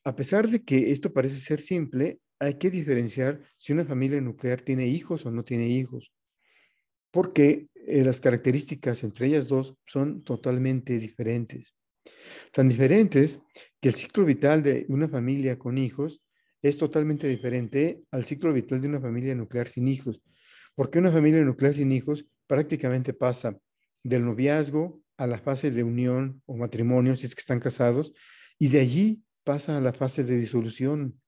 A pesar de que esto parece ser simple, hay que diferenciar si una familia nuclear tiene hijos o no tiene hijos, porque eh, las características entre ellas dos son totalmente diferentes. Tan diferentes que el ciclo vital de una familia con hijos es totalmente diferente al ciclo vital de una familia nuclear sin hijos, porque una familia nuclear sin hijos prácticamente pasa del noviazgo a la fase de unión o matrimonio, si es que están casados, y de allí pasa a la fase de disolución,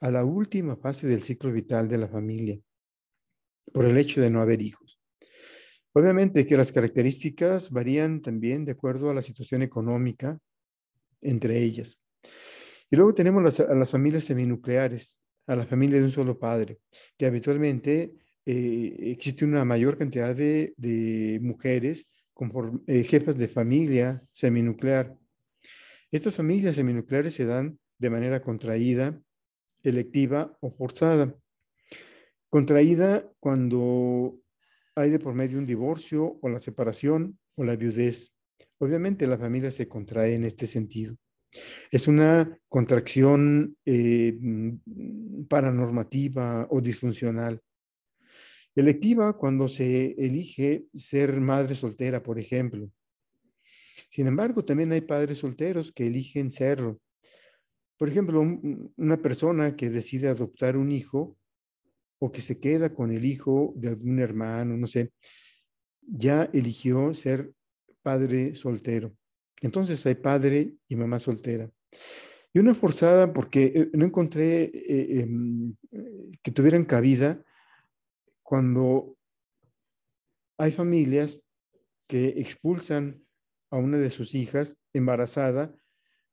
a la última fase del ciclo vital de la familia, por el hecho de no haber hijos. Obviamente que las características varían también de acuerdo a la situación económica entre ellas. Y luego tenemos a las familias seminucleares, a las familias de un solo padre, que habitualmente eh, existe una mayor cantidad de, mujeres eh, jefas de familia seminuclear. Estas familias seminucleares se dan de manera contraída, electiva o forzada. Contraída cuando hay de por medio un divorcio o la separación o la viudez. Obviamente la familia se contrae en este sentido. Es una contracción eh, mm, paranormativa o disfuncional. Electiva cuando se elige ser madre soltera, por ejemplo. Sin embargo, también hay padres solteros que eligen serlo. Por ejemplo, una persona que decide adoptar un hijo o que se queda con el hijo de algún hermano, no sé, ya eligió ser padre soltero. Entonces hay padre y mamá soltera. Y una forzada porque eh, no encontré eh, em, eh, que tuvieran cabida cuando hay familias que expulsan a una de sus hijas embarazada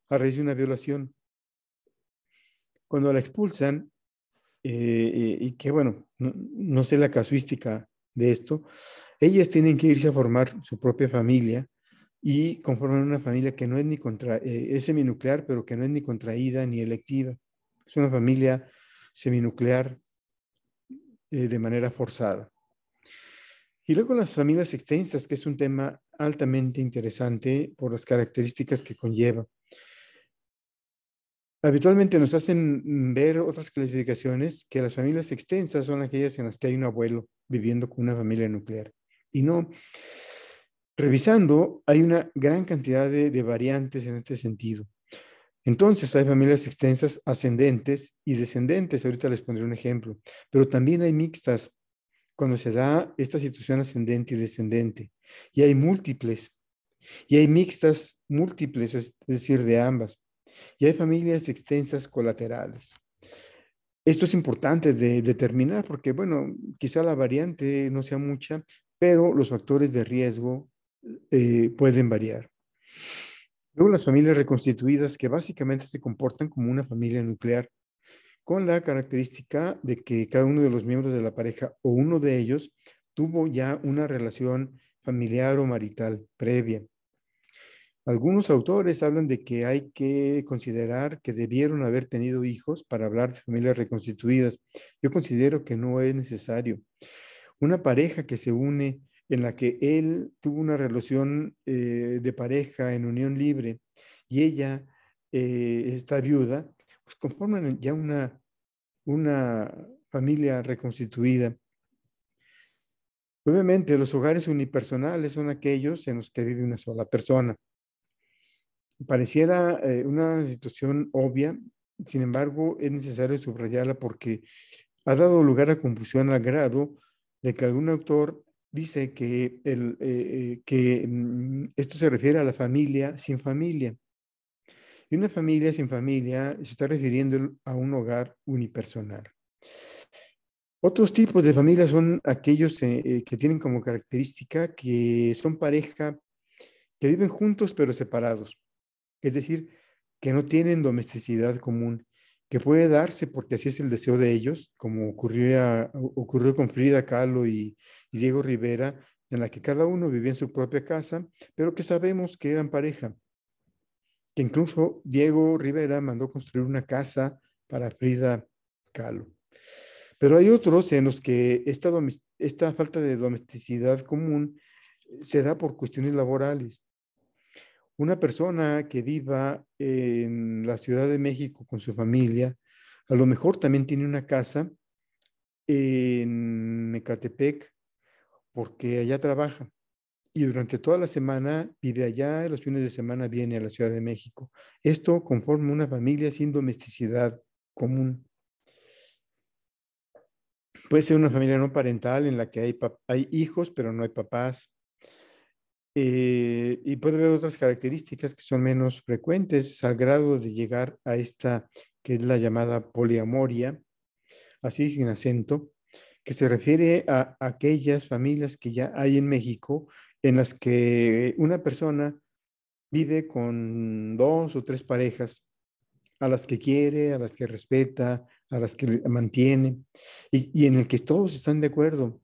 a raíz de una violación. Cuando la expulsan, y que bueno, no sé la casuística de esto, ellas tienen que irse a formar su propia familia y conforman una familia que no es ni contra, eh, es seminuclear, pero que no es ni contraída ni electiva. Es una familia seminuclear eh, de manera forzada. Y luego las familias extensas, que es un tema altamente interesante por las características que conlleva. Habitualmente nos hacen ver otras clasificaciones que las familias extensas son aquellas en las que hay un abuelo viviendo con una familia nuclear. Y no, Revisando, hay una gran cantidad de, variantes en este sentido. Entonces, hay familias extensas ascendentes y descendentes. Ahorita les pondré un ejemplo. Pero también hay mixtas cuando se da esta situación ascendente y descendente. Y hay múltiples. Y hay mixtas múltiples, es decir, de ambas. Y hay familias extensas colaterales. Esto es importante de determinar porque, bueno, quizá la variante no sea mucha, pero los factores de riesgo eh, pueden variar. Luego las familias reconstituidas que básicamente se comportan como una familia nuclear, con la característica de que cada uno de los miembros de la pareja o uno de ellos tuvo ya una relación familiar o marital previa. Algunos autores hablan de que hay que considerar que debieron haber tenido hijos para hablar de familias reconstituidas. Yo considero que no es necesario. Una pareja que se une en la que él tuvo una relación eh, de pareja en unión libre y ella eh, esta está viuda, pues conforman ya una, una familia reconstituida. Obviamente, los hogares unipersonales son aquellos en los que vive una sola persona. Pareciera eh, una situación obvia, sin embargo, es necesario subrayarla porque ha dado lugar a confusión al grado de que algún autor dice que, el, eh, eh, que mm, esto se refiere a la familia sin familia. Y una familia sin familia se está refiriendo a un hogar unipersonal. Otros tipos de familias son aquellos eh, que tienen como característica que son pareja, que viven juntos pero separados. Es decir, que no tienen domesticidad común, que puede darse porque así es el deseo de ellos, como ocurrió con Frida Kahlo y, Diego Rivera, en la que cada uno vivía en su propia casa, pero que sabemos que eran pareja. Que incluso Diego Rivera mandó construir una casa para Frida Kahlo. Pero hay otros en los que esta falta de domesticidad común eh, se da por cuestiones laborales una persona que viva en la Ciudad de México con su familia, a lo mejor también tiene una casa en Ecatepec, porque allá trabaja y durante toda la semana vive allá y los fines de semana viene a la Ciudad de México. Esto conforma una familia sin domesticidad común. Puede ser una familia no parental en la que hay hijos pero no hay papás. Eh, y puede haber otras características que son menos frecuentes al grado de llegar a esta que es la llamada poliamoria, así sin acento, que se refiere a aquellas familias que ya hay en México en las que una persona vive con dos o tres parejas a las que quiere, a las que respeta, a las que mantiene, y, y en el que todos están de acuerdo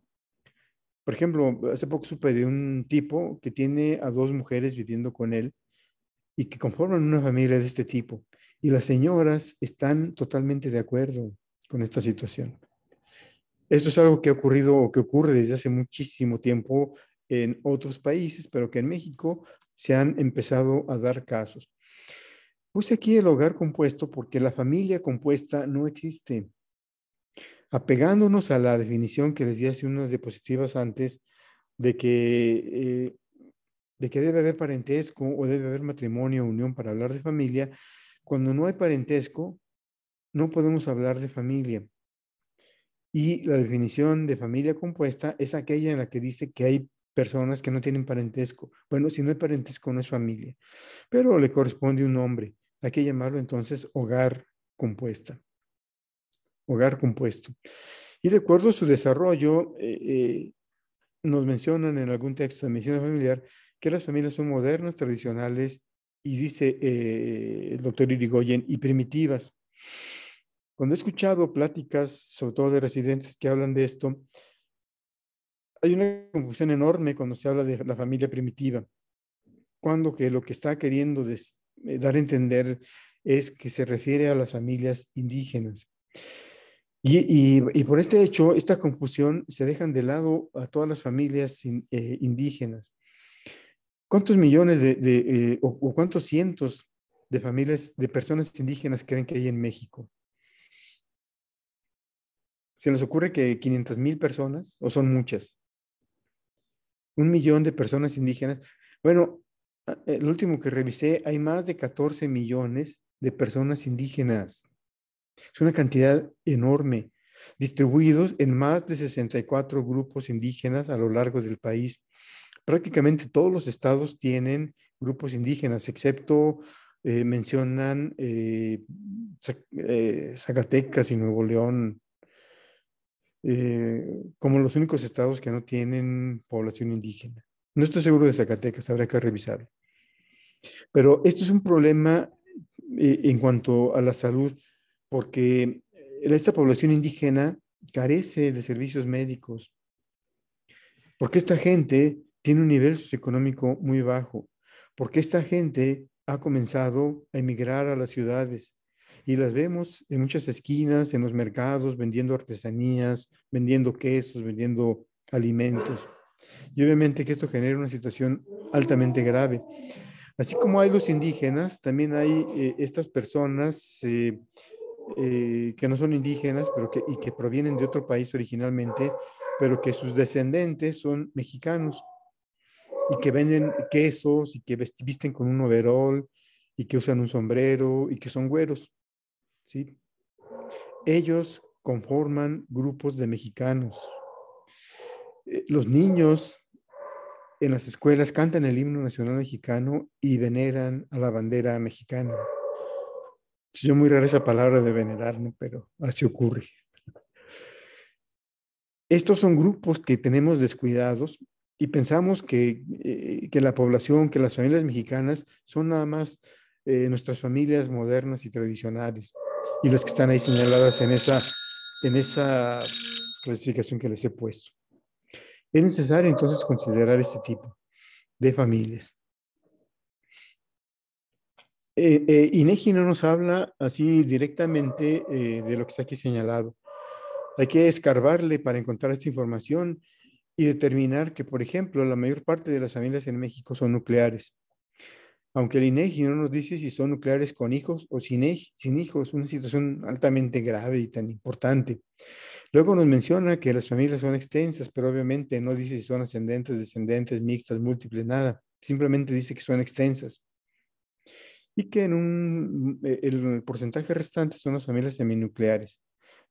por ejemplo, hace poco supe de un tipo que tiene a dos mujeres viviendo con él y que conforman una familia de este tipo. Y las señoras están totalmente de acuerdo con esta situación. Esto es algo que ha ocurrido o que ocurre desde hace muchísimo tiempo en otros países, pero que en México se han empezado a dar casos. Puse aquí el hogar compuesto porque la familia compuesta no existe apegándonos a la definición que les di hace unas diapositivas antes de que, eh, de que debe haber parentesco o debe haber matrimonio o unión para hablar de familia, cuando no hay parentesco, no podemos hablar de familia. Y la definición de familia compuesta es aquella en la que dice que hay personas que no tienen parentesco. Bueno, si no hay parentesco no es familia, pero le corresponde un nombre. Hay que llamarlo entonces hogar compuesta hogar compuesto. Y de acuerdo a su desarrollo, eh, eh, nos mencionan en algún texto de medicina familiar que las familias son modernas, tradicionales y dice eh, el doctor Irigoyen, y primitivas. Cuando he escuchado pláticas, sobre todo de residentes que hablan de esto, hay una confusión enorme cuando se habla de la familia primitiva, cuando que lo que está queriendo dar a entender es que se refiere a las familias indígenas. Y, por este hecho, esta confusión se dejan de lado a todas las familias eh, indígenas. ¿Cuántos millones de, eh, o, cuántos cientos de familias de personas indígenas creen que hay en México? ¿Se nos ocurre que 500 mil personas o son muchas? Un millón de personas indígenas. Bueno, el eh, último que revisé, hay más de 14 millones de personas indígenas. Es una cantidad enorme, distribuidos en más de 64 grupos indígenas a lo largo del país. Prácticamente todos los estados tienen grupos indígenas, excepto eh, mencionan eh, eh, Zacatecas y Nuevo León como los únicos estados que no tienen población indígena. No estoy seguro de Zacatecas, habrá que revisarlo. Pero esto es un problema en cuanto a la salud porque esta población indígena carece de servicios médicos, porque esta gente tiene un nivel socioeconómico muy bajo, porque esta gente ha comenzado a emigrar a las ciudades y las vemos en muchas esquinas, en los mercados, vendiendo artesanías, vendiendo quesos, vendiendo alimentos. Y obviamente que esto genera una situación altamente grave. Así como hay los indígenas, también hay eh, estas personas eh, eh, que no son indígenas pero y que provienen de otro país originalmente, pero que sus descendientes son mexicanos y que venden quesos y que visten con un overol y que usan un sombrero y que son güeros. ¿sí? Ellos conforman grupos de mexicanos. Eh, los niños en las escuelas cantan el himno nacional mexicano y veneran a la bandera mexicana. Yo muy rara esa palabra de venerar, pero así ocurre. Estos son grupos que tenemos descuidados y pensamos que, eh, que la población, que las familias mexicanas son nada más eh, nuestras familias modernas y tradicionales y las que están ahí señaladas en esa, en esa clasificación que les he puesto. Es necesario entonces considerar este tipo de familias. Eh, eh, Inegi no nos habla así directamente eh, de lo que está aquí señalado. Hay que escarbarle para encontrar esta información y determinar que, por ejemplo, la mayor parte de las familias en México son nucleares. Aunque el INEGI no nos dice si son nucleares con hijos o sin, sin hijos, una situación altamente grave y tan importante. Luego nos menciona que las familias son extensas, pero obviamente no dice si son ascendentes, descendentes, mixtas, múltiples, nada. Simplemente dice que son extensas y que en eh, el porcentaje restante son las familias seminucleares,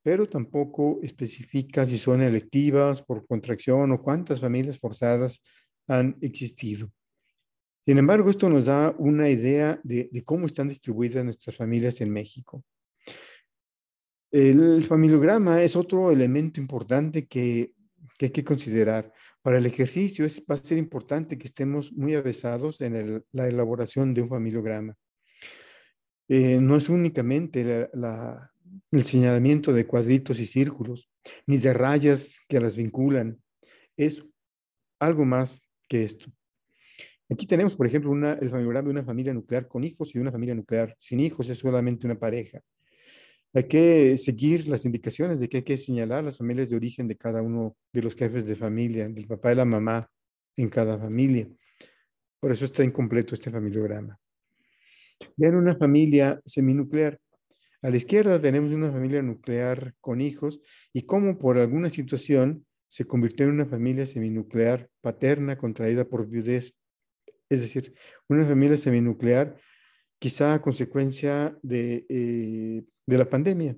pero tampoco especifica si son electivas por contracción o cuántas familias forzadas han existido. Sin embargo, esto nos da una idea de, cómo están distribuidas nuestras familias en México. El familiograma es otro elemento importante que, hay que considerar. Para el ejercicio va a ser importante que estemos muy avesados en la elaboración de un familiograma. Eh, no es únicamente el señalamiento de cuadritos y círculos, ni de rayas que las vinculan, es algo más que esto. Aquí tenemos, por ejemplo, una, el familiograma de una familia nuclear con hijos y una familia nuclear sin hijos, es solamente una pareja. Hay que seguir las indicaciones de que hay que señalar las familias de origen de cada uno de los jefes de familia, del papá y la mamá en cada familia. Por eso está incompleto este familiograma. Ya en una familia seminuclear, a la izquierda tenemos una familia nuclear con hijos y como por alguna situación se convirtió en una familia seminuclear paterna contraída por viudez. Es decir, una familia seminuclear quizá a consecuencia de, eh, la pandemia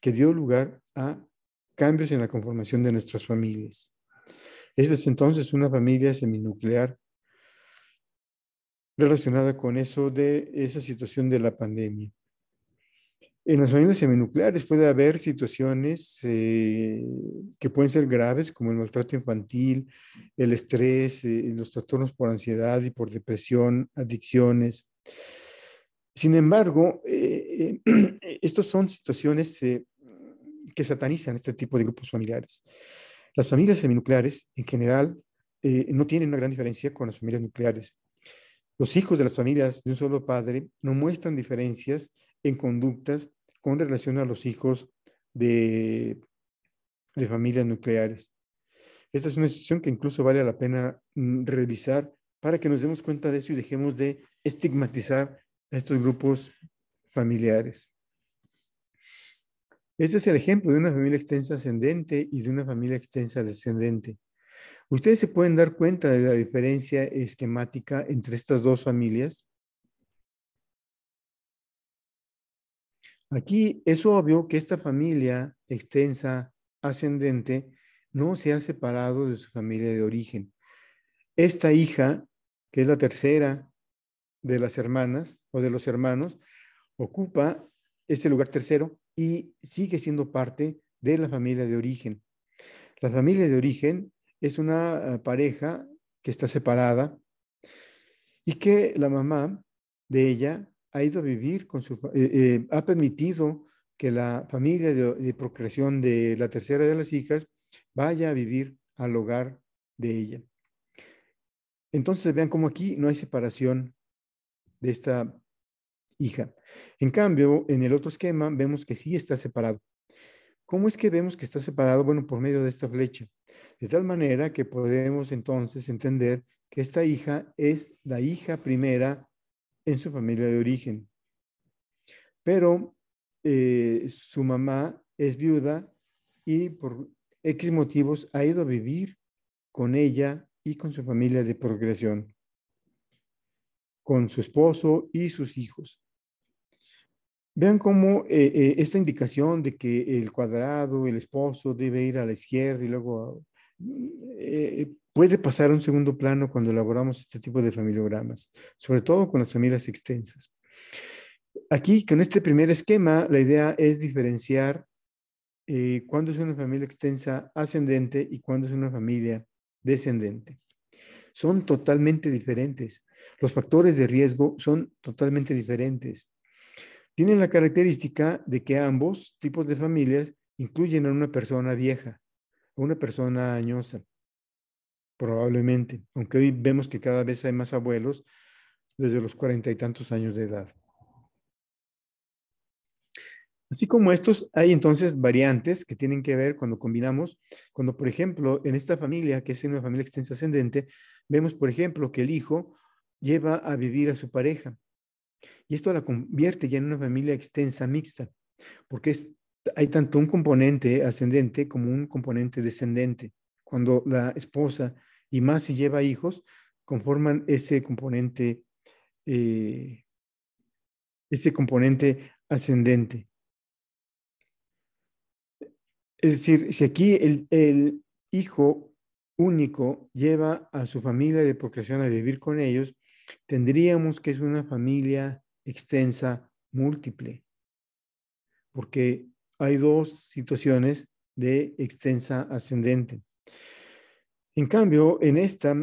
que dio lugar a cambios en la conformación de nuestras familias. Esta es entonces una familia seminuclear relacionada con eso de esa situación de la pandemia. En las familias seminucleares puede haber situaciones eh, que pueden ser graves, como el maltrato infantil, el estrés, eh, los trastornos por ansiedad y por depresión, adicciones. Sin embargo, estas eh, estos son situaciones que satanizan este tipo de grupos familiares. Las familias seminucleares, en general, no tienen una gran diferencia con las familias nucleares. Los hijos de las familias de un solo padre no muestran diferencias en conductas con relación a los hijos de, familias nucleares. Esta es una situación que incluso vale la pena mm, revisar para que nos demos cuenta de eso y dejemos de estigmatizar a estos grupos familiares. Este es el ejemplo de una familia extensa ascendente y de una familia extensa descendente. Ustedes se pueden dar cuenta de la diferencia esquemática entre estas dos familias. Aquí es obvio que esta familia extensa ascendente no se ha separado de su familia de origen. Esta hija, que es la tercera de las hermanas o de los hermanos, ocupa ese lugar tercero y sigue siendo parte de la familia de origen. La familia de origen es una eh, pareja que está separada y que la mamá de ella ha ido a vivir con su... Eh, eh, ha permitido que la familia de, de, procreación de la tercera de las hijas vaya a vivir al hogar de ella. Entonces vean cómo aquí no hay separación de esta hija. En cambio, en el otro esquema vemos que sí está separado. ¿Cómo es que vemos que está separado? Bueno, por medio de esta flecha. De tal manera que podemos entonces entender que esta hija es la hija primera en su familia de origen. Pero eh, su mamá es viuda y por X motivos ha ido a vivir con ella y con su familia de progresión, con su esposo y sus hijos. Vean cómo eh, eh, esta indicación de que el cuadrado, el esposo debe ir a la izquierda y luego eh, puede pasar a un segundo plano cuando elaboramos este tipo de familiogramas, sobre todo con las familias extensas. Aquí, con este primer esquema, la idea es diferenciar cuándo es una familia extensa ascendente y cuándo es una familia descendente. Son totalmente diferentes. Los factores de riesgo son totalmente diferentes tienen la característica de que ambos tipos de familias incluyen a una persona vieja, a una persona añosa, probablemente, aunque hoy vemos que cada vez hay más abuelos desde los cuarenta y tantos años de edad. Así como estos, hay entonces variantes que tienen que ver cuando combinamos, cuando por ejemplo en esta familia, que es una familia extensa ascendente, vemos por ejemplo que el hijo lleva a vivir a su pareja, y esto la convierte ya en una familia extensa mixta, porque hay tanto un componente ascendente como un componente descendente. Cuando la esposa y más si lleva hijos, conforman ese componente, eh, ese componente ascendente. Es decir, si aquí el, hijo único lleva a su familia de procreación a vivir con ellos, tendríamos que es una familia extensa, múltiple. Porque hay dos situaciones de extensa ascendente. En cambio, en esta,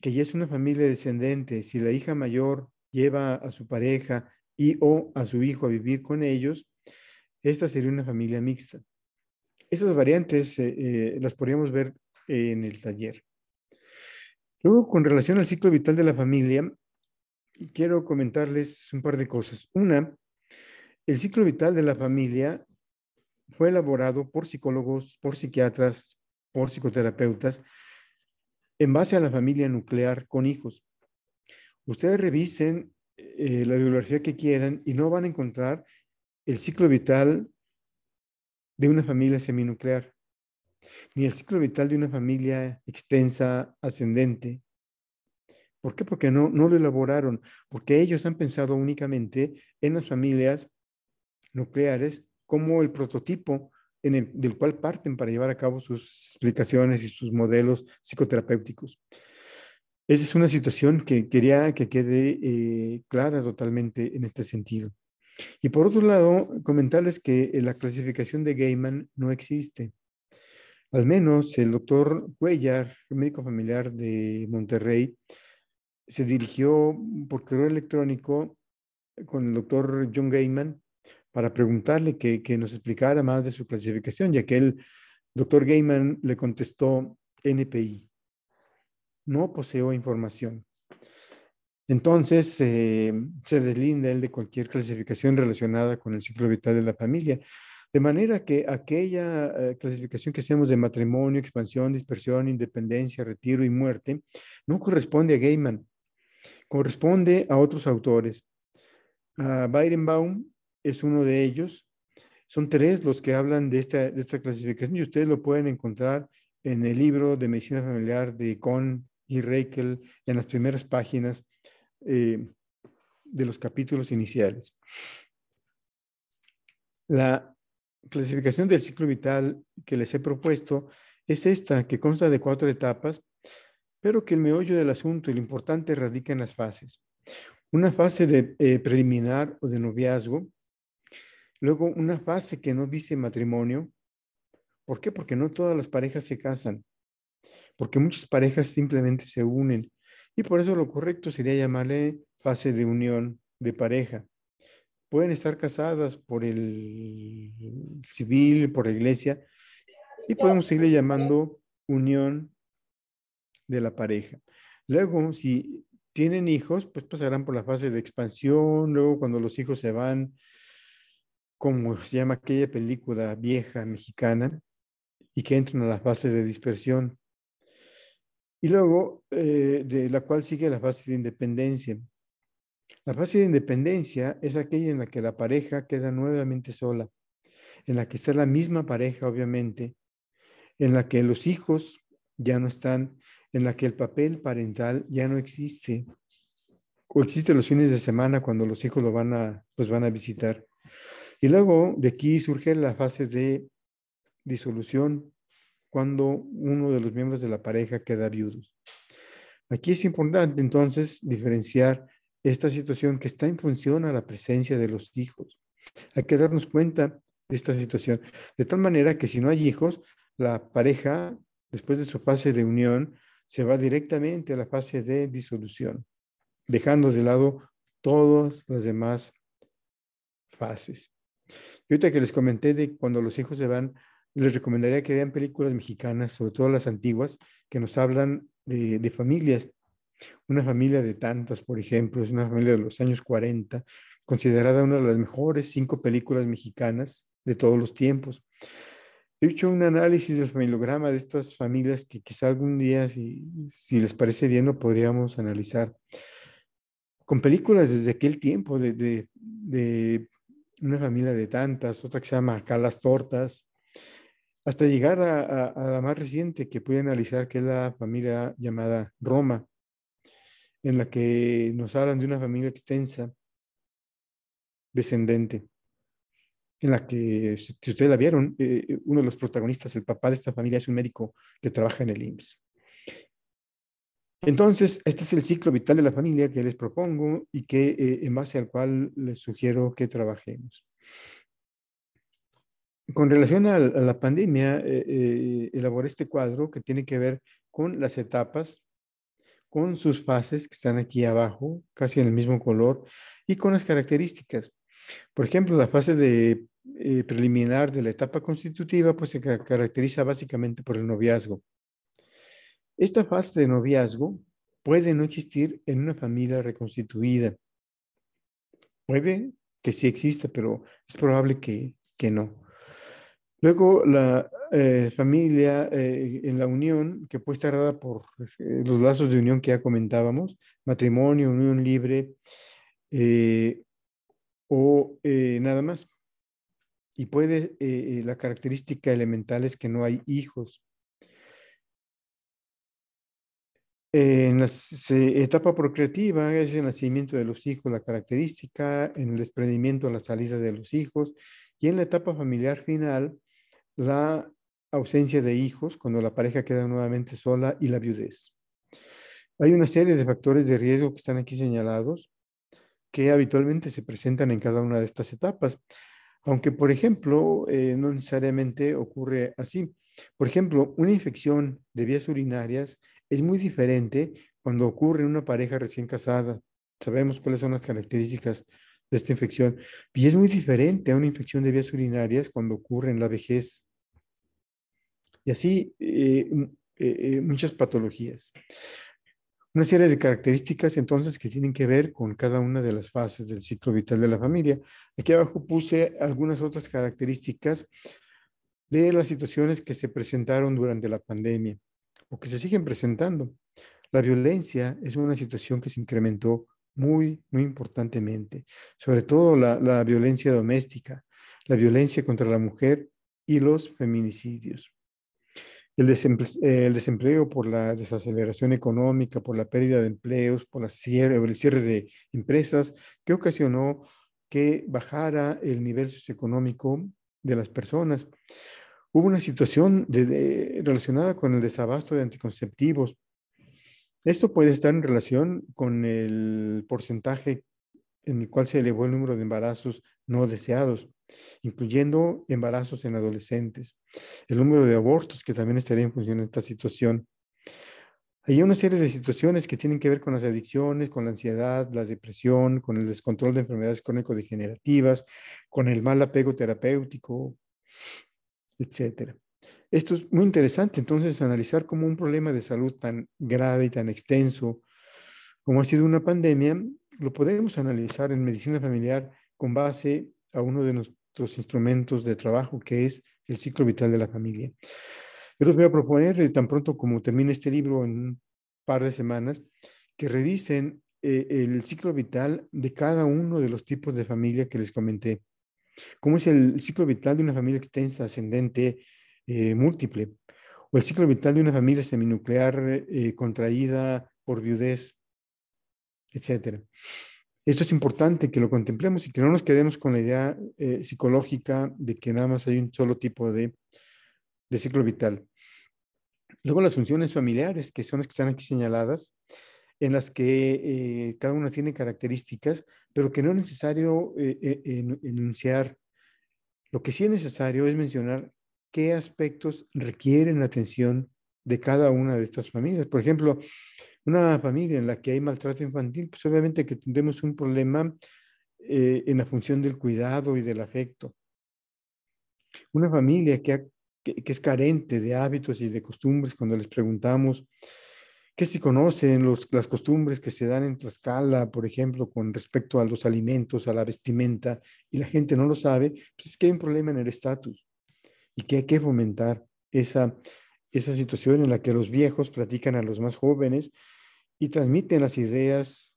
que ya es una familia descendente, si la hija mayor lleva a su pareja y o a su hijo a vivir con ellos, esta sería una familia mixta. esas variantes eh, eh, las podríamos ver en el taller. Luego, con relación al ciclo vital de la familia, quiero comentarles un par de cosas. Una, el ciclo vital de la familia fue elaborado por psicólogos, por psiquiatras, por psicoterapeutas, en base a la familia nuclear con hijos. Ustedes revisen eh, la bibliografía que quieran y no van a encontrar el ciclo vital de una familia seminuclear, ni el ciclo vital de una familia extensa, ascendente, ¿Por qué? Porque no, no lo elaboraron, porque ellos han pensado únicamente en las familias nucleares como el prototipo en el, del cual parten para llevar a cabo sus explicaciones y sus modelos psicoterapéuticos. Esa es una situación que quería que quede eh, clara totalmente en este sentido. Y por otro lado, comentarles que eh, la clasificación de Gaiman no existe. Al menos el doctor Cuellar, médico familiar de Monterrey, se dirigió por correo electrónico con el doctor John Gaiman para preguntarle que, nos explicara más de su clasificación, ya que el doctor Gaiman le contestó NPI. No poseo información. Entonces eh, se deslinda él de cualquier clasificación relacionada con el ciclo vital de la familia. De manera que aquella eh, clasificación que hacemos de matrimonio, expansión, dispersión, independencia, retiro y muerte no corresponde a Gaiman, Corresponde a otros autores. Ah, Byron Baum es uno de ellos. Son tres los que hablan de esta, clasificación y ustedes lo pueden encontrar en el libro de medicina familiar de Kohn y Reichel en las primeras páginas eh, de los capítulos iniciales. La clasificación del ciclo vital que les he propuesto es esta, que consta de cuatro etapas pero que el meollo del asunto y lo importante radica en las fases. Una fase de eh, preliminar o de noviazgo, luego una fase que no dice matrimonio. ¿Por qué? Porque no todas las parejas se casan, porque muchas parejas simplemente se unen y por eso lo correcto sería llamarle fase de unión de pareja. Pueden estar casadas por el civil, por la iglesia, y podemos seguirle llamando unión de la pareja. Luego, si tienen hijos, pues pasarán por la fase de expansión, luego cuando los hijos se van, como se llama aquella película vieja mexicana, y que entran a la fase de dispersión. Y luego, eh, de la cual sigue la fase de independencia. La fase de independencia es aquella en la que la pareja queda nuevamente sola, en la que está la misma pareja, obviamente, en la que los hijos ya no están en la que el papel parental ya no existe, o existe los fines de semana cuando los hijos lo van a, los van a visitar. Y luego de aquí surge la fase de disolución, cuando uno de los miembros de la pareja queda viudo. Aquí es importante entonces diferenciar esta situación que está en función a la presencia de los hijos. Hay que darnos cuenta de esta situación, de tal manera que si no hay hijos, la pareja, después de su fase de unión, se va directamente a la fase de disolución, dejando de lado todas las demás fases. Y ahorita que les comenté de cuando los hijos se van, les recomendaría que vean películas mexicanas, sobre todo las antiguas, que nos hablan de, de familias. Una familia de tantas, por ejemplo, es una familia de los años 40, considerada una de las mejores cinco películas mexicanas de todos los tiempos he hecho un análisis del familograma de estas familias que quizá algún día, si, les parece bien, lo podríamos analizar. Con películas desde aquel tiempo, de, una familia de tantas, otra que se llama Calas Tortas, hasta llegar a, a, la más reciente que pude analizar, que es la familia llamada Roma, en la que nos hablan de una familia extensa, descendente en la que, si ustedes la vieron, eh, eh, uno de los protagonistas, el papá de esta familia, es un médico que trabaja en el IMSS. Entonces, este es el ciclo vital de la familia que les propongo y que eh, en base al cual les sugiero que trabajemos. Con relación a, la pandemia, elaboré este cuadro que tiene que ver con las etapas, con sus fases que están aquí abajo, casi en el mismo color, y con las características. Por ejemplo, la fase de eh, preliminar de la etapa constitutiva, pues se caracteriza básicamente por el noviazgo. Esta fase de noviazgo puede no existir en una familia reconstituida. Puede que sí exista, pero es probable que, no. Luego, la eh, familia eh, en la unión, que puede estar dada por los lazos de unión que ya comentábamos, matrimonio, unión libre o nada más y puede, eh, eh, la característica elemental es que no hay hijos. En la etapa procreativa es el nacimiento de los hijos, la característica, en el desprendimiento, la salida de los hijos, y en la etapa familiar final, la ausencia de hijos, cuando la pareja queda nuevamente sola, y la viudez. Hay una serie de factores de riesgo que están aquí señalados, que habitualmente se presentan en cada una de estas etapas. Aunque, por ejemplo, eh, no necesariamente ocurre así. Por ejemplo, una infección de vías urinarias es muy diferente cuando ocurre en una pareja recién casada. Sabemos cuáles son las características de esta infección. Y es muy diferente a una infección de vías urinarias cuando ocurre en la vejez. Y así eh, eh, muchas patologías una serie de características entonces que tienen que ver con cada una de las fases del ciclo vital de la familia. Aquí abajo puse algunas otras características de las situaciones que se presentaron durante la pandemia o que se siguen presentando. La violencia es una situación que se incrementó muy, muy importantemente, sobre todo la, la violencia doméstica, la violencia contra la mujer y los feminicidios. Eh, el, desempleo por la desaceleración económica, por la pérdida de empleos, por el cierre de empresas, que ocasionó que bajara el nivel socioeconómico de las personas. Hubo una situación relacionada con el desabasto de anticonceptivos. Esto puede estar en relación con el porcentaje en el cual se elevó el número de embarazos no deseados incluyendo embarazos en adolescentes, el número de abortos que también estaría en función de esta situación. Hay una serie de situaciones que tienen que ver con las adicciones, con la ansiedad, la depresión, con el descontrol de enfermedades crónico-degenerativas, con el mal apego terapéutico, etcétera. Esto es muy interesante, entonces, analizar cómo un problema de salud tan grave y tan extenso como ha sido una pandemia, lo podemos analizar en medicina familiar con base a uno de nuestros instrumentos de trabajo, que es el ciclo vital de la familia. Yo les voy a proponer, eh, tan pronto como termine este libro, en un par de semanas, que revisen eh, el ciclo vital de cada uno de los tipos de familia que les comenté. ¿Cómo es el ciclo vital de una familia extensa, ascendente, eh, múltiple? O el ciclo vital de una familia seminuclear contraída por viudez, etcétera. Esto es importante que lo contemplemos y que no nos quedemos con la idea eh, psicológica de que nada más hay un solo tipo de, ciclo vital. Luego las funciones familiares, que son las que están aquí señaladas, en las que eh, cada una tiene características, pero que no es necesario eh, enunciar. Lo que sí es necesario es mencionar qué aspectos requieren la atención de cada una de estas familias. Por ejemplo, una familia en la que hay maltrato infantil, pues obviamente que tendremos un problema eh, en la función del cuidado y del afecto. Una familia que, que, es carente de hábitos y de costumbres, cuando les preguntamos que si conocen los, las costumbres que se dan en Tlaxcala, por ejemplo, con respecto a los alimentos, a la vestimenta, y la gente no lo sabe, pues es que hay un problema en el estatus y que hay que fomentar esa, esa situación en la que los viejos platican a los más jóvenes y transmiten las ideas,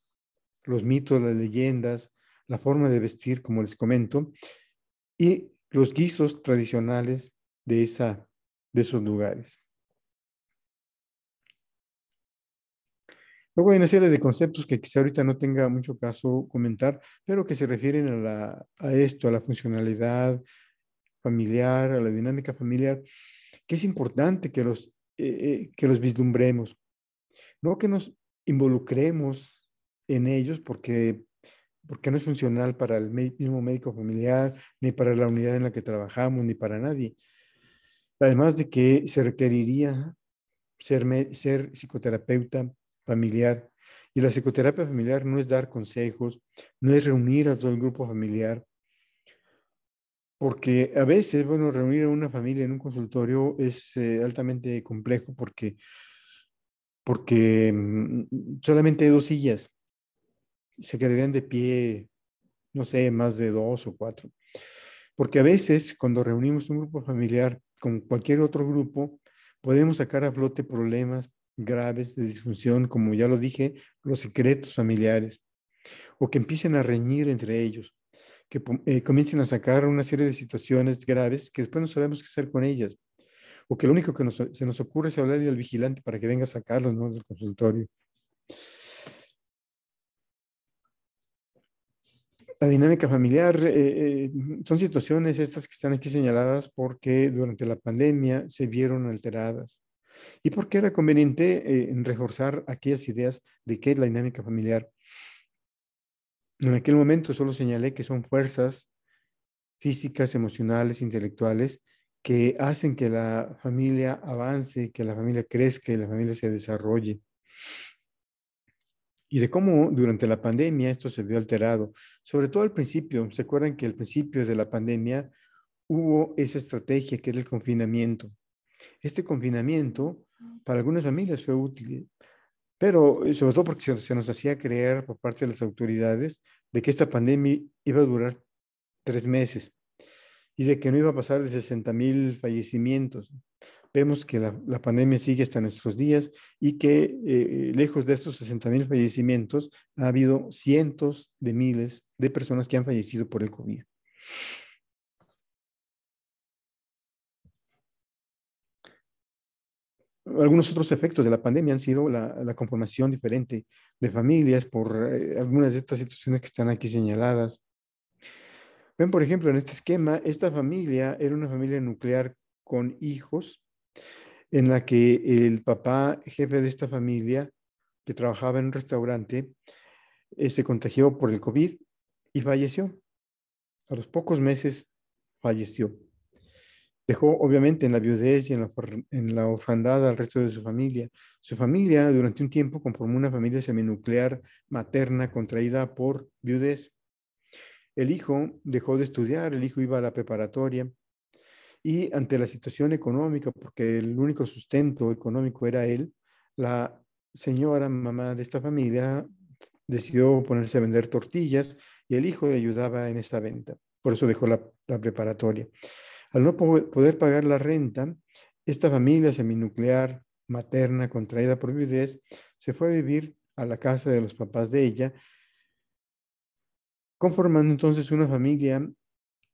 los mitos, las leyendas, la forma de vestir, como les comento, y los guisos tradicionales de, esa, de esos lugares. Luego hay una serie de conceptos que quizá ahorita no tenga mucho caso comentar, pero que se refieren a, la, a, esto, a la funcionalidad familiar, a la dinámica familiar, que es importante que los, eh, eh, que los vislumbremos. No que nos involucremos en ellos porque, porque no es funcional para el mismo médico familiar, ni para la unidad en la que trabajamos, ni para nadie. Además de que se requeriría ser, ser psicoterapeuta familiar. Y la psicoterapia familiar no es dar consejos, no es reunir a todo el grupo familiar, porque a veces, bueno, reunir a una familia en un consultorio es eh, altamente complejo porque porque mm, solamente hay dos sillas. Se quedarían de pie, no sé, más de dos o cuatro. Porque a veces cuando reunimos un grupo familiar con cualquier otro grupo, podemos sacar a flote problemas graves de disfunción, como ya lo dije, los secretos familiares, o que empiecen a reñir entre ellos, que eh, comiencen a sacar una serie de situaciones graves que después no sabemos qué hacer con ellas o que lo único que se nos ocurre es hablarle al vigilante para que venga a sacarlos ¿no? del consultorio. La dinámica familiar eh, eh, son situaciones estas que están aquí señaladas porque durante la pandemia se vieron alteradas y porque era conveniente eh, reforzar aquellas ideas de qué es la dinámica familiar. En aquel momento solo señalé que son fuerzas físicas, emocionales, intelectuales, que hacen que la familia avance, que la familia crezca y la familia se desarrolle. Y de cómo durante la pandemia esto se vio alterado, sobre todo al principio. ¿Se acuerdan que al principio de la pandemia hubo esa estrategia que era el confinamiento? Este confinamiento mm. para algunas familias fue útil, pero eh, sobre todo porque se, se nos hacía creer por parte de las autoridades de que esta pandemia iba a durar tres meses dice que no iba a pasar de 60 mil fallecimientos. Vemos que la, pandemia sigue hasta nuestros días y que eh, lejos de estos 60 mil fallecimientos ha habido cientos de miles de personas que han fallecido por el COVID. Algunos otros efectos de la pandemia han sido la, conformación diferente de familias por eh, algunas de estas situaciones que están aquí señaladas, Ven, por ejemplo, en este esquema, esta familia era una familia nuclear con hijos, en la que el papá, jefe de esta familia, que trabajaba en un restaurante, eh, se contagió por el COVID y falleció. A los pocos meses falleció. Dejó, obviamente, en la viudez y en la, en al resto de su familia. Su familia, durante un tiempo, conformó una familia seminuclear materna contraída por viudez el hijo dejó de estudiar, el hijo iba a la preparatoria y ante la situación económica, porque el único sustento económico era él, la señora mamá de esta familia decidió ponerse a vender tortillas y el hijo le ayudaba en esta venta. Por eso dejó la, preparatoria. Al no poder pagar la renta, esta familia seminuclear materna contraída por viudez se fue a vivir a la casa de los papás de ella conformando entonces una familia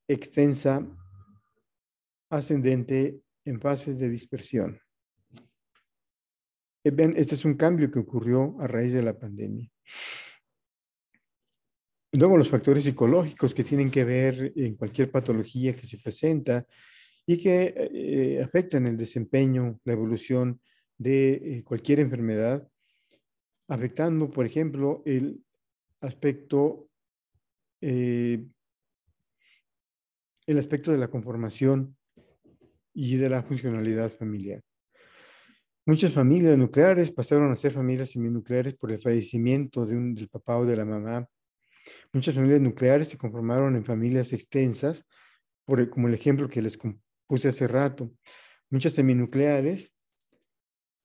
extensa, ascendente, en fases de dispersión. Eh, este es un cambio que ocurrió a raíz de la pandemia. Luego los factores psicológicos que tienen que ver en cualquier patología que se presenta y que eh, afectan el desempeño, la evolución de eh, cualquier enfermedad, afectando, por ejemplo, el aspecto eh, el aspecto de la conformación y de la funcionalidad familiar. Muchas familias nucleares pasaron a ser familias seminucleares por el fallecimiento de un, del papá o de la mamá. Muchas familias nucleares se conformaron en familias extensas, como el ejemplo que les puse hace rato. Muchas seminucleares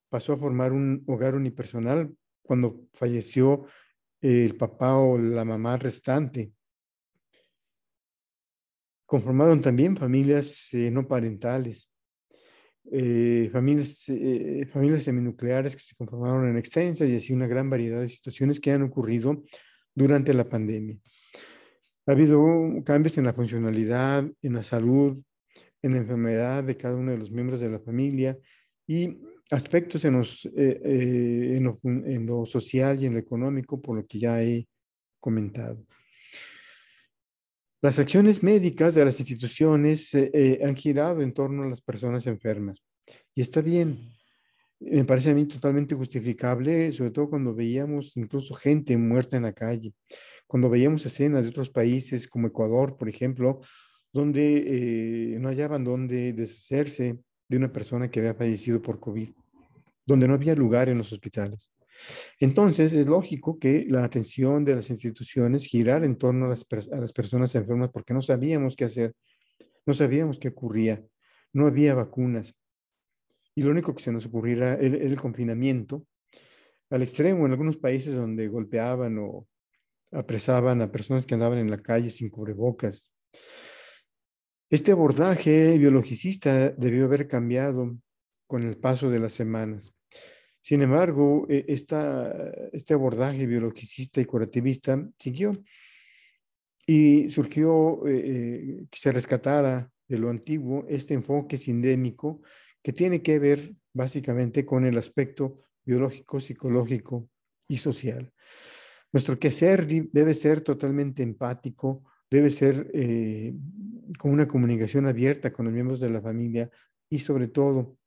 pasó a formar un hogar unipersonal cuando falleció el papá o la mamá restante conformaron también familias eh, no parentales, eh, familias, eh, familias seminucleares que se conformaron en extensa y así una gran variedad de situaciones que han ocurrido durante la pandemia. Ha habido cambios en la funcionalidad, en la salud, en la enfermedad de cada uno de los miembros de la familia y aspectos en, los, en lo social y en lo económico, por lo que ya he comentado. Las acciones médicas de las instituciones eh, eh, han girado en torno a las personas enfermas. Y está bien, me parece a mí totalmente justificable, sobre todo cuando veíamos incluso gente muerta en la calle, cuando veíamos escenas de otros países como Ecuador, por ejemplo, donde eh, no hallaban dónde deshacerse de una persona que había fallecido por COVID, donde no había lugar en los hospitales. Entonces, es lógico que la atención de las instituciones girara en torno a las, personas enfermas porque no sabíamos qué hacer, no sabíamos qué ocurría, no había vacunas. Y lo único que se nos ocurría era el, el confinamiento al extremo en algunos países donde golpeaban o apresaban a personas que andaban en la calle sin cubrebocas. Este abordaje biologicista debió haber cambiado con el paso de las semanas. Sin embargo, e, este abordaje biologicista y curativista siguió y surgió eh, eh, que se rescatara de lo antiguo este enfoque sindémico que tiene que ver básicamente con el aspecto biológico, psicológico y social. Nuestro quehacer debe ser totalmente empático, debe ser eh, con una comunicación abierta con los miembros de la familia y sobre todo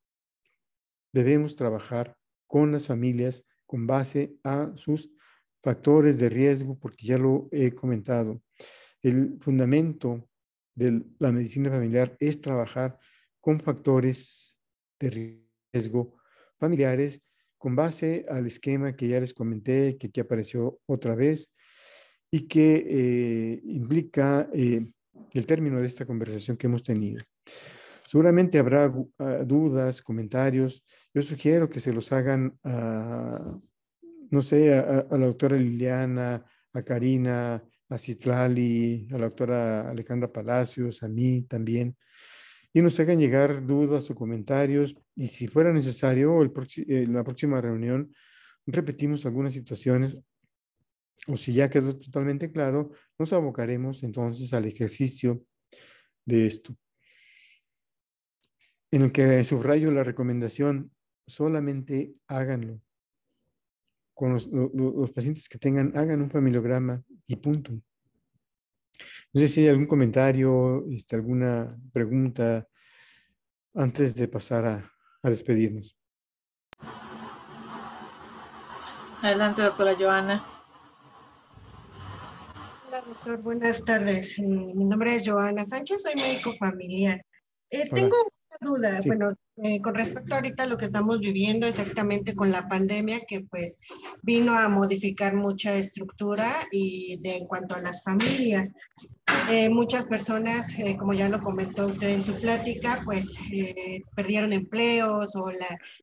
debemos trabajar con las familias con base a sus factores de riesgo, porque ya lo he comentado. El fundamento de la medicina familiar es trabajar con factores de riesgo familiares con base al esquema que ya les comenté, que aquí apareció otra vez y que eh, implica eh, el término de esta conversación que hemos tenido. Seguramente habrá ah, dudas, comentarios. Yo sugiero que se los hagan, a, no sé, a, la doctora Liliana, a Karina, a Citlali, a la doctora Alejandra Palacios, a mí también. Y nos hagan llegar dudas o comentarios. Y si fuera necesario, en eh, la próxima reunión repetimos algunas situaciones o si ya quedó totalmente claro, nos abocaremos entonces al ejercicio de esto en el que subrayo la recomendación, solamente háganlo. Con los, pacientes que tengan, hagan un familiograma y punto. No sé si hay algún comentario, este, alguna pregunta antes de pasar a, despedirnos. Adelante, doctora Joana. Hola, doctor. Buenas tardes. Eh, mi nombre es Joana Sánchez, soy médico familiar. Eh, tengo duda, bueno, eh, con respecto ahorita lo que estamos viviendo exactamente con la pandemia, que pues vino a modificar mucha estructura y de en cuanto a las familias. Eh, muchas personas, eh, como ya lo comentó usted en su plática, pues perdieron empleos o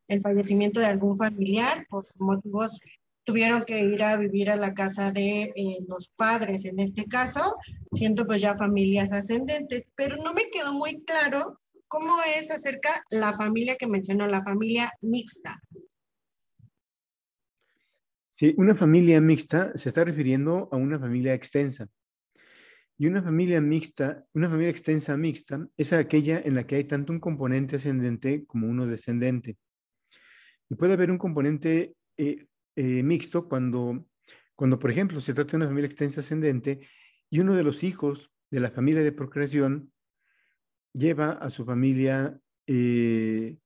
el fallecimiento de algún familiar por motivos tuvieron que ir a vivir a la casa de los padres en este caso, siendo pues ya familias ascendentes, pero no me quedó muy claro ¿Cómo es acerca la familia que mencionó, la familia mixta? Sí, una familia mixta se está refiriendo a una familia extensa. Y una familia mixta, una familia extensa mixta, es aquella en la que hay tanto un componente ascendente como uno descendente. Y puede haber un componente eh, eh, mixto cuando, cuando, por ejemplo, se trata de una familia extensa ascendente y uno de los hijos de la familia de procreación lleva a su familia eh,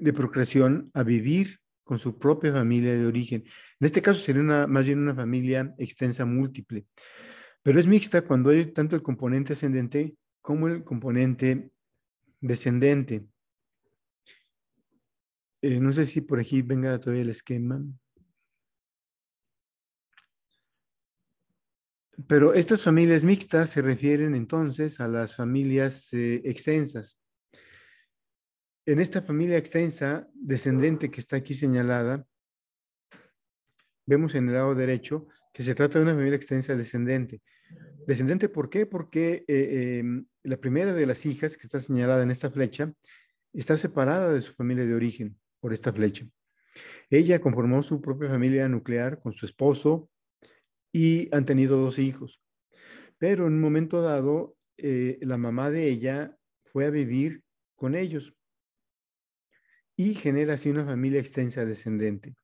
de procreación a vivir con su propia familia de origen. En este caso sería una, más bien una familia extensa múltiple, pero es mixta cuando hay tanto el componente ascendente como el componente descendente. Eh, no sé si por aquí venga todavía el esquema. Pero estas familias mixtas se refieren entonces a las familias eh, extensas. En esta familia extensa, descendente que está aquí señalada, vemos en el lado derecho que se trata de una familia extensa descendente. Descendente, ¿por qué? Porque eh, em, la primera de las hijas que está señalada en esta flecha está separada de su familia de origen por esta flecha. Ella conformó su propia familia nuclear con su esposo, y han tenido dos hijos. Pero en un momento dado, eh, la mamá de ella fue a vivir con ellos y genera así una familia extensa descendente.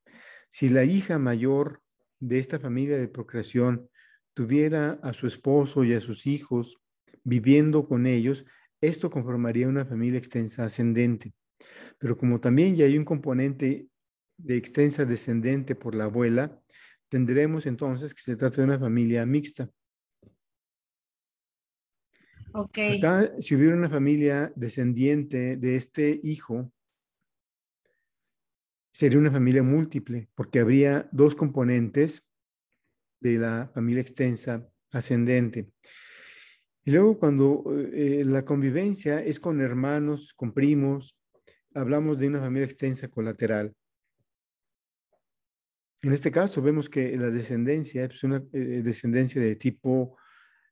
Si la hija mayor de esta familia de procreación tuviera a su esposo y a sus hijos viviendo con ellos, esto conformaría una familia extensa ascendente. Pero como también ya hay un componente de extensa descendente por la abuela, tendremos entonces que se trate de una familia mixta. si hubiera una familia descendiente de este hijo, sería una familia múltiple, porque habría dos componentes de la familia extensa ascendente. Y luego cuando eh, la convivencia es con hermanos, con primos, hablamos de una familia extensa colateral. En este caso vemos que la descendencia es una eh, descendencia de tipo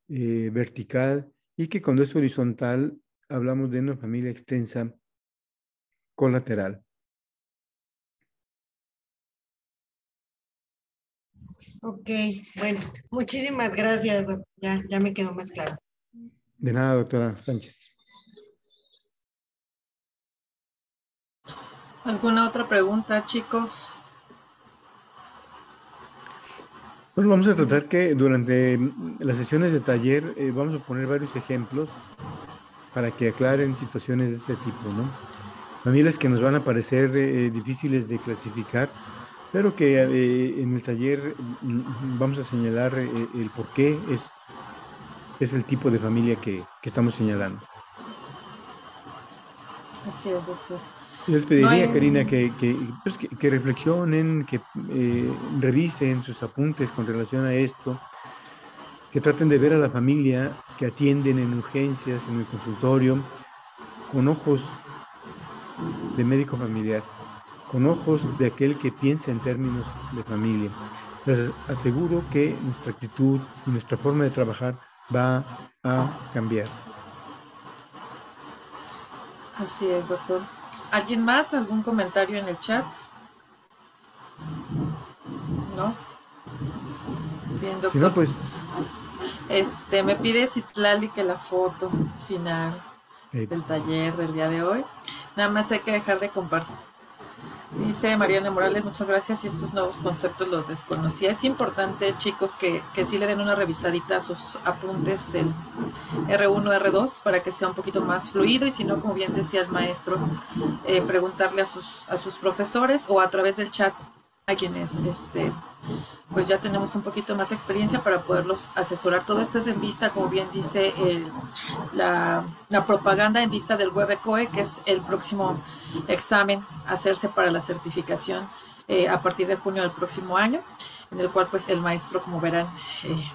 eh, vertical y que cuando es horizontal hablamos de una familia extensa colateral. Ok, bueno, muchísimas gracias, ya, ya me quedó más claro. De nada, doctora Sánchez. ¿Alguna otra pregunta, chicos? Pues vamos a tratar que durante mm, las sesiones de taller eh, vamos a poner varios ejemplos para que aclaren situaciones de este tipo, ¿no? Familias que nos van a parecer eh, eh, difíciles de clasificar, pero que en el taller mm, mm, vamos a señalar el por qué es, el tipo de familia que, estamos señalando. Así doctor. Yo les pediría, Karina, pues, que, que, reflexionen, que eh, revisen sus apuntes con relación a esto, que traten de ver a la familia que atienden en urgencias, en el consultorio, con ojos de médico familiar, con ojos de aquel que piensa en términos de familia. Les aseguro que nuestra actitud y nuestra forma de trabajar va a cambiar. Así es, doctor. ¿Alguien más? ¿Algún comentario en el chat? ¿No? Viendo si no, pues... Este, me pide Citlali que la foto final del taller del día de hoy. Nada más hay que dejar de compartir Dice Mariana Morales, muchas gracias. Y estos nuevos conceptos los desconocía. Es importante, chicos, que, que sí le den una revisadita a sus apuntes del R1, R2 para que sea un poquito más fluido. Y si no, como bien decía el maestro, eh, preguntarle a sus, a sus profesores o a través del chat a quienes este, pues ya tenemos un poquito más experiencia para poderlos asesorar. Todo esto es en vista, como bien dice la, propaganda en vista del WebECOE, que es el próximo examen a hacerse para la certificación eh, a partir de junio del próximo año, en el cual pues el maestro, como verán, eh,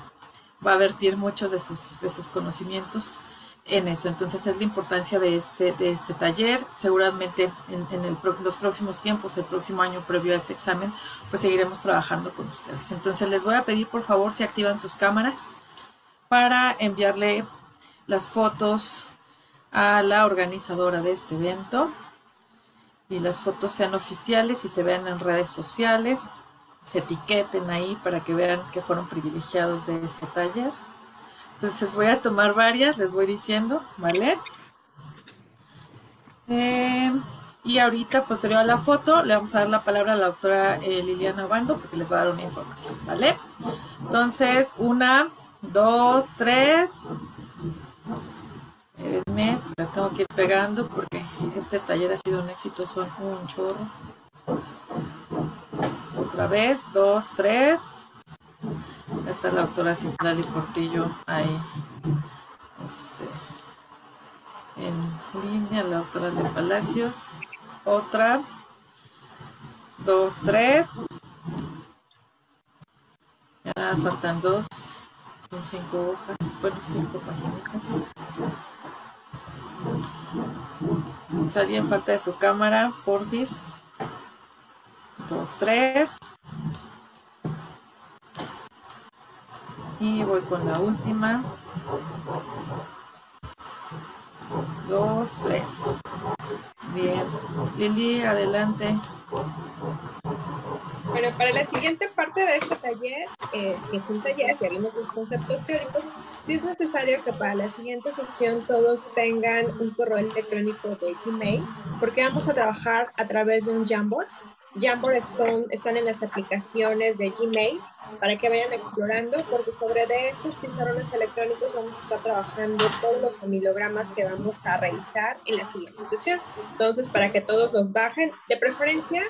va a vertir muchos de sus, de sus conocimientos en eso. Entonces es la importancia de este, de este taller. Seguramente en, los próximos tiempos, el próximo año previo a este examen, pues seguiremos trabajando con ustedes. Entonces les voy a pedir por favor si activan sus cámaras para enviarle las fotos a la organizadora de este evento y las fotos sean oficiales y se vean en redes sociales, se etiqueten ahí para que vean que fueron privilegiados de este taller. Entonces voy a tomar varias, les voy diciendo, ¿vale? Em, y ahorita, posterior a la foto, le vamos a dar la palabra a la doctora eh, Liliana Bando porque les va a dar una información, ¿vale? Entonces, una, dos, tres. Espérenme, las tengo que ir pegando porque este taller ha sido un éxito, son un chorro. Otra vez, dos, tres. Está la doctora Citlali Portillo ahí este, en línea, la doctora de Palacios. Otra, dos, tres. Ya nada más faltan dos. Son cinco hojas, bueno, cinco páginas. Si en falta de su cámara, porfis. Dos, tres. aquí voy con la última. Dos, tres. Bien. Lili, adelante. Bueno, para la siguiente parte de este taller, eh, que es un taller, que haremos los conceptos teóricos, sí es necesario que para la siguiente sesión todos tengan un correo electrónico de Gmail, porque vamos a trabajar a través de un Jamboard ya por son, están en las aplicaciones de Gmail para que vayan explorando, porque sobre de esos pizarrones electrónicos vamos a estar trabajando todos los familiogramas que vamos a realizar en la siguiente sesión. Entonces, para que todos los bajen, de preferencia,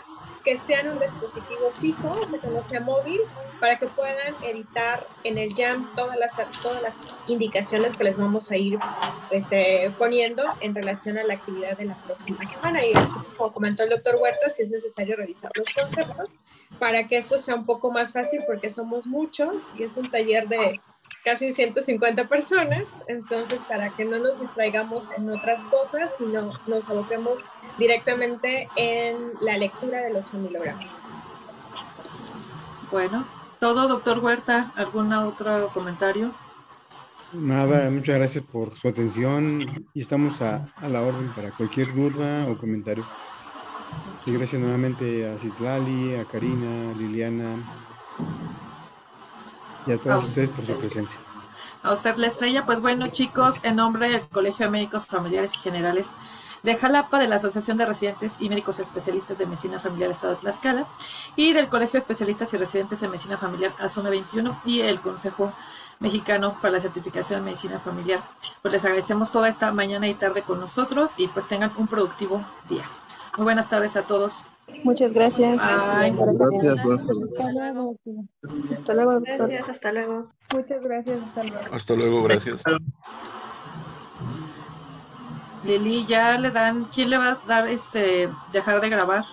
que sean un dispositivo fijo, o que no sea móvil, para que puedan editar en el jam todas las, todas las indicaciones que les vamos a ir este, poniendo en relación a la actividad de la próxima semana. Y así como comentó el doctor Huerta, si es necesario revisar los conceptos para que esto sea un poco más fácil porque somos muchos y es un taller de casi 150 personas, entonces para que no nos distraigamos en otras cosas, sino nos aboquemos directamente en la lectura de los familogramas Bueno, todo, doctor Huerta, ¿algún otro comentario? Nada, muchas gracias por su atención y estamos a, la orden para cualquier duda o comentario. Y gracias nuevamente a Citlali, a Karina, Liliana, y a todos ustedes por su presencia. A usted la estrella, pues bueno chicos, en nombre del Colegio de Médicos Familiares y Generales de Jalapa, de la Asociación de Residentes y Médicos Especialistas de Medicina Familiar Estado de Tlaxcala y del Colegio de Especialistas y Residentes de Medicina Familiar zona 21 e y el Consejo Mexicano para la Certificación de Medicina Familiar. Pues les agradecemos toda esta mañana y tarde con nosotros y pues tengan un productivo día. Muy buenas tardes a todos. Muchas gracias. gracias, Hasta luego. Hasta luego, Gracias, hasta luego. Muchas gracias, hasta luego. Hasta luego, gracias. Lili, ya le dan, ¿quién le vas a dar este dejar de grabar?